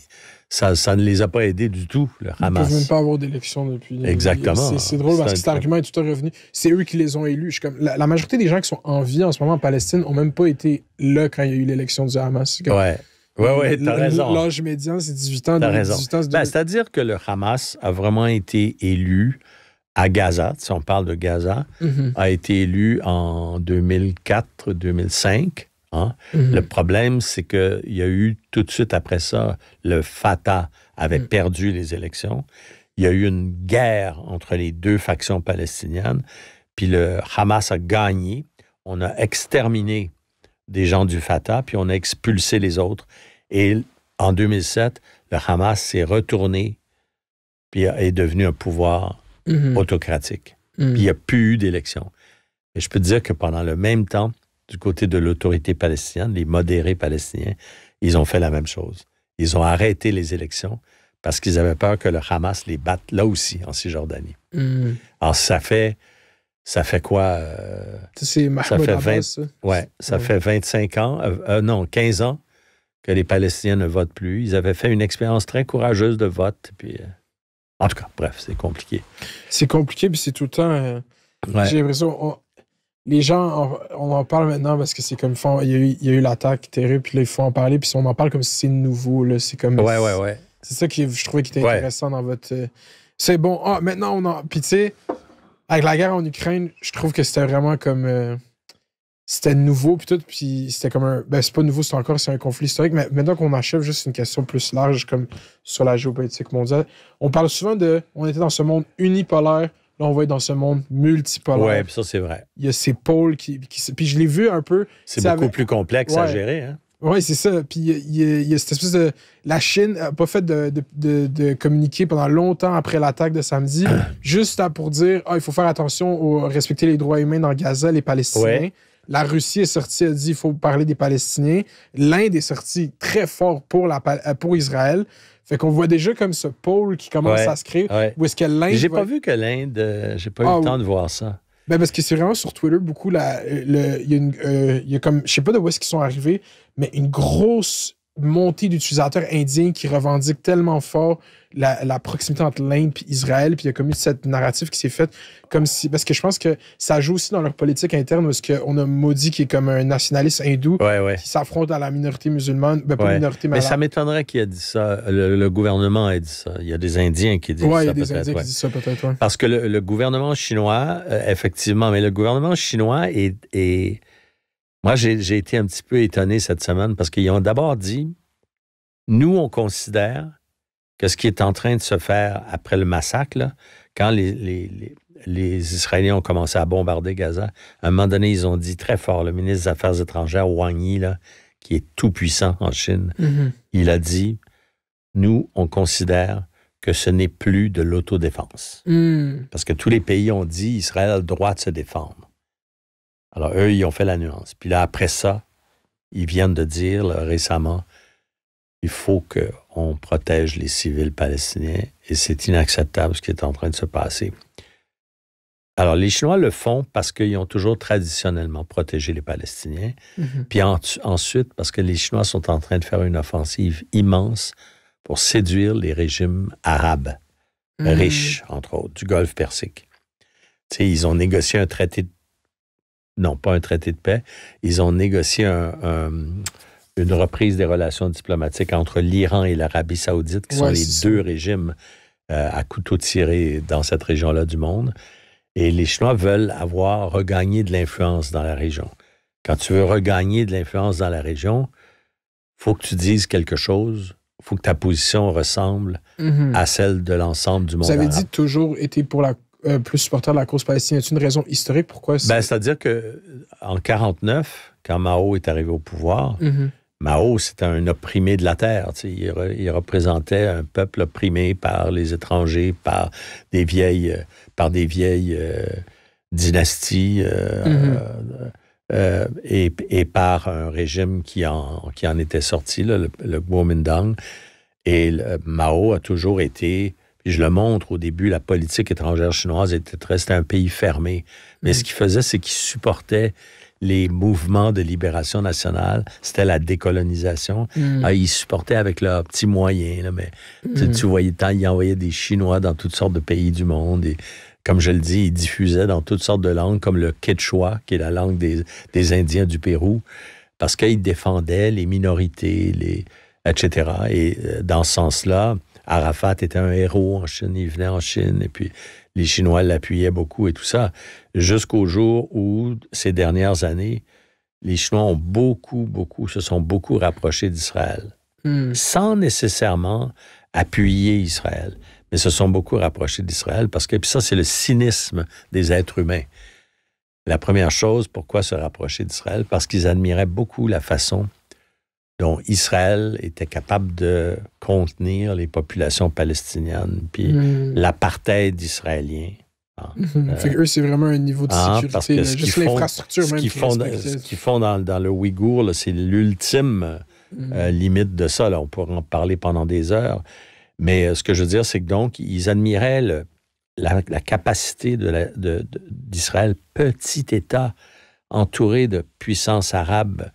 ça, ça, ne les a pas aidés du tout, le Hamas. Ils ne peuvent même pas avoir d'élection depuis. Exactement. C'est drôle parce que cet argument est tout à revenu. C'est eux qui les ont élus. Je, comme, la, majorité des gens qui sont en vie en ce moment en Palestine n'ont même pas été là quand il y a eu l'élection du Hamas. Comme, ouais. Oui, oui, as raison. L'âge médian, c'est 18 ans. as raison. Ben, c'est-à-dire que le Hamas a vraiment été élu à Gaza, si on parle de Gaza, mm-hmm. a été élu en 2004-2005. Hein? Mhm. Le problème, c'est qu'il y a eu tout de suite après ça, le Fatah avait mhm. perdu les élections. Il y a eu une guerre entre les deux factions palestiniennes. Puis le Hamas a gagné. On a exterminé des gens du Fatah, puis on a expulsé les autres. Et en 2007, le Hamas s'est retourné, puis est devenu un pouvoir mhm. autocratique. Puis il n'y a plus eu d'élection. Et je peux dire que pendant le même temps, du côté de l'autorité palestinienne, les modérés palestiniens, ils ont fait la même chose. Ils ont arrêté les élections parce qu'ils avaient peur que le Hamas les batte là aussi, en Cisjordanie. Hmm. Alors, ça fait, ça fait quoi? Euh, ça fait Ouais, ça fait 25 ans, euh, euh, non, 15 ans que les Palestiniens ne votent plus. Ils avaient fait une expérience très courageuse de vote. Puis, en tout cas, bref, c'est compliqué. C'est compliqué, puis c'est tout le temps. J'ai l'impression, les gens, on en parle maintenant parce que c'est comme il y a eu, l'attaque terrible, puis là, il faut en parler, puis on en parle comme si c'est nouveau, là, c'est comme. Ouais, ouais, ouais. C'est ça que je trouvais qui était intéressant dans votre. Euh, c'est bon. Ah, maintenant, on en. Puis tu sais, avec la guerre en Ukraine, je trouve que c'était vraiment comme. Euh, c'était nouveau, puis tout, puis c'était comme un. Ben, c'est pas nouveau, c'est encore, c'est un conflit historique, mais maintenant qu'on achève juste une question plus large, comme sur la géopolitique mondiale, on parle souvent de. On était dans ce monde unipolaire Là, on va être dans ce monde multipolaire. Oui, ça, c'est vrai. Il y a ces pôles qui. puis je l'ai vu un peu. C'est beaucoup plus complexe à gérer. Hein? Oui, c'est ça. Puis il y, a, cette espèce de. La Chine n'a pas fait de, communiquer pendant longtemps après l'attaque de samedi, juste pour dire ah, il faut faire attention au respecter les droits humains dans Gaza, les Palestiniens. La Russie est sortie, a dit il faut parler des Palestiniens. L'Inde est sortie très fort pour, la, euh, pour Israël. Fait qu'on voit déjà comme ce pôle qui commence à se créer. Où est-ce que l'Inde. J'ai pas vu que l'Inde. Euh, j'ai pas eu ah le temps de voir ça. Ben parce que c'est vraiment sur Twitter beaucoup. il, y euh, y a comme. Je sais pas de où est-ce qu'ils sont arrivés, mais une grosse montée d'utilisateurs indiens qui revendiquent tellement fort la, proximité entre l'Inde et Israël, puis il y a comme eu cette narrative qui s'est faite comme si. Parce que je pense que ça joue aussi dans leur politique interne, parce qu'on a Modi qui est comme un nationaliste hindou qui s'affronte à la minorité musulmane, ben pas minorité Mais ça m'étonnerait qu'il ait dit ça. Le, gouvernement ait dit ça. Il y a des Indiens qui disent ça. Oui, il y a des Indiens qui disent ça peut-être. Parce que le, gouvernement chinois, euh, effectivement, mais le gouvernement chinois est... Moi, j'ai été un petit peu étonné cette semaine parce qu'ils ont d'abord dit, nous, on considère que ce qui est en train de se faire après le massacre, quand les, Israéliens ont commencé à bombarder Gaza, à un moment donné, ils ont dit très fort, le ministre des Affaires étrangères, Wang Yi, qui est tout puissant en Chine, mhm. il a dit, nous, on considère que ce n'est plus de l'autodéfense. Hmm. Parce que tous les pays ont dit, Israël a le droit de se défendre. Alors, eux, ils ont fait la nuance. Puis là, après ça, ils viennent de dire récemment, il faut qu'on protège les civils palestiniens et c'est inacceptable ce qui est en train de se passer. Alors, les Chinois le font parce qu'ils ont toujours traditionnellement protégé les Palestiniens. Mhm. Puis ensuite, parce que les Chinois sont en train de faire une offensive immense pour séduire les régimes arabes, mhm. riches, entre autres, du Golfe Persique. ils ont négocié un traité de... Non, pas un traité de paix. Ils ont négocié un une reprise des relations diplomatiques entre l'Iran et l'Arabie saoudite, qui sont les deux régimes euh, à couteau tiré dans cette région-là du monde. Et les Chinois veulent avoir regagné de l'influence dans la région. Quand tu veux regagner de l'influence dans la région, faut que tu dises quelque chose, faut que ta position ressemble mm-hmm. à celle de l'ensemble du monde. Vous avez dit toujours été pour la euh, plus supporter de la cause palestinienne. est une raison historique pourquoi ben, c'est ben, C'est-à-dire qu'en 1949, quand Mao est arrivé au pouvoir, mm-hmm. Mao, c'était un opprimé de la terre. Il, représentait un peuple opprimé par les étrangers, par des vieilles, euh, par des vieilles euh, dynasties euh, mhm. et, par un régime qui en, qui en était sorti, le, Et Mao a toujours été je le montre au début, la politique étrangère chinoise était restée un pays fermé. Mais mhm. ce qu'il faisait, c'est qu'il supportait les mouvements de libération nationale, c'était la décolonisation. Hmm. Ah, ils supportaient avec leurs petits moyens, mais tu, hmm. voyais tant, ils envoyaient des Chinois dans toutes sortes de pays du monde. Et, comme je le dis, ils diffusaient dans toutes sortes de langues, comme le quechua, qui est la langue des, des Indiens du Pérou, parce qu'ils défendaient les minorités, les, etc. Et euh, dans ce sens-là, Arafat était un héros en Chine, il venait en Chine, et puis les Chinois l'appuyaient beaucoup et tout ça, jusqu'au jour où, ces dernières années, les Chinois ont beaucoup, beaucoup, se sont beaucoup rapprochés d'Israël, hmm. sans nécessairement appuyer Israël, mais se sont beaucoup rapprochés d'Israël parce que, puis ça, c'est le cynisme des êtres humains. La première chose, pourquoi se rapprocher d'Israël? Parce qu'ils admiraient beaucoup la façon dont Israël était capable de contenir les populations palestiniennes, puis hmm. l'apartheid israélien. Ah. Mhm. eux, c'est vraiment un niveau de sécurité, même. qu'ils font dans, le Ouïghour, c'est l'ultime euh, hmm. euh, limite de ça. On pourrait en parler pendant des heures. Mais euh, ce que je veux dire, c'est que donc, ils admiraient la, capacité d'Israël, petit État entouré de puissances arabes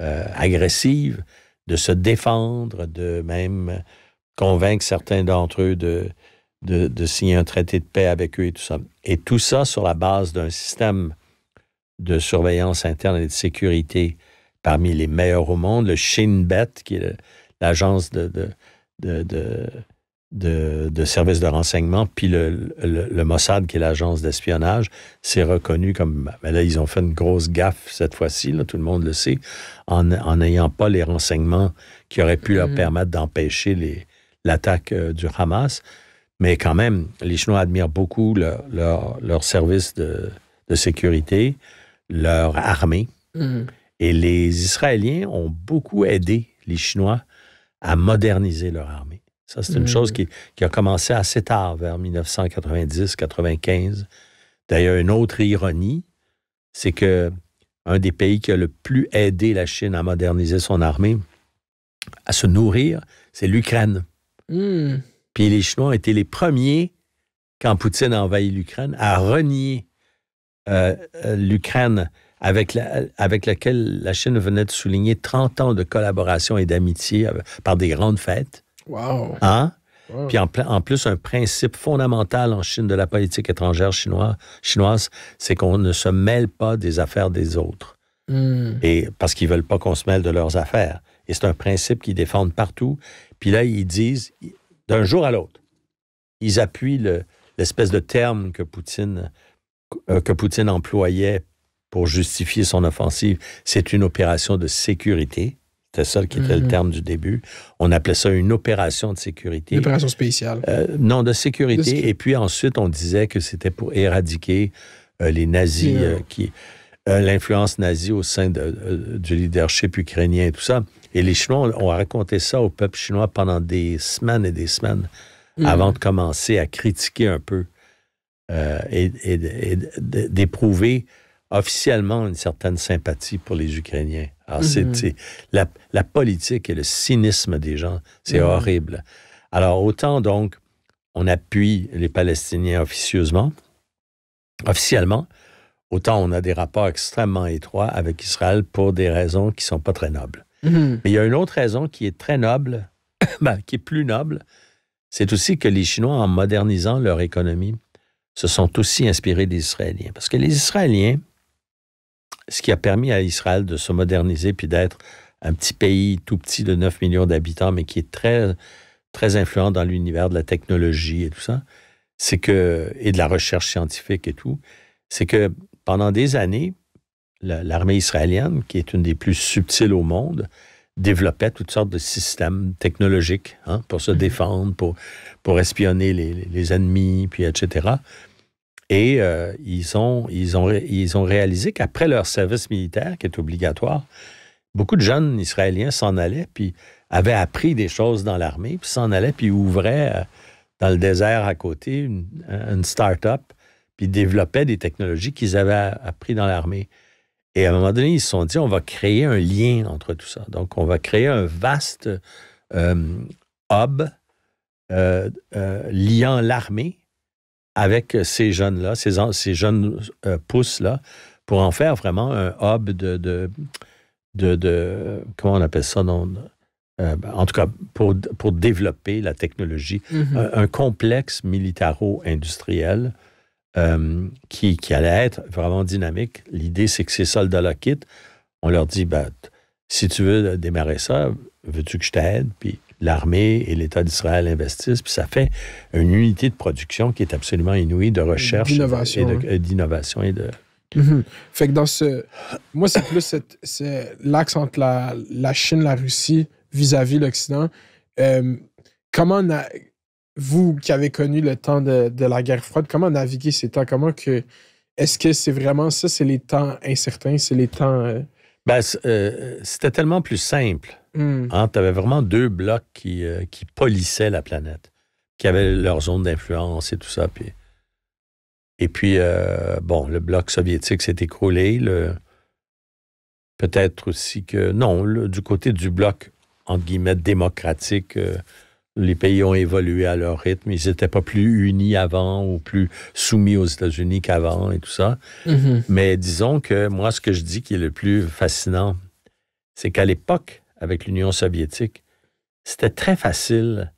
euh, agressive, de se défendre, de même convaincre certains d'entre eux de, de, signer un traité de paix avec eux et tout ça. Et tout ça sur la base d'un système de surveillance interne et de sécurité parmi les meilleurs au monde, le Shin qui est l'agence de, de, services de renseignement, puis le, Mossad, qui est l'agence d'espionnage, s'est reconnu comme... Mais là, ils ont fait une grosse gaffe cette fois-ci, tout le monde le sait, en n'ayant pas les renseignements qui auraient pu leur mm-hmm. permettre d'empêcher l'attaque euh, du Hamas. Mais quand même, les Chinois admirent beaucoup leur, service de, sécurité, leur armée. Mm-hmm. Et les Israéliens ont beaucoup aidé les Chinois à moderniser leur armée. Ça, c'est une mm. chose qui, a commencé assez tard, vers 1990-95. D'ailleurs, une autre ironie, c'est que un des pays qui a le plus aidé la Chine à moderniser son armée, à se nourrir, c'est l'Ukraine. Mm. Puis les Chinois ont été les premiers, quand Poutine a envahi l'Ukraine, à renier euh, euh, l'Ukraine avec, avec laquelle la Chine venait de souligner 30 ans de collaboration et d'amitié euh, par des grandes fêtes. Wow. Hein? Puis en, plus, un principe fondamental en Chine de la politique étrangère chinoise, chinoise c'est qu'on ne se mêle pas des affaires des autres. Hmm. Et parce qu'ils veulent pas qu'on se mêle de leurs affaires. Et c'est un principe qu'ils défendent partout. Puis là, ils disent, d'un jour à l'autre, ils appuient l'espèce de terme que Poutine, euh, que Poutine employait pour justifier son offensive. C'est une opération de sécurité. C'était ça qui était le mhm. terme du début. On appelait ça une opération de sécurité. Une opération spéciale. Euh, non, de sécurité. Et puis ensuite, on disait que c'était pour éradiquer euh, les nazis, euh, qui, l'influence nazie au sein du leadership ukrainien et tout ça. Et les Chinois ont, raconté ça au peuple chinois pendant des semaines et des semaines mhm. avant de commencer à critiquer un peu et, et, et d'éprouver officiellement une certaine sympathie pour les Ukrainiens. Alors, mhm. la, politique et le cynisme des gens, c'est mhm. horrible. Alors, autant donc, on appuie les Palestiniens officieusement, officiellement, autant on a des rapports extrêmement étroits avec Israël pour des raisons qui ne sont pas très nobles. Mhm. Mais il y a une autre raison qui est très noble, ben, qui est plus noble, c'est aussi que les Chinois, en modernisant leur économie, se sont aussi inspirés des Israéliens. Parce que les Israéliens, ce qui a permis à Israël de se moderniser puis d'être un petit pays tout petit de 9 millions d'habitants, mais qui est très, très influent dans l'univers de la technologie et tout ça, c'est que, et de la recherche scientifique et tout, c'est que pendant des années, l'armée israélienne, qui est une des plus subtiles au monde, développait toutes sortes de systèmes technologiques hein, pour se mhm. défendre, pour, espionner les, les ennemis, puis etc. Et euh, ils, ont, ils, ont, ils ont réalisé qu'après leur service militaire, qui est obligatoire, beaucoup de jeunes Israéliens s'en allaient, puis avaient appris des choses dans l'armée, puis s'en allaient, puis ouvraient euh, dans le désert à côté une, start-up, puis développaient des technologies qu'ils avaient appris dans l'armée. Et à un moment donné, ils se sont dit, on va créer un lien entre tout ça. Donc, on va créer un vaste euh, hub liant l'armée avec ces jeunes-là, ces, jeunes euh, pousses-là, pour en faire vraiment un hub de, de, comment on appelle ça, non, euh, en tout cas pour, développer la technologie, mm-hmm. un, complexe militaro-industriel euh, qui, qui, allait être vraiment dynamique. L'idée, c'est que ces soldats-là quittent. On leur dit, ben, si tu veux démarrer ça, veux-tu que je t'aide? Puis l'armée et l'État d'Israël investissent. Puis ça fait une unité de production qui est absolument inouïe de recherche hein. et d'innovation et de. Mhm. Fait que dans ce. Moi, c'est plus l'axe entre la, la, Chine, la Russie vis-à-vis l'Occident. Euh, comment, vous qui avez connu le temps de, la guerre froide, comment naviguer ces temps? Comment que. Est-ce que c'est vraiment ça? C'est les temps incertains, c'est les temps. Euh, ben, euh, c'était tellement plus simple Hmm. Hein, tu avais vraiment deux blocs qui, euh, qui polissaient la planète, qui avaient leur zone d'influence et tout ça. Puis... Et puis, euh, bon, le bloc soviétique s'est écroulé. Le... Peut-être aussi que, non, du côté du bloc, entre guillemets, démocratique, euh, les pays ont évolué à leur rythme. Ils n'étaient pas plus unis avant ou plus soumis aux États-Unis qu'avant et tout ça. Mm-hmm. Mais disons que moi, ce que je dis qui est le plus fascinant, c'est qu'à l'époque, avec l'Union soviétique, c'était très facile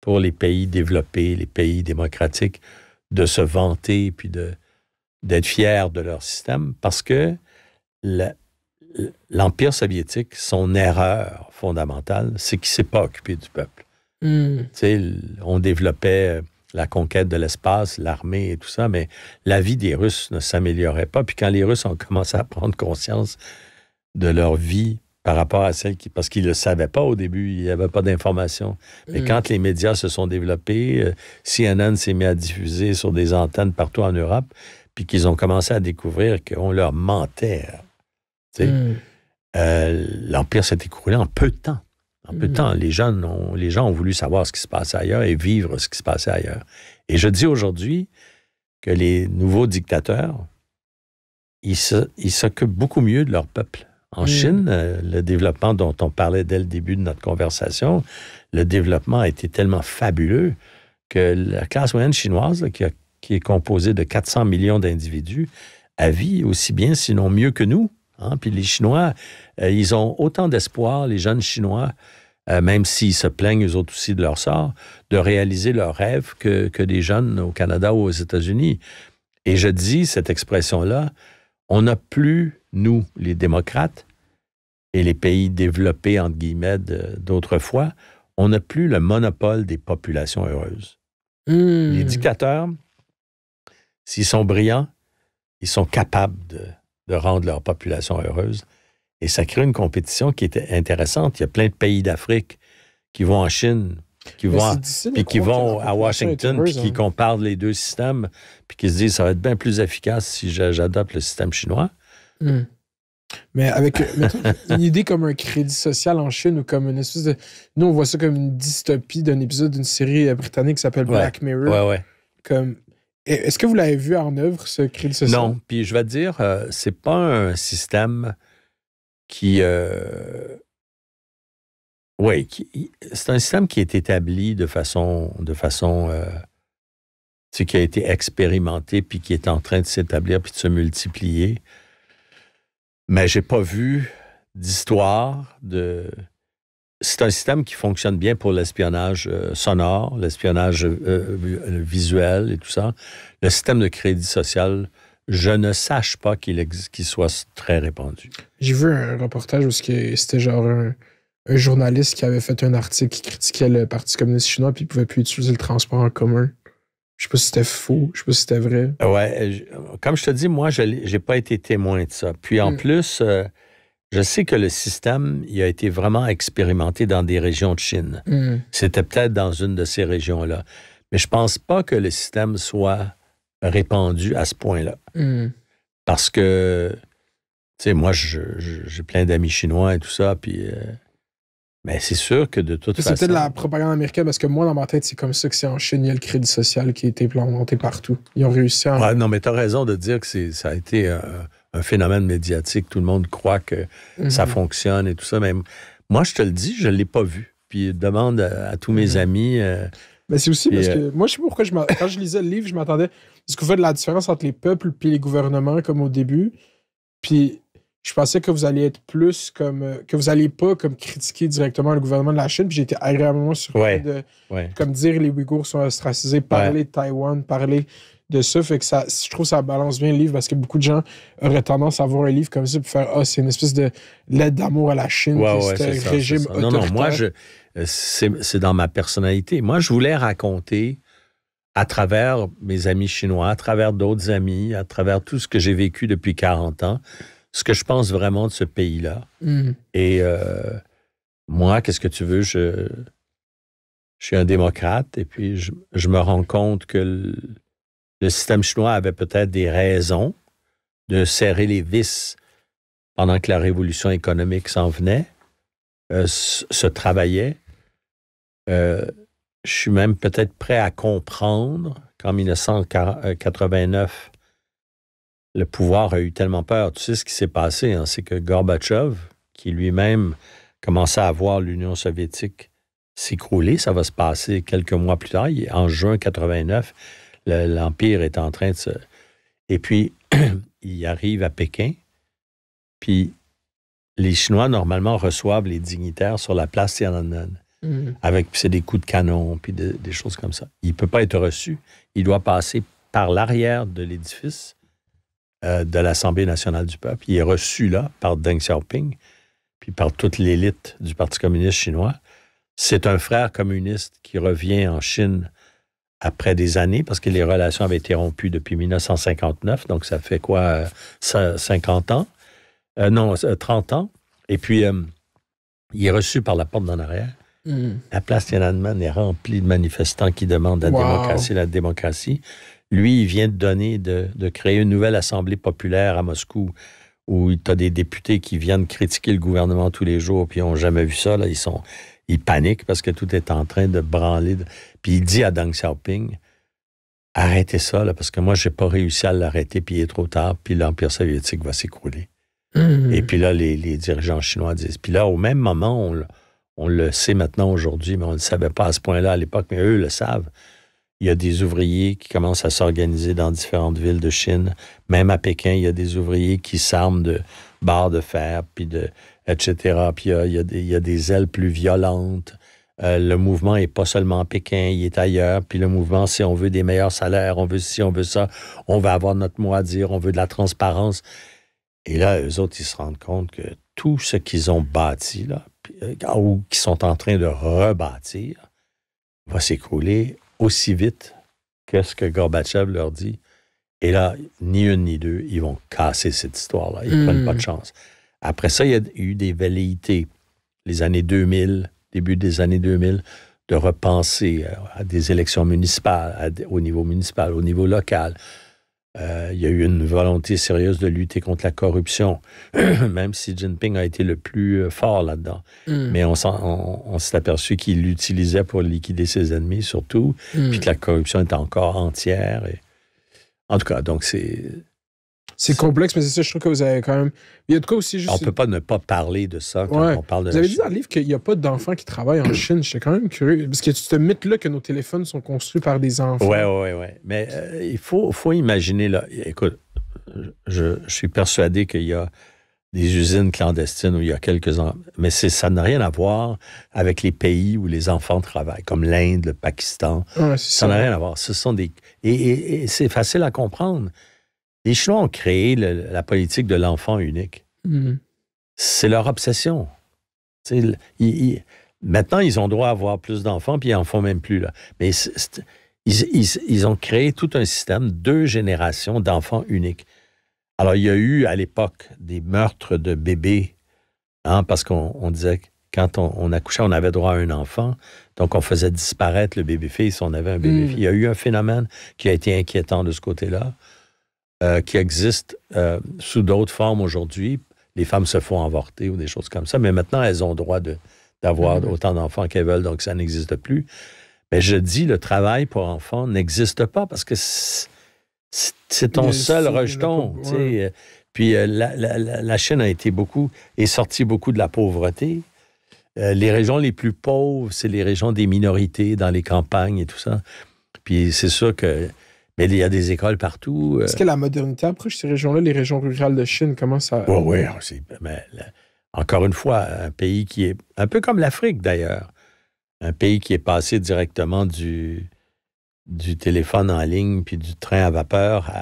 pour les pays développés, les pays démocratiques, de se vanter puis d'être fiers de leur système parce que l'Empire soviétique, son erreur fondamentale, c'est qu'il ne s'est pas occupé du peuple. Hmm. sais, On développait euh, la conquête de l'espace, l'armée et tout ça, mais la vie des Russes ne s'améliorait pas. Puis quand les Russes ont commencé à prendre conscience de leur vie par rapport à celle qui. Parce qu'ils ne le savaient pas au début, il n'y avait pas d'informations. Mais mm. quand les médias se sont développés, euh, CNN s'est mis à diffuser sur des antennes partout en Europe, puis qu'ils ont commencé à découvrir qu'on leur mentait. Hein, tu mm. euh, L'Empire s'est écroulé en peu de temps. En peu de mm. temps, les, jeunes ont, les gens ont voulu savoir ce qui se passait ailleurs et vivre ce qui se passait ailleurs. Et je dis aujourd'hui que les nouveaux dictateurs, ils s'occupent beaucoup mieux de leur peuple en mm. Chine, euh, le développement dont on parlait dès le début de notre conversation, le développement a été tellement fabuleux que la classe moyenne chinoise, qui, est composée de 400 millions d'individus, a vie aussi bien, sinon mieux que nous. Hein. Puis les Chinois, euh, ils ont autant d'espoir, les jeunes Chinois, euh, même s'ils se plaignent eux autres aussi de leur sort, de réaliser leurs rêves que, que des jeunes au Canada ou aux États-Unis. Et je dis cette expression-là, on n'a plus nous, les démocrates, et les pays développés, entre guillemets, d'autrefois, on n'a plus le monopole des populations heureuses. Hmm. Les dictateurs, s'ils sont brillants, ils sont capables de, rendre leur population heureuse. Et ça crée une compétition qui est intéressante. Il y a plein de pays d'Afrique qui vont en Chine, qui vont, puis qui vont à Washington, puis qui hein. comparent les deux systèmes, puis qui se disent ça va être bien plus efficace si j'adopte le système chinois. Hmm. Mais avec euh, une idée comme un crédit social en Chine ou comme une espèce de. Nous, on voit ça comme une dystopie d'un épisode d'une série euh, britannique qui s'appelle Black Mirror. Ouais, ouais. E, est-ce que vous l'avez vu en œuvre, ce crédit social? Non, puis je vais te dire, euh, c'est pas un système qui. oui, c'est un système qui est établi de façon. De façon qui a été expérimenté, puis qui est en train de s'établir, puis de se multiplier. Mais j'ai pas vu d'histoire de. C'est un système qui fonctionne bien pour l'espionnage euh, sonore, l'espionnage euh, euh, visuel et tout ça. Le système de crédit social, je ne sache pas qu'il soit très répandu. J'ai vu un reportage où c'était genre un, journaliste qui avait fait un article qui critiquait le Parti communiste chinois puis il pouvait plus utiliser le transport en commun. Je sais pas si c'était faux, je sais pas si c'était vrai. Ouais, comme je te dis, moi, je n'ai pas été témoin de ça. Puis en hmm. plus, euh, je sais que le système, il a été vraiment expérimenté dans des régions de Chine. Hmm. C'était peut-être dans une de ces régions-là. Mais je pense pas que le système soit répandu à ce point-là. Hmm. Parce que, tu sais, moi, j'ai plein d'amis chinois et tout ça, puis euh, mais ben, c'est sûr que de toute façon. C'est peut-être la propagande américaine parce que moi, dans ma tête, c'est comme ça que c'est enchaîné le crédit social qui a été planté partout. Ils ont réussi à. Ouais, non, mais tu raison de dire que ça a été euh, un, phénomène médiatique. Tout le monde croit que mhm. ça fonctionne et tout ça. Mais moi, je te le dis, je ne l'ai pas vu. Puis demande à, tous mes mhm. amis. Euh, mais c'est aussi parce euh, que moi, je sais pourquoi, je quand je lisais le livre, je m'attendais. ce qu'on fait de la différence entre les peuples puis les gouvernements, comme au début. Puis je pensais que vous alliez être plus comme. Euh, que vous alliez pas comme critiquer directement le gouvernement de la Chine. Puis j'ai été agréablement surpris de. Comme dire les Ouïghours sont ostracisés, parler de Taïwan, parler de ça. Fait que ça, je trouve que ça balance bien le livre parce que beaucoup de gens auraient tendance à voir un livre comme ça pour faire Ah, c'est une espèce de lettre d'amour à la Chine. c'est un régime Non, non, moi, euh, c'est dans ma personnalité. Moi, je voulais raconter à travers mes amis chinois, à travers d'autres amis, à travers tout ce que j'ai vécu depuis 40 ans, ce que je pense vraiment de ce pays-là. Hmm. Et euh, moi, qu'est-ce que tu veux? Je, suis un démocrate et puis je, me rends compte que le, système chinois avait peut-être des raisons de serrer les vis pendant que la révolution économique s'en venait, euh, se, travaillait. Euh, je suis même peut-être prêt à comprendre qu'en 1989, le pouvoir a eu tellement peur. Tu sais ce qui s'est passé, hein? c'est que Gorbatchev, qui lui-même commençait à voir l'Union soviétique s'écrouler, ça va se passer quelques mois plus tard, en juin 89, l'Empire est en train de se... Et puis, il arrive à Pékin, puis les Chinois, normalement, reçoivent les dignitaires sur la place Tiananmen. Mm. Avec, des coups de canon, puis des choses comme ça. Il ne peut pas être reçu. Il doit passer par l'arrière de l'édifice euh, de l'Assemblée nationale du peuple. Il est reçu là par Deng Xiaoping, puis par toute l'élite du Parti communiste chinois. C'est un frère communiste qui revient en Chine après des années, parce que les relations avaient été rompues depuis 1959, donc ça fait quoi, 50 euh, ans? Euh, non, 30 ans. Et puis, il est reçu par la porte d'en arrière. Mm. La place Tiananmen est remplie de manifestants qui demandent la démocratie, la démocratie. Lui, il vient de donner, de, créer une nouvelle assemblée populaire à Moscou où tu as des députés qui viennent critiquer le gouvernement tous les jours, puis ils n'ont jamais vu ça. ils, paniquent parce que tout est en train de branler. Puis il dit à Deng Xiaoping, arrêtez ça, parce que moi, je n'ai pas réussi à l'arrêter, puis il est trop tard, puis l'Empire soviétique va s'écrouler. Mmh. Et puis là, les, dirigeants chinois disent. Puis là, au même moment, on, on le sait maintenant aujourd'hui, mais on ne le savait pas à ce point-là à l'époque, mais eux le savent il y a des ouvriers qui commencent à s'organiser dans différentes villes de Chine. Même à Pékin, il y a des ouvriers qui s'arment de barres de fer, puis de, etc. Puis euh, il y a, des, ailes plus violentes. Euh, le mouvement n'est pas seulement à Pékin, il est ailleurs. Puis le mouvement, si on veut des meilleurs salaires, on veut si on veut ça, on veut avoir notre mot à dire, on veut de la transparence. Et là, eux autres, ils se rendent compte que tout ce qu'ils ont bâti, là, euh, ou qu'ils sont en train de rebâtir, va s'écrouler aussi vite que ce que Gorbatchev leur dit. Et là, ni une ni deux, ils vont casser cette histoire-là. Ils hmm. prennent pas de chance. Après ça, il y a eu des velléités, les années 2000, début des années 2000, de repenser euh, à des élections municipales, au niveau municipal, au niveau local, euh, il y a eu une volonté sérieuse de lutter contre la corruption, même si Jinping a été le plus euh, fort là-dedans. Mm. Mais on, s'est aperçu qu'il l'utilisait pour liquider ses ennemis surtout, mm. puis que la corruption est encore entière. En tout cas, donc c'est c'est complexe, mais c'est ça, je trouve que vous avez quand même. Il y a de quoi aussi juste. On peut pas ne pas parler de ça quand on parle de Vous avez dit dans le livre qu'il n'y a pas d'enfants qui travaillent en Chine. J'étais quand même curieux. Parce que te mythe-là que nos téléphones sont construits par des enfants. Oui, oui, oui. Mais euh, il faut, faut imaginer, là. Écoute, je, suis persuadé qu'il y a des usines clandestines où il y a quelques uns Mais ça n'a rien à voir avec les pays où les enfants travaillent, comme l'Inde, le Pakistan. ça n'a rien à voir. Ce sont des. Et, et c'est facile à comprendre. Les Chinois ont créé la politique de l'enfant unique. Mhm. C'est leur obsession. maintenant, ils ont droit à avoir plus d'enfants, puis ils en font même plus. Là. Mais ils, ont créé tout un système, deux générations d'enfants uniques. Alors, il y a eu à l'époque des meurtres de bébés, hein, parce qu'on disait que quand on, accouchait, on avait droit à un enfant, donc on faisait disparaître le bébé-fils, on avait un bébé-fille. Mm. Il y a eu un phénomène qui a été inquiétant de ce côté-là. Euh, qui existent euh, sous d'autres formes aujourd'hui. Les femmes se font avorter ou des choses comme ça, mais maintenant, elles ont droit d'avoir mm-hmm. autant d'enfants qu'elles veulent, donc ça n'existe plus. Mais je dis, le travail pour enfants n'existe pas parce que c'est ton seul rejeton. Euh. Puis la, la, Chine a été beaucoup, est sortie beaucoup de la pauvreté. les régions les plus pauvres, c'est les régions des minorités dans les campagnes et tout ça. Puis c'est sûr que mais il y a des écoles partout. Euh. Est-ce que la modernité approche ces régions-là, les régions rurales de Chine? Comment ça. Oh, oui, oui. Oh, c'est, encore une fois, un pays qui est un peu comme l'Afrique d'ailleurs, un pays qui est passé directement du, du téléphone en ligne, puis du train à vapeur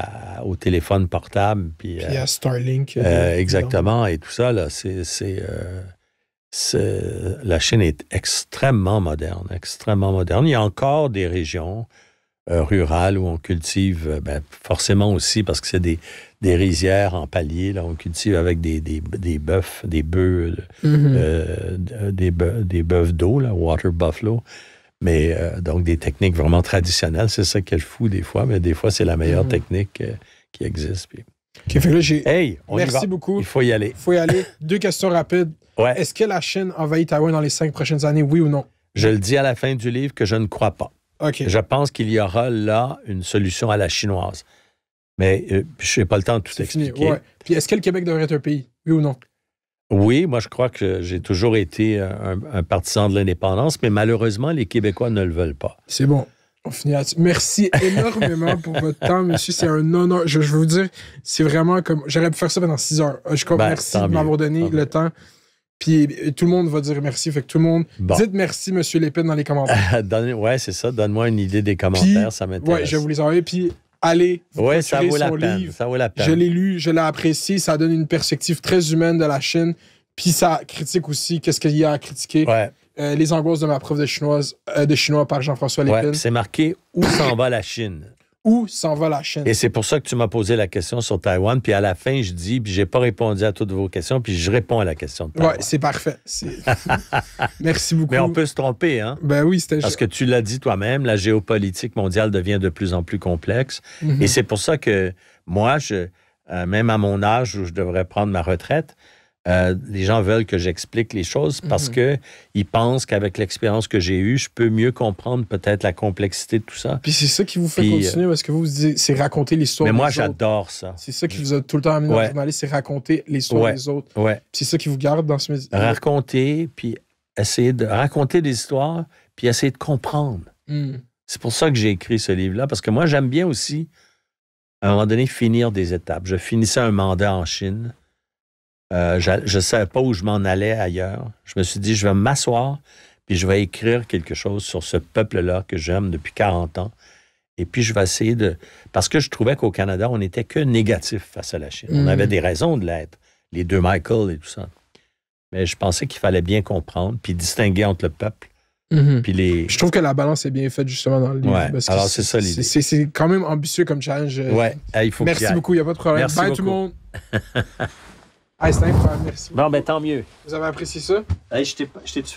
au téléphone portable. Puis, à euh, Starlink. Euh, exactement. Et tout ça, là, c'est. la Chine est extrêmement moderne, extrêmement moderne. Il y a encore des régions euh, rural où on cultive, euh, ben, forcément aussi parce que c'est des, rizières en palier. Là, on cultive avec des, des, des bœufs, des mhm. euh, bœufs, des, bœufs d'eau, water buffalo. Mais donc des techniques vraiment traditionnelles, c'est ça qu'elle fout des fois, mais des fois c'est la meilleure mhm. technique qui existe. hey, Merci beaucoup. Il faut y aller. Il faut y aller. Deux questions rapides. Est-ce que la Chine envahit Taïwan dans les cinq prochaines années, oui ou non? Je le dis à la fin du livre que je ne crois pas. Je pense qu'il y aura là une solution à la chinoise. Mais euh, je n'ai pas le temps de tout expliquer. Puis est-ce que le Québec devrait être un pays, oui ou non? Oui, moi je crois que j'ai toujours été un, partisan de l'indépendance, mais malheureusement, les Québécois ne le veulent pas. C'est bon. On finit là-dessus. Merci énormément pour votre temps, monsieur. C'est un honneur. Je, je veux vous dire, c'est vraiment comme. J'aurais pu faire ça pendant six heures. Je ben, merci de m'avoir donné le temps. Puis euh, tout le monde va dire merci. Fait que tout le monde. Dites merci, Monsieur Lépine, dans les commentaires. ouais, c'est ça. Donne-moi une idée des commentaires. ça m'intéresse. Ouais, je vous les envoyer. Puis allez. Ouais, ça vaut, la peine, ça vaut la peine. Je l'ai lu, je l'ai apprécié. Ça donne une perspective très humaine de la Chine. Puis ça critique aussi qu'est-ce qu'il y a à critiquer. Euh, les angoisses de ma prof de, chinoise, euh, chinois par Jean-François Lépine. Ouais, c'est marqué Où s'en va la Chine où s'en va la chaîne. Et c'est pour ça que tu m'as posé la question sur Taïwan, puis à la fin, je dis, puis j'ai pas répondu à toutes vos questions, puis je réponds à la question de Taïwan. Oui, c'est parfait. Merci beaucoup. Mais on peut se tromper, hein? Ben oui, c'était Parce que tu l'as dit toi-même, la géopolitique mondiale devient de plus en plus complexe. Mhm. Et c'est pour ça que moi, je, euh, même à mon âge où je devrais prendre ma retraite, euh, les gens veulent que j'explique les choses parce qu'ils mhm. que ils pensent qu'avec l'expérience que j'ai eue, je peux mieux comprendre peut-être la complexité de tout ça. Puis c'est ça qui vous fait continuer euh, parce que vous, vous c'est raconter l'histoire des autres. Mais moi, j'adore ça. C'est ça qui vous a tout le temps amené c'est raconter l'histoire des autres. c'est ça qui vous garde dans ce euh, Raconter, puis essayer de raconter des histoires, puis essayer de comprendre. Hmm. C'est pour ça que j'ai écrit ce livre-là, parce que moi, j'aime bien aussi, à un moment donné, finir des étapes. Je finissais un mandat en Chine, euh, je ne savais pas où je m'en allais ailleurs. Je me suis dit, je vais m'asseoir, puis je vais écrire quelque chose sur ce peuple-là que j'aime depuis 40 ans. Et puis, je vais essayer de... Parce que je trouvais qu'au Canada, on n'était que négatif face à la Chine. On mm. avait des raisons de l'être. Les deux Michael et tout ça. Mais je pensais qu'il fallait bien comprendre, puis distinguer entre le peuple mm-hmm. Puis les... Je trouve que la balance est bien faite justement dans le livre. Ouais. Alors c'est ça l'idée. C'est quand même ambitieux comme challenge. Euh. Ouais. il faut Merci beaucoup, il n'y a pas de problème. Merci Bye tout le monde. Ah, c'était incroyable, merci. Bon, ben tant mieux. Vous avez apprécié ça? Hey, je t'ai-tu fait